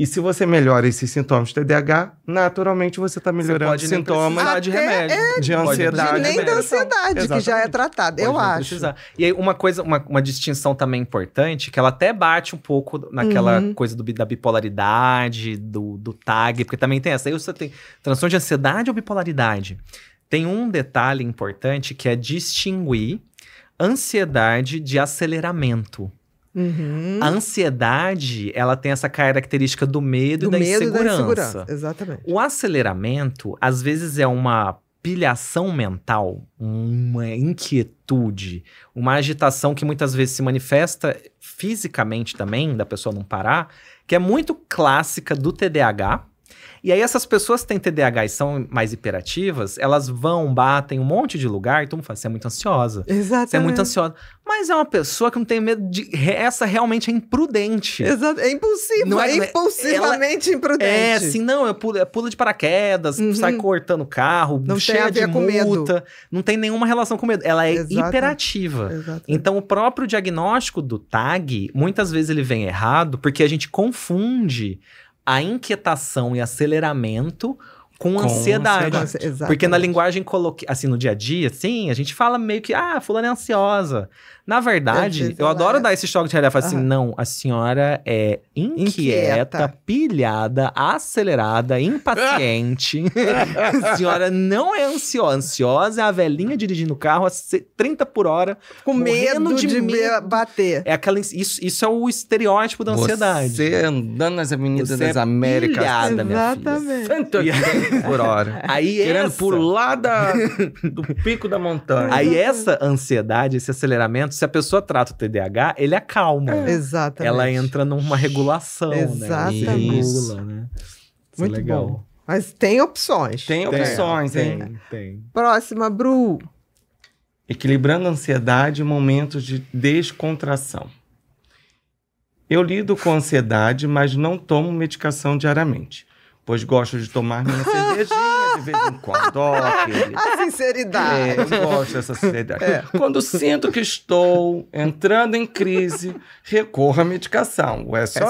e se você melhora esses sintomas de TDAH, naturalmente você está melhorando você pode sintomas até de remédio, é, de ansiedade. Nem de ansiedade, que já é tratada, eu acho. Precisar. E aí, uma coisa, uma, uma distinção também importante, que ela até bate um pouco naquela uhum. coisa do, da bipolaridade, do, do TAG, porque também tem essa. Aí você tem transtorno de ansiedade ou bipolaridade. Tem um detalhe importante que é distinguir ansiedade de aceleramento. Uhum. A ansiedade, ela tem essa característica do medo, do e da medo insegurança. da insegurança. Exatamente. O aceleramento, às vezes, é uma pilhação mental, uma inquietude, uma agitação que muitas vezes se manifesta fisicamente também, da pessoa não parar, que é muito clássica do TDAH e aí essas pessoas que têm TDAH e são mais hiperativas, elas vão, batem um monte de lugar e você é muito ansiosa. Exatamente. Você é muito ansiosa. Mas é uma pessoa que não tem medo de... Essa realmente é imprudente. Exato. É impulsiva. Não é, é impulsivamente ela... É imprudente. É, assim, não, é pula, é pula de paraquedas, uhum. sai cortando o carro, não cheia tem a ver de com multa. Medo. Não tem nenhuma relação com medo. Ela é Exato. hiperativa. Exato. Então, o próprio diagnóstico do TAG, muitas vezes ele vem errado porque a gente confunde a inquietação e aceleramento com, com ansiedade. ansiedade. Porque na linguagem coloquial, assim, no dia a dia, sim, a gente fala meio que, ah, fulana é ansiosa. Na verdade, eu, eu adoro dar esse choque de realidade. Falar uhum. assim, não, a senhora é inquieta, inquieta. pilhada, acelerada, impaciente. a senhora não é ansiosa. Ansiosa é a velhinha dirigindo o carro a 30 por hora. Com medo de, de bater. É aquela, isso, isso é o estereótipo da ansiedade. Você andando nas avenidas Você das é Américas. Pilhada, Exatamente. Santa 30 por hora. Aí Querendo essa... pular da, do pico da montanha. Aí essa ansiedade, esse aceleramento, momento, se a pessoa trata o TDAH, ele acalma. É, né? Exatamente. Ela entra numa regulação, né? exatamente. né? Regula, Isso é Muito legal. Bom. Mas tem opções. Tem, opções, tem, tem. tem. Próxima, Bru. Equilibrando a ansiedade em momentos de descontração. Eu lido com ansiedade, mas não tomo medicação diariamente pois gosto de tomar minha cervejinha de vez em quando. aquele... A sinceridade. É, eu gosto dessa sinceridade. É. Quando sinto que estou entrando em crise, recorro à medicação, o SOS.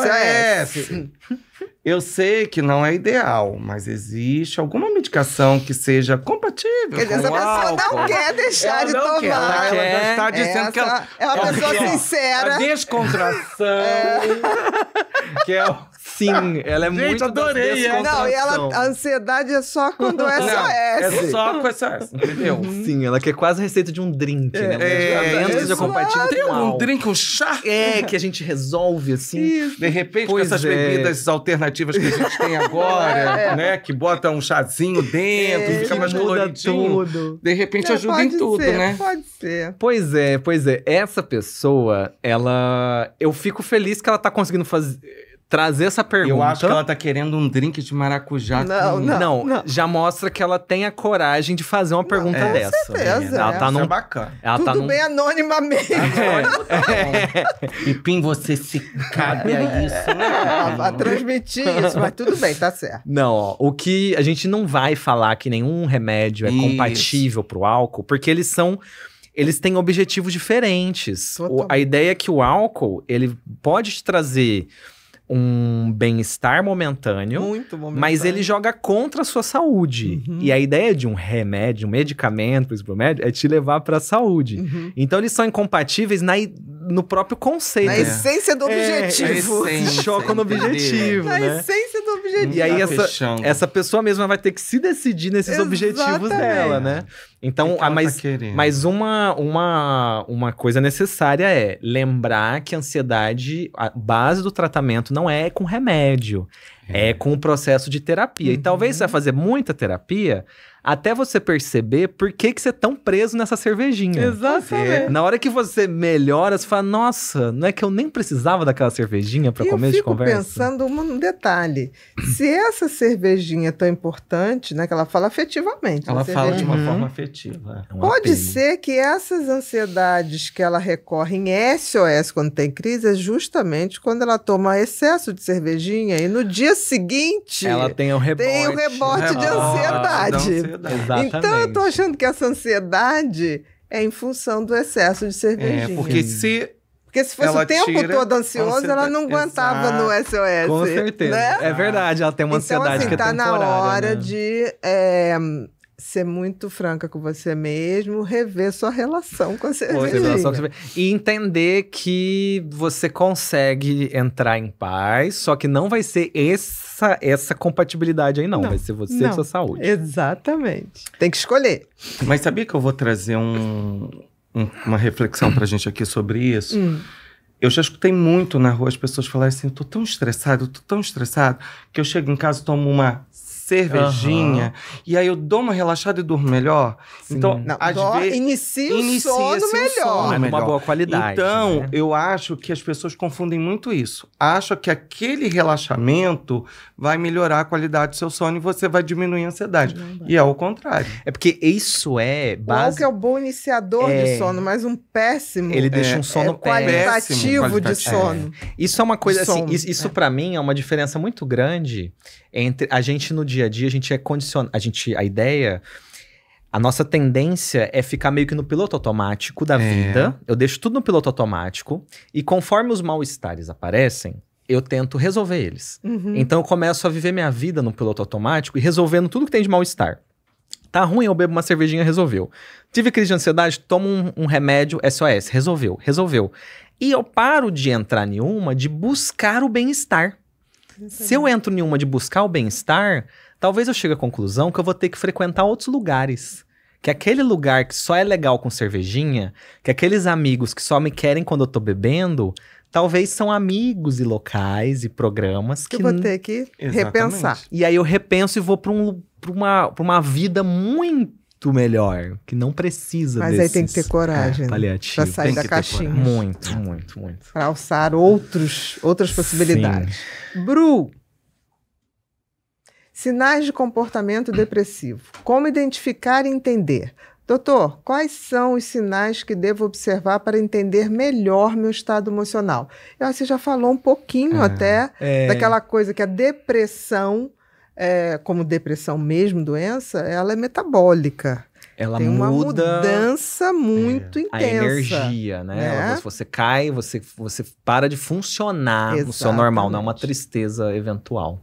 SOS. Eu sei que não é ideal, mas existe alguma medicação que seja compatível quer dizer, com essa pessoa não quer deixar ela de tomar. Quer, ela, quer, já está é dizendo essa, que ela é uma ela pessoa quer, sincera. A descontração, é. que é o Sim, ela é Gente, muito adorei é. ela. Não, e ela, a ansiedade é só quando é só essa. É só com essa. entendeu? Uhum. Sim, ela quer quase a receita de um drink, né? é, né? Um medicamento é, é, Tem um drink, um chá? É, que a gente resolve, assim. Isso. De repente, pois com essas é. bebidas alternativas que a gente tem agora, é. né? Que bota um chazinho dentro, fica mais coloridinho. Tudo. De repente, ajuda em tudo, ser, né? Pode ser. Pois é, pois é. Essa pessoa, ela... Eu fico feliz que ela tá conseguindo fazer trazer essa pergunta. Eu acho que ela tá querendo um drink de maracujá. Não, com... não, não, não, Já mostra que ela tem a coragem de fazer uma pergunta é, dessa. Certeza, ela é. tá num... é bacana. Ela tá Tudo tá num... bem anonimamente. Tá é. é. Tá Pipim, você se cabe a é. isso, né? transmitir isso, mas tudo bem, tá certo. Não, ó, o que a gente não vai falar que nenhum remédio é isso. compatível pro álcool, porque eles são eles têm objetivos diferentes. O, a ideia é que o álcool, ele pode te trazer um bem-estar momentâneo, momentâneo, mas ele joga contra a sua saúde. Uhum. E a ideia de um remédio, um medicamento, por médio, é te levar para a saúde. Uhum. Então eles são incompatíveis na, no próprio conceito. Na né? essência do é, objetivo. essência, Choca no objetivo. Na né? essência do objetivo. E aí, tá essa, essa pessoa mesma vai ter que se decidir nesses Exatamente. objetivos dela, né? Então, ah, tá mas, tá mas uma, uma, uma coisa necessária é lembrar que a ansiedade, a base do tratamento não é com remédio, é, é com o processo de terapia. Uhum. E talvez você uhum. vai fazer muita terapia, até você perceber por que, que você é tão preso nessa cervejinha. Exatamente. Na hora que você melhora, você fala, nossa, não é que eu nem precisava daquela cervejinha para começo de conversa? Eu fico pensando um detalhe. Se essa cervejinha é tão importante, né, que ela fala afetivamente. Ela né, fala de uma forma afetiva. É um Pode apelo. ser que essas ansiedades que ela recorre em SOS quando tem crise é justamente quando ela toma excesso de cervejinha e no dia seguinte... Ela tem um rebote. Tem um rebote de ah, ansiedade. Ah, ansiedade. Exatamente. Então eu tô achando que essa ansiedade é em função do excesso de é, cervejinha. É, porque se porque se fosse ela o tempo todo ansioso, ela não aguentava Exato. no SOS. Com certeza. Né? É verdade, ela tem uma então, ansiedade assim, que é tá temporária. tá na hora né? de é, ser muito franca com você mesmo, rever sua relação com a cerveja. E entender que você consegue entrar em paz, só que não vai ser essa essa compatibilidade aí não, não vai ser você não. e sua saúde. Exatamente. Tem que escolher. Mas sabia que eu vou trazer um, um, uma reflexão pra gente aqui sobre isso? Hum. Eu já escutei muito na rua as pessoas falarem assim: eu tô tão estressado, eu tô tão estressado, que eu chego em casa e tomo uma cervejinha, uhum. e aí eu dou uma relaxada e durmo melhor. Sim. Então, Não, às vezes. Inicia, inicia o sono melhor. Sono é Uma boa qualidade. Então, né? eu acho que as pessoas confundem muito isso. Acham que aquele relaxamento vai melhorar a qualidade do seu sono e você vai diminuir a ansiedade. e é o contrário. É porque isso é base... O que é o bom iniciador é... de sono, mas um péssimo. Ele deixa é, um sono é qualitativo, péssimo, qualitativo de sono. É. Isso é uma coisa assim, isso, isso é. para mim é uma diferença muito grande entre a gente no dia dia a dia a gente é condicionado. A gente, a ideia. A nossa tendência é ficar meio que no piloto automático da é. vida. Eu deixo tudo no piloto automático. E conforme os mal-estares aparecem, eu tento resolver eles. Uhum. Então eu começo a viver minha vida no piloto automático e resolvendo tudo que tem de mal-estar. Tá ruim, eu bebo uma cervejinha, resolveu. Tive crise de ansiedade, tomo um, um remédio SOS, resolveu, resolveu. E eu paro de entrar em uma de buscar o bem-estar. Se eu entro em uma de buscar o bem-estar, Talvez eu chegue à conclusão que eu vou ter que frequentar outros lugares. Que aquele lugar que só é legal com cervejinha, que aqueles amigos que só me querem quando eu tô bebendo, talvez são amigos e locais e programas que, que vou ter que Exatamente. repensar. E aí eu repenso e vou para um, pra uma, pra uma vida muito melhor, que não precisa Mas desses, aí tem que ter é, coragem. É, paliativo. Pra sair tem da caixinha. Muito, muito, muito. Pra alçar outros, outras possibilidades. Sim. Bru, Sinais de comportamento depressivo. Como identificar e entender? Doutor, quais são os sinais que devo observar para entender melhor meu estado emocional? Eu acho que você já falou um pouquinho ah, até é... daquela coisa que a depressão, é, como depressão mesmo, doença, ela é metabólica. Ela Tem uma muda, mudança é, muito é, intensa. A energia, né? né? Ela, você cai, você, você para de funcionar Exatamente. no seu normal, não é uma tristeza eventual.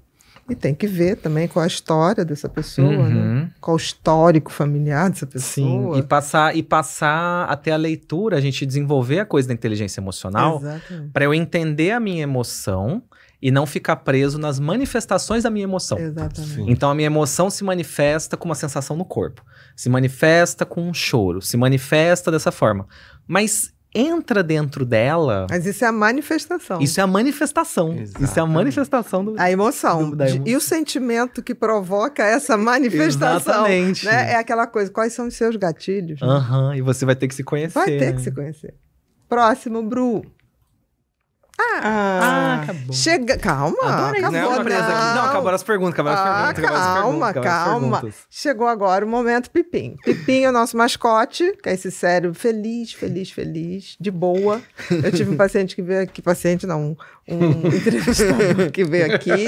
E tem que ver também qual a história dessa pessoa, né? uhum. né? qual o histórico familiar dessa pessoa. Sim, e passar, e passar até a leitura, a gente desenvolver a coisa da inteligência emocional para eu entender a minha emoção e não ficar preso nas manifestações da minha emoção. Exatamente. Sim. Então a minha emoção se manifesta com uma sensação no corpo, se manifesta com um choro, se manifesta dessa forma. Mas entra dentro dela. Mas isso é a manifestação. Isso é a manifestação. Exatamente. Isso é a manifestação do, a emoção. Do, emoção. E o sentimento que provoca essa manifestação. Exatamente. Né? É aquela coisa, quais são os seus gatilhos? Aham, uhum, e você vai ter que se conhecer. Vai ter né? que se conhecer. Próximo, Bru. Ah, ah, ah, acabou. Chega... Calma, Adorei, acabou. Não, não. não, acabaram as perguntas, acabaram ah, as perguntas. Calma, perguntas, calma. Perguntas. Chegou agora o momento Pipim. Pipim é o nosso mascote, que é esse cérebro feliz, feliz, feliz, de boa. Eu tive um paciente que veio aqui, paciente não, um, um entrevistado que veio aqui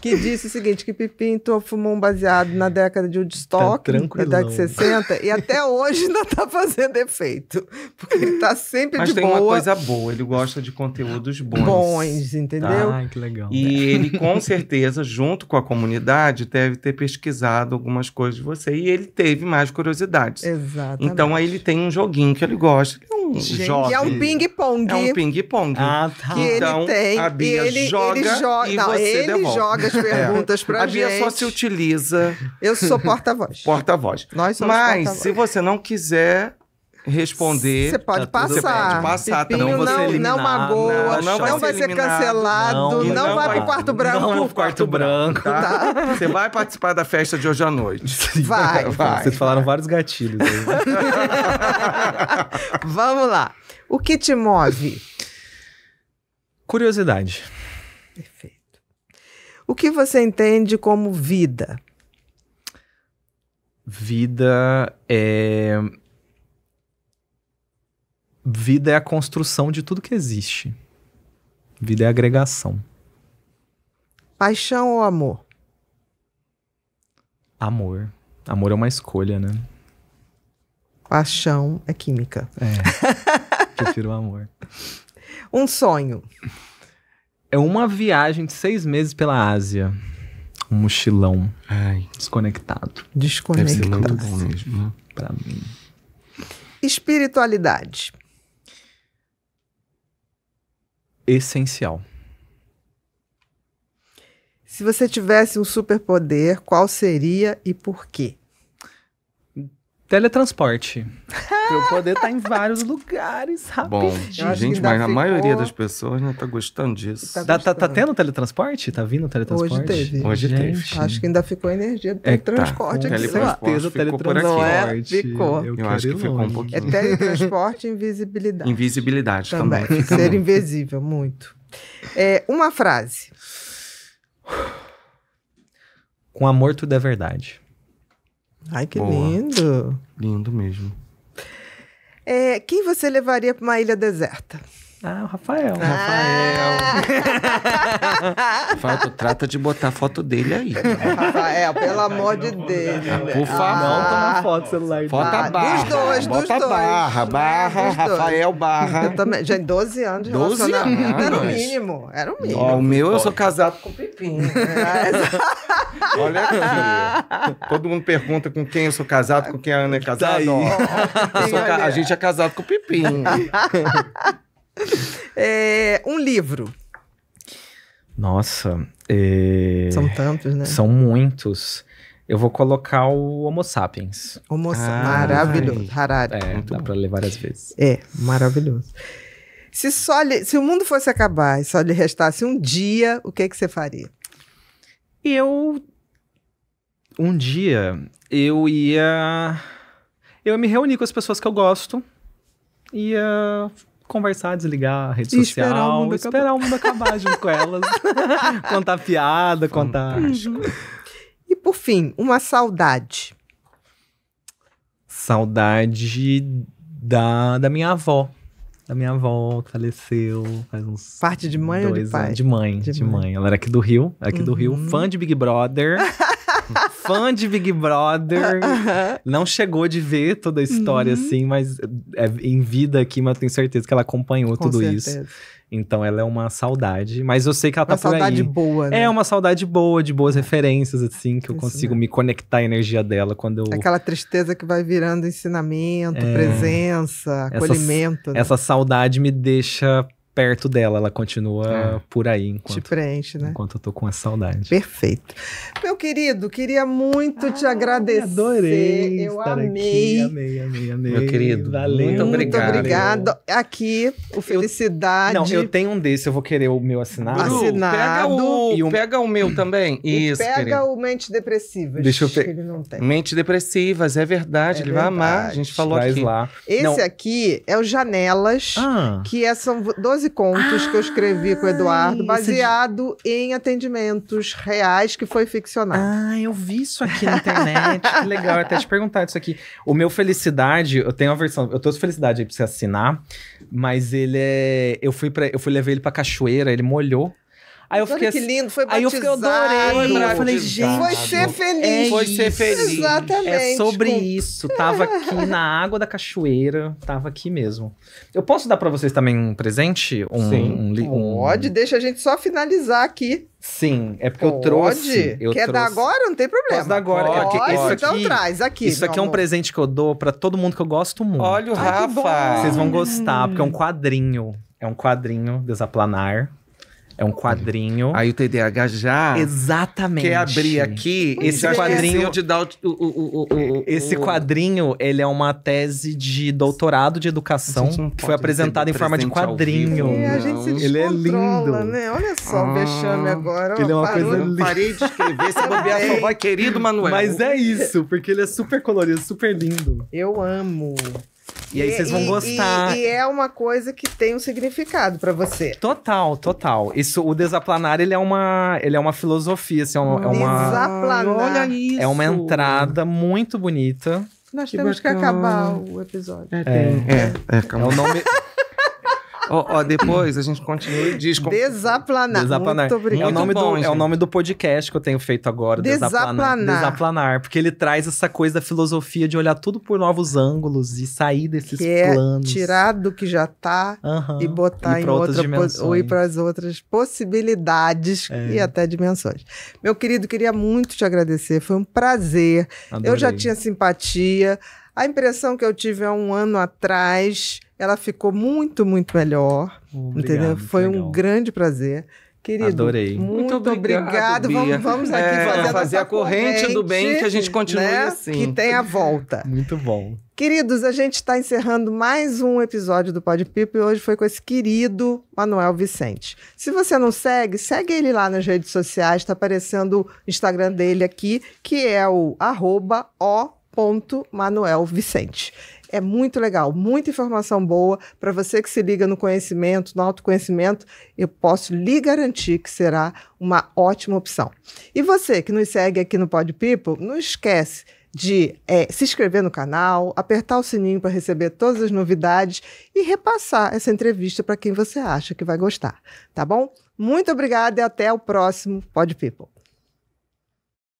que disse o seguinte: que Pipinto fumou um baseado na década de Woodstock, tá na década de 60, e até hoje ainda tá fazendo efeito. Porque ele tá sempre Mas de boa. Mas tem uma coisa boa, ele gosta de conteúdos bons. Bons, entendeu? Ah, Ai, que legal. E ele, com certeza, junto com a comunidade, deve ter pesquisado algumas coisas de você. E ele teve mais curiosidades. Exatamente. Então aí ele tem um joguinho que ele gosta. é um Gente, jogue. É um ping-pong. É um ping-pong. Ah, tá. Que então, ele tem. A Bia ele, joga ele joga. Não, você ele devolve. joga joga as é. perguntas para pra a gente. A Bia só se utiliza. Eu sou porta-voz. Porta-voz. Nós somos Mas, se você não quiser responder. Tá você pode tá passar. Pode passar, Pipinho, não, é não, eliminar, não magoa, não, não, vai, não vai ser, ser cancelado, não, não vai para o quarto branco. Não pro quarto branco, tá? tá? Você vai participar da festa de hoje à noite. Vai. vai Vocês falaram vários gatilhos Vamos lá. O que te move? Curiosidade. O que você entende como vida? Vida é. Vida é a construção de tudo que existe. Vida é agregação. Paixão ou amor? Amor. Amor é uma escolha, né? Paixão é química. É. prefiro o amor. Um sonho. É uma viagem de seis meses pela Ásia. Um mochilão. Ai. Desconectado. Desconectado. Deve ser mesmo, né? Pra mim. Espiritualidade. Essencial. Se você tivesse um superpoder, qual seria e por quê? Teletransporte. pra eu poder estar tá em vários lugares, rapidinho. Bom, gente, mas a maioria das pessoas não tá gostando disso. Tá, gostando. tá, tá tendo teletransporte? Tá vindo teletransporte? Hoje teve. Hoje gente. teve. Acho que ainda ficou energia do é, tá. teletransporte tá. aqui. Teletransporte certeza, teletransporte. É, ficou. Eu, eu acho que ficou um pouquinho. É teletransporte e invisibilidade. Invisibilidade também. também. Ser muito. invisível, muito. É, uma frase. Com amor tudo é verdade. Ai, que Boa. lindo! Lindo mesmo. É, quem você levaria para uma ilha deserta? Ah, o Rafael. Rafael. Ah. Rafael, trata de botar a foto dele aí. Né? Rafael, pelo amor de Deus. Por favor. toma foto celular. Foto a ah, barra. Dos dois, Bota dos dois. barra, barra, dos Rafael, barra. Eu também, já 12 anos de 12 Anos. Era o mínimo, era o mínimo. Ó, o meu, eu sou casado com o Pepinho. É, Olha que Todo mundo pergunta com quem eu sou casado, com quem a Ana é tá casada. Tá a gente é casado com o Pipim. é, um livro. Nossa. É... São tantos, né? São muitos. Eu vou colocar o Homo Sapiens. Homo ah, maravilhoso. Harari. É, Muito dá bom. pra ler várias vezes. É, maravilhoso. Se, só lhe, se o mundo fosse acabar e só lhe restasse um dia, o que, é que você faria? Eu um dia eu ia. Eu ia me reunir com as pessoas que eu gosto, ia conversar, desligar a rede e social, esperar o mundo esperar acabar, o mundo acabar junto com elas, contar piada, contar. E por fim, uma saudade. Saudade da, da minha avó. Da minha avó que faleceu faz uns. Parte de mãe dois ou de pai? Anos. De mãe, de, de mãe. mãe. Ela era aqui do Rio, aqui uhum. do Rio, uhum. fã de Big Brother. fã de Big Brother. Não chegou de ver toda a história, uhum. assim, mas é, é, em vida aqui, mas eu tenho certeza que ela acompanhou Com tudo certeza. isso. Então ela é uma saudade, mas eu sei que ela tá uma tá por aí. Uma saudade boa, né? É uma saudade boa, de boas é. referências, assim, que eu Isso consigo mesmo. me conectar à energia dela quando eu. Aquela tristeza que vai virando ensinamento, é... presença, acolhimento. Essa, né? essa saudade me deixa perto dela, ela continua é. por aí enquanto, te preenche, né? enquanto eu tô com a saudade. Perfeito. Meu querido, queria muito ah, te agradecer. Adorei. Eu amei. Aqui, amei, amei, amei. Meu querido, valeu. Muito obrigado. Muito obrigado. Aqui, o Felicidade. Eu, não, eu tenho um desse, eu vou querer o meu assinado. assinado. Pega o, e pega o meu também. Isso, pega querido. o Mente Depressivas. Deixa eu ver. Mente Depressivas, é verdade. É ele verdade. vai amar. A gente falou Traz aqui. lá. Esse não. aqui é o Janelas, ah. que é, são dois 12 contos ah, que eu escrevi com o ah, Eduardo, é baseado de... em atendimentos reais que foi ficcionado. Ah, eu vi isso aqui na internet. que legal. Eu até te perguntar isso aqui. O meu Felicidade, eu tenho uma versão, eu trouxe Felicidade aí pra você assinar, mas ele é. Eu fui, pra, eu fui levar ele pra cachoeira, ele molhou. Aí eu Olha fiquei que assim, lindo, foi batizado. Aí eu fiquei, eu adorei. Foi eu falei, gente. Foi ser é feliz. É foi ser feliz. Exatamente. É sobre com... isso. Tava aqui na água da cachoeira. Tava aqui mesmo. Eu posso dar para vocês também um presente? Um, Sim. Um, um, Pode, deixa a gente só finalizar aqui. Sim, é porque Pode. eu trouxe. Eu Quer trouxe... dar agora? Não tem problema. Posso dar agora. É Pode, então aqui, Pode. Aqui, então traz aqui. Isso aqui amor. é um presente que eu dou para todo mundo que eu gosto muito. Olha o Ai, Rafa. Vocês vão gostar, porque é um quadrinho. É um quadrinho desaplanar é um quadrinho. Aí o TDAH já. Exatamente. Quer abrir aqui. Esse é. quadrinho. de dar o, o, o, esse quadrinho, ele é uma tese de doutorado de educação que foi apresentada em forma de quadrinho. É, a gente se ele é lindo. Né? Olha só o ah, vexame agora. Ele é uma coisa linda. Parei de escrever, esse bobear vai, querido Manuel. Mas é isso, porque ele é super colorido, super lindo. Eu amo. E, e aí vocês vão e, gostar. E, e, é uma coisa que tem um significado para você. Total, total. Isso, o desaplanar, ele é uma, ele é uma filosofia, assim, é uma, desaplanar. É uma, olha isso. É uma entrada muito bonita. Nós que temos bacana. que acabar o episódio. É, é, é, é, é o nome ó, depois a gente continua e diz Desaplanar. Desaplanar. Muito obrigado. É o, nome bom, do, é o nome do podcast que eu tenho feito agora. Desaplanar. Desaplanar. Porque ele traz essa coisa da filosofia de olhar tudo por novos ângulos e sair desses que é planos. É tirar do que já tá uhum. e botar em outra dimensões. ou ir para as outras possibilidades é. e até dimensões. Meu querido, queria muito te agradecer. Foi um prazer. Adorei. Eu já tinha simpatia. A impressão que eu tive há um ano atrás ela ficou muito, muito melhor. Obrigado, entendeu? Foi legal. um grande prazer. Querido, Adorei. Muito, muito obrigado. obrigado. Vamos, vamos aqui é, fazer, fazer a corrente, corrente, do bem que a gente continue né? assim. Que tem a volta. Muito bom. Queridos, a gente está encerrando mais um episódio do Pod Pipo e hoje foi com esse querido Manuel Vicente. Se você não segue, segue ele lá nas redes sociais, está aparecendo o Instagram dele aqui, que é o arroba é muito legal, muita informação boa. Para você que se liga no conhecimento, no autoconhecimento, eu posso lhe garantir que será uma ótima opção. E você que nos segue aqui no Pod People, não esquece de é, se inscrever no canal, apertar o sininho para receber todas as novidades e repassar essa entrevista para quem você acha que vai gostar, tá bom? Muito obrigada e até o próximo Pod People.